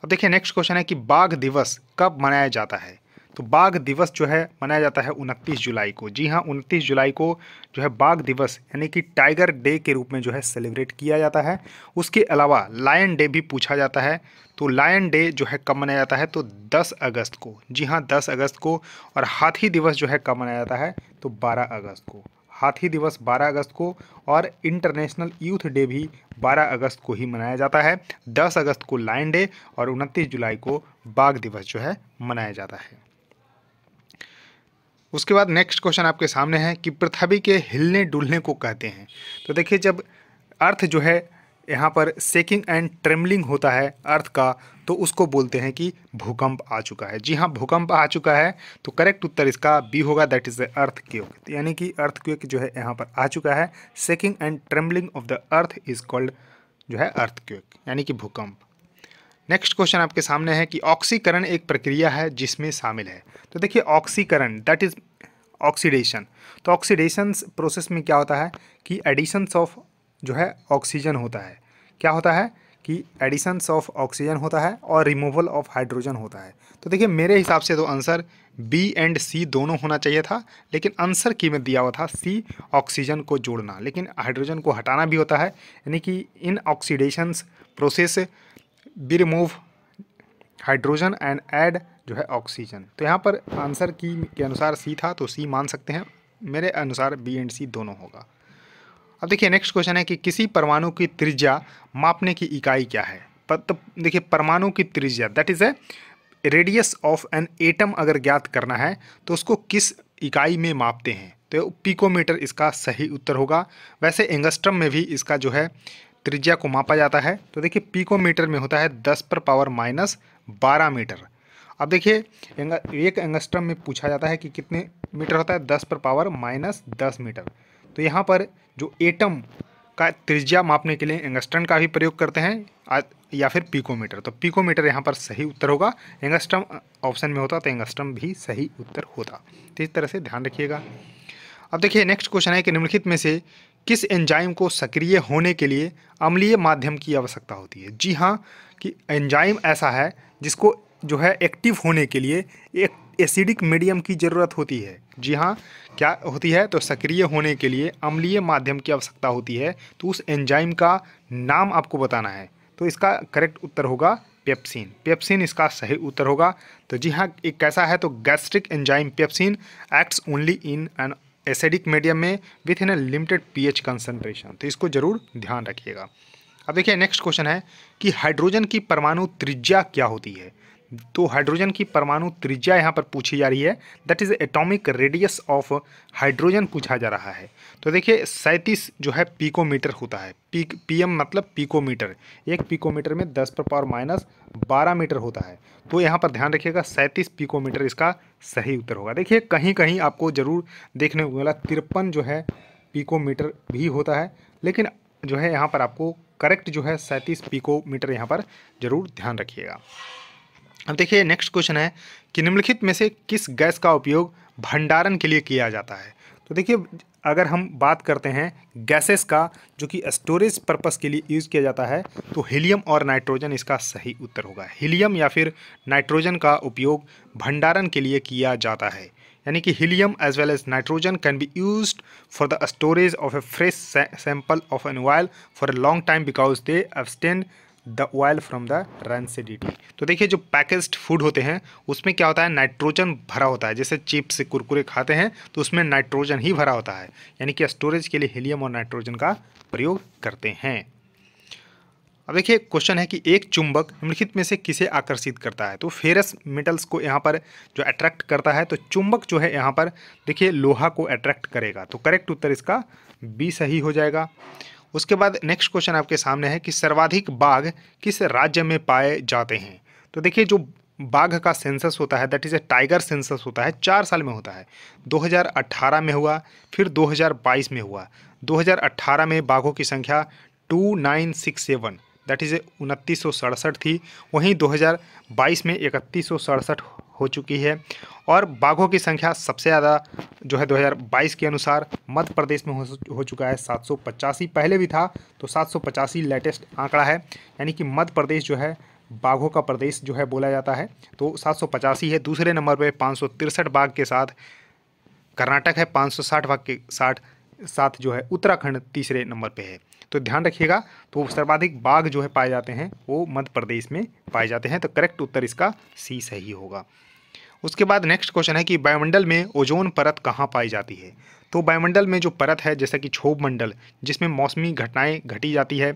अब देखिए नेक्स्ट क्वेश्चन है कि बाघ दिवस कब मनाया जाता है तो बाघ दिवस जो है मनाया जाता है उनतीस जुलाई को जी हाँ उनतीस जुलाई को जो है बाघ दिवस यानी कि टाइगर डे के रूप में जो है सेलिब्रेट किया जाता है उसके अलावा लायन डे भी पूछा जाता है तो लायन डे जो है कब मनाया जाता है तो 10 अगस्त को जी हाँ 10 अगस्त को और हाथी दिवस जो है कब मनाया जाता है तो 12 अगस्त को हाथी दिवस 12 अगस्त को और इंटरनेशनल यूथ डे भी 12 अगस्त को ही मनाया जाता है 10 अगस्त को लायन डे और उनतीस जुलाई को बाघ दिवस जो है मनाया जाता है उसके बाद नेक्स्ट क्वेश्चन आपके सामने है कि पृथ्वी के हिलने डुलने को कहते हैं तो देखिए जब अर्थ जो है यहाँ पर सेकिंग एंड ट्रेमलिंग होता है अर्थ का तो उसको बोलते हैं कि भूकंप आ चुका है जी हाँ भूकंप आ चुका है तो करेक्ट उत्तर इसका बी होगा that is the earthquake यानी कि अर्थ क्योक जो है यहाँ पर आ चुका है shaking and trembling of the earth is called जो है अर्थ क्योक यानी कि भूकंप नेक्स्ट क्वेश्चन आपके सामने है कि ऑक्सीकरण एक प्रक्रिया है जिसमें शामिल है तो देखिए ऑक्सीकरण दैट इज ऑक्सीडेशन तो ऑक्सीडेशन प्रोसेस में क्या होता है कि एडिशंस ऑफ जो है ऑक्सीजन होता है क्या होता है कि एडिशंस ऑफ ऑक्सीजन होता है और रिमूवल ऑफ हाइड्रोजन होता है तो देखिए मेरे हिसाब से तो आंसर बी एंड सी दोनों होना चाहिए था लेकिन आंसर की में दिया हुआ था सी ऑक्सीजन को जोड़ना लेकिन हाइड्रोजन को हटाना भी होता है यानी कि in oxidations process be remove hydrogen and add जो है ऑक्सीजन तो यहाँ पर आंसर की के अनुसार सी था तो सी मान सकते हैं मेरे अनुसार बी एंड सी दोनों होगा अब देखिए नेक्स्ट क्वेश्चन है कि किसी परमाणु की त्रिज्या मापने की इकाई क्या है तो देखिए परमाणु की त्रिज्या that is a radius of an atom अगर ज्ञात करना है तो उसको किस इकाई में मापते हैं तो पिकोमीटर इसका सही उत्तर होगा वैसे एंगस्ट्रम में भी इसका जो है त्रिज्या को मापा जाता है तो देखिए पिकोमीटर में होता है दस पर पावर माइनस बारह मीटर अब देखिए एक एंगस्ट्रम में पूछा जाता है कि कितने मीटर होता है दस पर पावर माइनस दस मीटर तो यहाँ पर जो एटम का त्रिज्या मापने के लिए एंगस्ट्रम का भी प्रयोग करते हैं या फिर पीकोमीटर तो पीकोमीटर यहाँ पर सही उत्तर होगा एंगस्ट्रम ऑप्शन में होता तो एंगस्ट्रम भी सही उत्तर होता तो इस तरह से ध्यान रखिएगा अब देखिए नेक्स्ट क्वेश्चन है कि निम्नलिखित में से किस एंजाइम को सक्रिय होने के लिए अम्लीय माध्यम की आवश्यकता होती है जी हाँ कि एंजाइम ऐसा है जिसको जो है एक्टिव होने के लिए एक एसिडिक मीडियम की ज़रूरत होती है जी हाँ क्या होती है तो सक्रिय होने के लिए अम्लीय माध्यम की आवश्यकता होती है तो उस एंजाइम का नाम आपको बताना है तो इसका करेक्ट उत्तर होगा पेप्सिन पेप्सिन इसका सही उत्तर होगा तो जी हाँ एक कैसा है तो gastric enzyme pepsin acts only in an acidic medium में within a limited H concentration तो इसको जरूर ध्यान रखिएगा अब देखिए नेक्स्ट क्वेश्चन है कि हाइड्रोजन की परमाणु त्रिज्या क्या होती है तो हाइड्रोजन की परमाणु त्रिज्या यहाँ पर पूछी जा रही है that is atomic radius of hydrogen पूछा जा रहा है तो देखिए सैंतीस जो है पीकोमीटर होता है पी पीएम मतलब पीकोमीटर एक पीकोमीटर में दस पर पावर माइनस बारह मीटर होता है तो यहाँ पर ध्यान रखिएगा सैंतीस पीकोमीटर इसका सही उत्तर होगा देखिए कहीं कहीं आपको ज़रूर देखने को मिला तिरपन जो है पीकोमीटर भी होता है लेकिन जो है यहाँ पर आपको करेक्ट जो है सैंतीस पीकोमीटर यहाँ पर ज़रूर ध्यान रखिएगा अब देखिए नेक्स्ट क्वेश्चन है कि निम्नलिखित में से किस गैस का उपयोग भंडारण के लिए किया जाता है तो देखिए अगर हम बात करते हैं गैसेस का जो कि स्टोरेज पर्पस के लिए यूज़ किया जाता है तो हीलियम और नाइट्रोजन इसका सही उत्तर होगा हीलियम या फिर नाइट्रोजन का उपयोग भंडारण के लिए किया जाता है यानी कि helium as well as nitrogen can be use for the storage of a fresh sample of an oil for a long time because they abstain the oil from the rancidity तो देखिए जो पैकेज्ड फूड होते हैं उसमें क्या होता है nitrogen भरा होता है जैसे चिप्स कुरकुरे खाते हैं तो उसमें नाइट्रोजन ही भरा होता है यानी कि स्टोरेज के लिए हीलियम और नाइट्रोजन का प्रयोग करते हैं अब देखिए क्वेश्चन है कि एक चुंबक निम्नलिखित में से किसे आकर्षित करता है तो फेरस मेटल्स को यहाँ पर जो अट्रैक्ट करता है तो चुंबक जो है यहाँ पर देखिए लोहा को अट्रैक्ट करेगा तो करेक्ट उत्तर इसका बी सही हो जाएगा उसके बाद नेक्स्ट क्वेश्चन आपके सामने है कि सर्वाधिक बाघ किस राज्य में पाए जाते हैं तो देखिए जो बाघ का सेंसस होता है that is a tiger census होता है चार साल में होता है 2018 में हुआ फिर 2022 में हुआ 2018 में बाघों की संख्या 2967 दैट इज़ उनतीस थी वहीं 2022 में इकतीस हो चुकी है और बाघों की संख्या सबसे ज़्यादा जो है 2022 के अनुसार मध्य प्रदेश में हो, चुका है सात पहले भी था तो सात लेटेस्ट आंकड़ा है यानी कि मध्य प्रदेश जो है बाघों का प्रदेश जो है बोला जाता है तो सात है दूसरे नंबर पर पाँच बाघ के साथ कर्नाटक है 560 भाग के साठ साथ जो है उत्तराखंड तीसरे नंबर पे है तो ध्यान रखिएगा तो सर्वाधिक बाघ जो है पाए जाते हैं वो मध्य प्रदेश में पाए जाते हैं तो करेक्ट उत्तर इसका सी सही होगा उसके बाद नेक्स्ट क्वेश्चन है कि वायुमंडल में ओजोन परत कहाँ पाई जाती है तो वायुमंडल में जो परत है जैसा कि क्षोभ मंडल जिसमें मौसमी घटनाएं घटी जाती है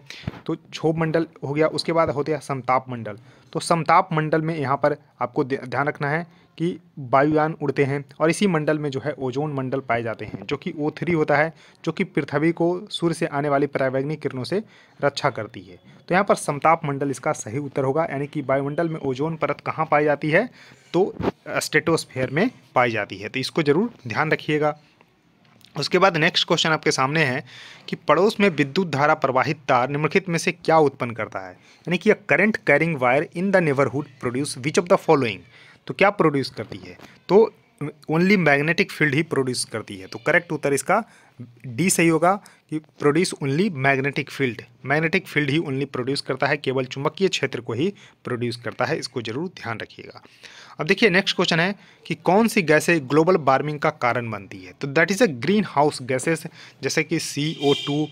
तो क्षोभ मंडल हो गया उसके बाद होते हैं समताप मंडल तो समताप मंडल में यहाँ पर आपको ध्यान रखना है कि वायुयान उड़ते हैं और इसी मंडल में जो है ओजोन मंडल पाए जाते हैं जो कि ओ थ्री होता है जो कि पृथ्वी को सूर्य से आने वाली परावैग्निक किरणों से रक्षा करती है तो यहाँ पर समताप मंडल इसका सही उत्तर होगा यानी कि वायुमंडल में ओजोन परत कहाँ पाई जाती है तो स्टेटोस्फेयर में पाई जाती है तो इसको ज़रूर ध्यान रखिएगा उसके बाद नेक्स्ट क्वेश्चन आपके सामने है कि पड़ोस में विद्युत धारा प्रवाहित तार निम्नलिखित में से क्या उत्पन्न करता है यानी कि a current carrying wire in the neighbourhood produce which of the following तो क्या प्रोड्यूस करती है तो ओनली मैग्नेटिक फील्ड ही प्रोड्यूस करती है तो करेक्ट उत्तर इसका डी सही होगा कि produce only magnetic field magnetic field ही ओनली प्रोड्यूस करता है केवल चुंबकीय क्षेत्र को ही प्रोड्यूस करता है इसको जरूर ध्यान रखिएगा अब देखिए नेक्स्ट क्वेश्चन है कि कौन सी गैसें ग्लोबल वार्मिंग का कारण बनती है तो that is a greenhouse gases जैसे कि सी ओ टू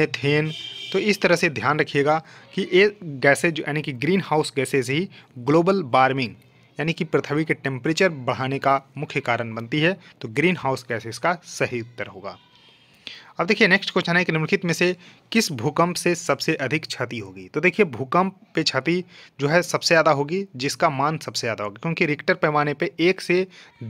मेथेन तो इस तरह से ध्यान रखिएगा कि ये गैसेज यानी कि ग्रीन हाउस गैसेज ही ग्लोबल वार्मिंग यानी कि पृथ्वी के टेम्परेचर बढ़ाने का मुख्य कारण बनती है तो ग्रीन हाउस गैस इसका सही उत्तर होगा अब देखिए नेक्स्ट क्वेश्चन है कि निम्नलिखित में से किस भूकंप से सबसे अधिक क्षति होगी तो देखिए भूकंप पे क्षति जो है सबसे ज़्यादा होगी जिसका मान सबसे ज़्यादा होगा क्योंकि रिक्टर पैमाने पे एक से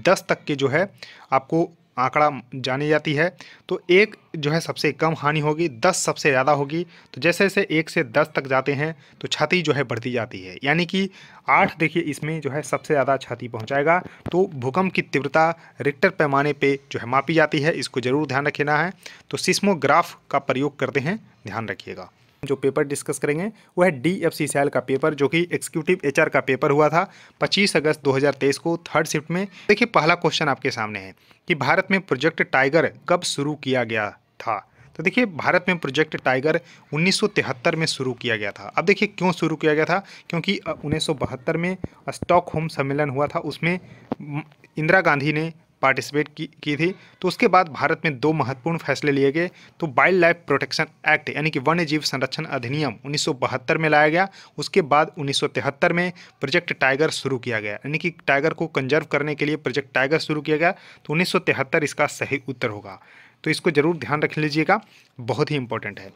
दस तक के जो है आपको आंकड़ा जानी जाती है तो एक जो है सबसे कम हानि होगी दस सबसे ज़्यादा होगी तो जैसे जैसे एक से दस तक जाते हैं तो छाती जो है बढ़ती जाती है यानी कि आठ देखिए इसमें जो है सबसे ज़्यादा छाती पहुंचाएगा तो भूकंप की तीव्रता रिक्टर पैमाने पे जो है मापी जाती है इसको ज़रूर ध्यान रखना है तो सिस्मोग्राफ का प्रयोग करते हैं ध्यान रखिएगा जो पेपर डिस्कस करेंगे वो है डी एफ सी सैल का पेपर जो कि एक्सिक्यूटिव एच का पेपर हुआ था 25 अगस्त 2023 को थर्ड शिफ्ट में देखिए पहला क्वेश्चन आपके सामने है कि भारत में प्रोजेक्ट टाइगर कब शुरू किया गया था तो देखिए भारत में प्रोजेक्ट टाइगर 1973 में शुरू किया गया था अब देखिए क्यों शुरू किया गया था क्योंकि उन्नीस में स्टॉक सम्मेलन हुआ था उसमें इंदिरा गांधी ने पार्टिसिपेट की, की थी तो उसके बाद भारत में दो महत्वपूर्ण फैसले लिए गए तो वाइल्ड लाइफ प्रोटेक्शन एक्ट यानी कि वन्य जीव संरक्षण अधिनियम 1972 में लाया गया उसके बाद 1973 में प्रोजेक्ट टाइगर शुरू किया गया यानी कि टाइगर को कंजर्व करने के लिए प्रोजेक्ट टाइगर शुरू किया गया तो उन्नीस इसका सही उत्तर होगा तो इसको ज़रूर ध्यान रख लीजिएगा बहुत ही इंपॉर्टेंट है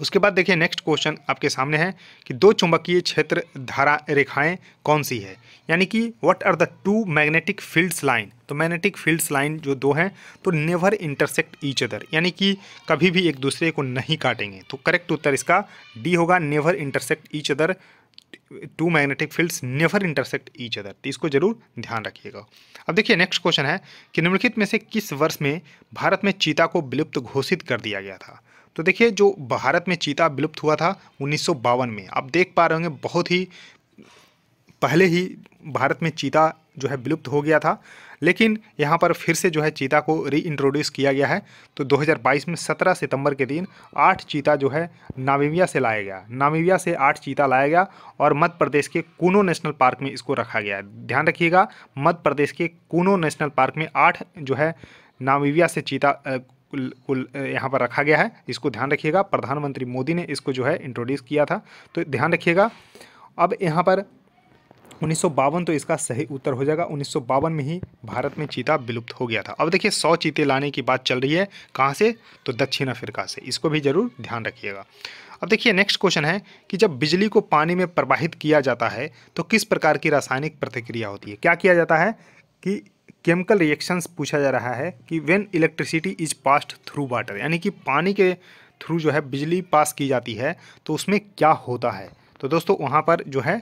उसके बाद देखिए नेक्स्ट क्वेश्चन आपके सामने है कि दो चुंबकीय क्षेत्र धारा रेखाएं कौन सी है यानी कि what are the two magnetic fields line तो मैग्नेटिक फील्ड्स लाइन जो दो हैं तो नेवर इंटरसेक्ट ईच अदर यानी कि कभी भी एक दूसरे को नहीं काटेंगे तो करेक्ट उत्तर इसका डी होगा never intersect each other two magnetic fields never intersect each other तो इसको जरूर ध्यान रखिएगा अब देखिए नेक्स्ट क्वेश्चन है कि निम्नलिखित में से किस वर्ष में भारत में चीता को विलुप्त घोषित कर दिया गया था तो देखिए जो भारत में चीता विलुप्त हुआ था उन्नीस में आप देख पा रहे होंगे बहुत ही पहले ही भारत में चीता जो है विलुप्त हो गया था लेकिन यहाँ पर फिर से जो है चीता को रीइंट्रोड्यूस किया गया है तो 2022 में 17 सितंबर के दिन आठ चीता जो है नामीबिया से लाया गया नामीबिया से आठ चीता लाया गया और मध्य प्रदेश के कूनो नेशनल पार्क में इसको रखा गया ध्यान रखिएगा मध्य प्रदेश के कूनो नेशनल पार्क में आठ जो है नामीबिया से चीता कुल यहाँ पर रखा गया है इसको ध्यान रखिएगा प्रधानमंत्री मोदी ने इसको जो है इंट्रोड्यूस किया था तो ध्यान रखिएगा अब यहाँ पर उन्नीस तो इसका सही उत्तर हो जाएगा उन्नीस में ही भारत में चीता विलुप्त हो गया था अब देखिए सौ चीते लाने की बात चल रही है कहाँ से तो दक्षिण अफ्रीका से इसको भी ज़रूर ध्यान रखिएगा अब देखिए नेक्स्ट क्वेश्चन है कि जब बिजली को पानी में प्रवाहित किया जाता है तो किस प्रकार की रासायनिक प्रतिक्रिया होती है क्या किया जाता है कि केमिकल रिएक्शंस पूछा जा रहा है कि when electricity is passed through water यानी कि पानी के थ्रू जो है बिजली पास की जाती है तो उसमें क्या होता है तो दोस्तों वहाँ पर जो है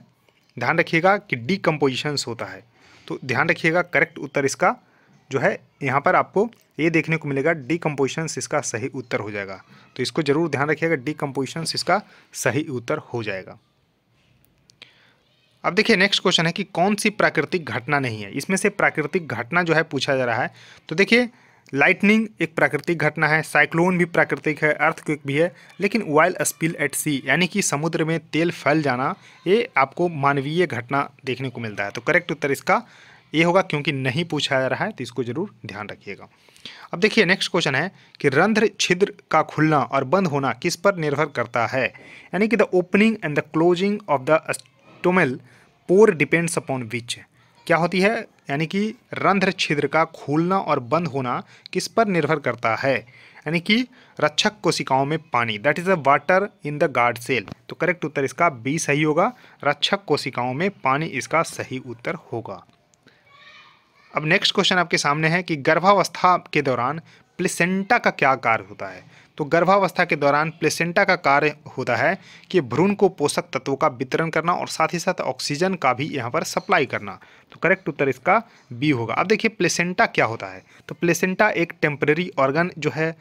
ध्यान रखिएगा कि डिकम्पोजिशंस होता है तो ध्यान रखिएगा करेक्ट उत्तर इसका जो है यहाँ पर आपको ये देखने को मिलेगा डिकम्पोजिशंस इसका सही उत्तर हो जाएगा तो इसको ज़रूर ध्यान रखिएगा डिकम्पोजिशंस इसका सही उत्तर हो जाएगा अब देखिए नेक्स्ट क्वेश्चन है कि कौन सी प्राकृतिक घटना नहीं है इसमें से प्राकृतिक घटना जो है पूछा जा रहा है तो देखिए लाइटनिंग एक प्राकृतिक घटना है साइक्लोन भी प्राकृतिक है अर्थक्विक भी है लेकिन वाइल स्पिल एट सी यानी कि समुद्र में तेल फैल जाना ये आपको मानवीय घटना देखने को मिलता है तो करेक्ट उत्तर इसका ये होगा क्योंकि नहीं पूछा जा रहा है तो इसको जरूर ध्यान रखिएगा अब देखिए नेक्स्ट क्वेश्चन है कि रंध्र छिद्र का खुलना और बंद होना किस पर निर्भर करता है यानी कि the opening and the closing of the stomatal pore depends upon which क्या होती है यानी कि रंध्र छिद्र का खोलना और बंद होना किस पर निर्भर करता है यानी कि रक्षक कोशिकाओं में पानी that is a water in the guard cell तो करेक्ट उत्तर इसका बी सही होगा रक्षक कोशिकाओं में पानी इसका सही उत्तर होगा अब नेक्स्ट क्वेश्चन आपके सामने है कि गर्भावस्था के दौरान प्लेसेंटा का क्या कार्य होता है तो गर्भावस्था के दौरान प्लेसेंटा का कार्य होता है कि भ्रूण को पोषक तत्वों का वितरण करना और साथ ही साथ ऑक्सीजन का भी यहाँ पर सप्लाई करना तो करेक्ट उत्तर इसका बी होगा अब देखिए प्लेसेंटा क्या होता है तो प्लेसेंटा एक टेम्प्रेरी ऑर्गन जो है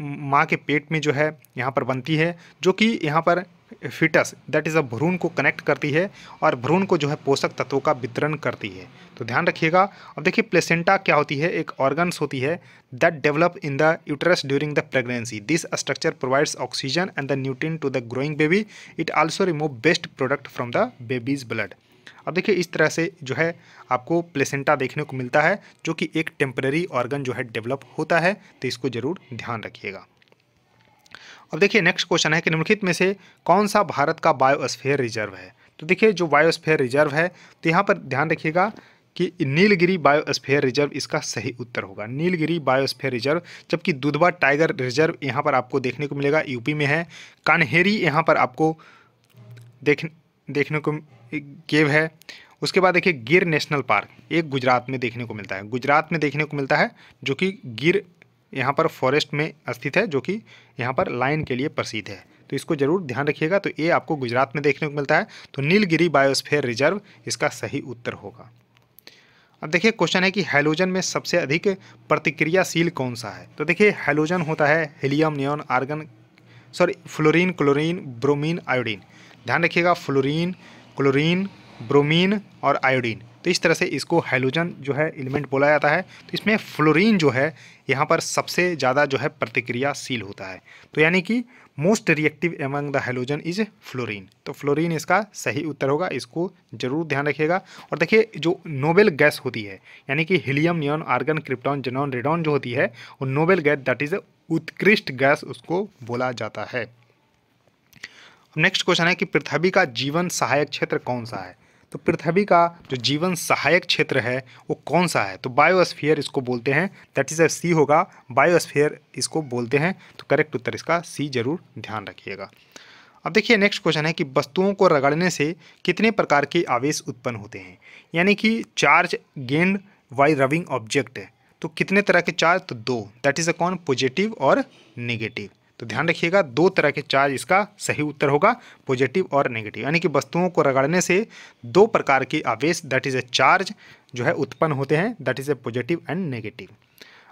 माँ के पेट में जो है यहाँ पर बनती है जो कि यहाँ पर फिटस दैट इज़ अ भ्रूण को कनेक्ट करती है और भ्रूण को जो है पोषक तत्वों का वितरण करती है तो ध्यान रखिएगा अब देखिए प्लेसेंटा क्या होती है एक ऑर्गन्स होती है that develop in the uterus during the pregnancy this structure provides oxygen and the nutrient to the growing baby it also remove waste product from the baby's blood अब देखिए इस तरह से जो है आपको प्लेसेंटा देखने को मिलता है जो कि एक टेम्प्रेरी ऑर्गन जो है डेवलप होता है तो इसको ज़रूर ध्यान रखिएगा अब देखिए नेक्स्ट क्वेश्चन है कि निम्नलिखित में से कौन सा भारत का बायोस्फेयर रिजर्व है तो देखिए जो बायोस्फेयर रिजर्व है तो यहाँ पर ध्यान रखिएगा कि नीलगिरी बायोस्फेयर रिजर्व इसका सही उत्तर होगा नीलगिरी बायोस्फेयर रिजर्व जबकि दुधवा टाइगर रिजर्व यहाँ पर आपको देखने को मिलेगा यूपी में है कान्हेरी यहाँ पर आपको देख देखने को गेव है उसके बाद देखिए गिर नेशनल पार्क एक गुजरात में देखने को मिलता है गुजरात में देखने को मिलता है जो कि गिर यहाँ पर फॉरेस्ट में स्थित है जो कि यहाँ पर लाइन के लिए प्रसिद्ध है तो इसको जरूर ध्यान रखिएगा तो ये आपको गुजरात में देखने को मिलता है तो नीलगिरी बायोस्फेयर रिजर्व इसका सही उत्तर होगा अब देखिए क्वेश्चन है कि हेलोजन में सबसे अधिक प्रतिक्रियाशील कौन सा है तो देखिए हेलोजन होता है helium neon argon sorry fluorine chlorine bromine iodine ध्यान रखिएगा फ्लोरीन क्लोरीन ब्रोमीन और आयोडीन तो इस तरह से इसको हेलोजन जो है एलिमेंट बोला जाता है तो इसमें फ्लोरीन जो है यहाँ पर सबसे ज़्यादा जो है प्रतिक्रियाशील होता है तो यानी कि most reactive among the halogen is fluorine तो फ्लोरीन इसका सही उत्तर होगा इसको जरूर ध्यान रखिएगा और देखिए जो नोबेल गैस होती है यानी कि helium neon argon krypton xenon radon जो होती है वो नोबेल गैस दैट इज उत्कृष्ट गैस उसको बोला जाता है नेक्स्ट क्वेश्चन है कि पृथ्वी का जीवन सहायक क्षेत्र कौन सा है तो पृथ्वी का जो जीवन सहायक क्षेत्र है वो कौन सा है तो बायोस्फीयर इसको बोलते हैं दैट इज़ सी होगा बायोस्फीयर इसको बोलते हैं तो करेक्ट उत्तर इसका सी जरूर ध्यान रखिएगा अब देखिए नेक्स्ट क्वेश्चन है कि वस्तुओं को रगड़ने से कितने प्रकार के आवेश उत्पन्न होते हैं यानी कि चार्ज गेंड वाई रविंग ऑब्जेक्ट है तो कितने तरह के चार्ज तो दो दैट इज़ अ कौन पॉजिटिव और निगेटिव तो ध्यान रखिएगा दो तरह के चार्ज इसका सही उत्तर होगा पॉजिटिव और नेगेटिव यानी कि वस्तुओं को रगड़ने से दो प्रकार के आवेश दैट इज़ ए चार्ज जो है उत्पन्न होते हैं that is a positive and negative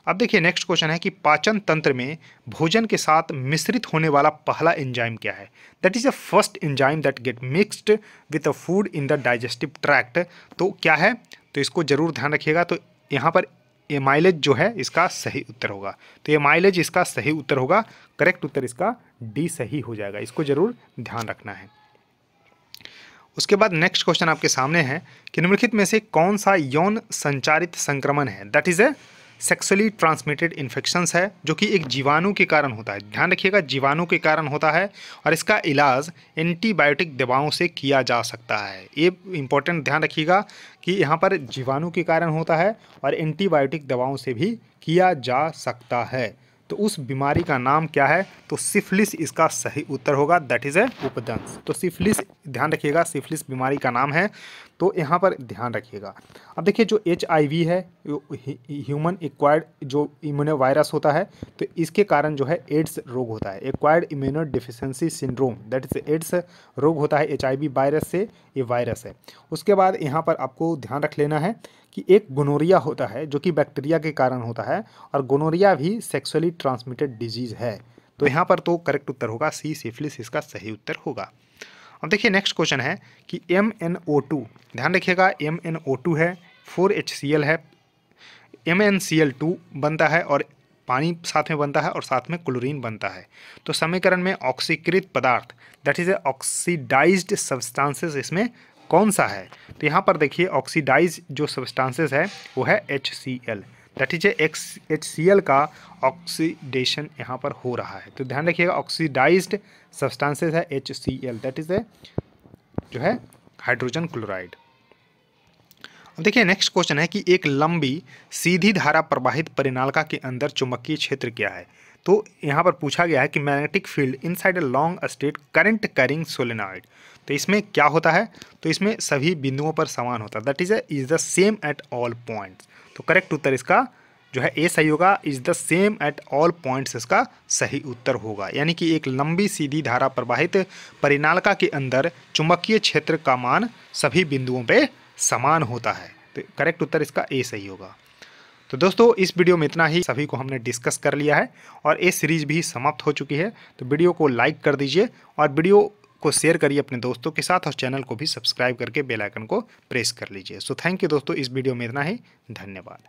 अब देखिए नेक्स्ट क्वेश्चन है कि पाचन तंत्र में भोजन के साथ मिश्रित होने वाला पहला एंजाइम क्या है that is a first enzyme that get mixed with a food in the digestive tract तो क्या है तो इसको ज़रूर ध्यान रखिएगा तो यहाँ पर एमाइलेज जो है इसका सही उत्तर होगा तो एमाइलेज इसका सही उत्तर होगा करेक्ट उत्तर इसका डी सही हो जाएगा इसको ज़रूर ध्यान रखना है उसके बाद नेक्स्ट क्वेश्चन आपके सामने है कि निम्नलिखित में से कौन सा यौन संचारित संक्रमण है that is a sexually transmitted infections है जो कि एक जीवाणु के कारण होता है ध्यान रखिएगा जीवाणु के कारण होता है और इसका इलाज एंटीबायोटिक दवाओं से किया जा सकता है ये इंपॉर्टेंट ध्यान रखिएगा कि यहाँ पर जीवाणु के कारण होता है और एंटीबायोटिक दवाओं से भी किया जा सकता है तो उस बीमारी का नाम क्या है तो सिफलिस इसका सही उत्तर होगा दैट इज़ ए उपदंश तो सिफिलिस ध्यान रखिएगा सिफिलिस बीमारी का नाम है तो यहाँ पर ध्यान रखिएगा अब देखिए जो एच है ह्यूमन एक्वायर्ड जो इम्यूनो वायरस होता है तो इसके कारण जो है एड्स रोग होता है acquired immuno deficiency syndrome that is AIDS रोग होता है एच वायरस से ये वायरस है उसके बाद यहाँ पर आपको ध्यान रख लेना है कि एक गोनोरिया होता है जो कि बैक्टीरिया के कारण होता है और गोनोरिया भी सेक्सुअली ट्रांसमिटेड डिजीज़ है तो यहाँ पर तो करेक्ट उत्तर होगा सी सिफिलिस इसका सही उत्तर होगा अब देखिए नेक्स्ट क्वेश्चन है कि एम एन ओ टू ध्यान रखिएगा एम एन ओ टू है फोर एच सी एल है M N C L two बनता है और पानी साथ में बनता है और साथ में क्लोरीन बनता है तो समीकरण में ऑक्सीकृत पदार्थ that is a oxidized substances इसमें कौन सा है तो यहाँ पर देखिए ऑक्सीडाइज जो सब्सटांसेस है वो है H C L that is X H C L का ऑक्सीडेशन यहाँ पर हो रहा है तो ध्यान रखिएगा ऑक्सीडाइज्ड सब्सटेंसेस है H C L that is a जो है हाइड्रोजन क्लोराइड देखिए नेक्स्ट क्वेश्चन है कि एक लंबी सीधी धारा प्रवाहित परिनालिका के अंदर चुंबकीय क्षेत्र क्या है तो यहाँ पर पूछा गया है कि magnetic field inside a long state current carrying solenoid तो इसमें क्या होता है तो इसमें सभी बिंदुओं पर समान होता है that is is the same at all points तो करेक्ट उत्तर इसका जो है ए सही होगा is the same at all points इसका सही उत्तर होगा यानी कि एक लंबी सीधी धारा प्रवाहित परिनालिका के अंदर चुंबकीय क्षेत्र का मान सभी बिंदुओं पे समान होता है तो करेक्ट उत्तर इसका ए सही होगा तो दोस्तों इस वीडियो में इतना ही सभी को हमने डिस्कस कर लिया है और ये सीरीज़ भी समाप्त हो चुकी है तो वीडियो को लाइक कर दीजिए और वीडियो को शेयर करिए अपने दोस्तों के साथ और चैनल को भी सब्सक्राइब करके बेल आइकन को प्रेस कर लीजिए सो थैंक यू दोस्तों इस वीडियो में इतना ही धन्यवाद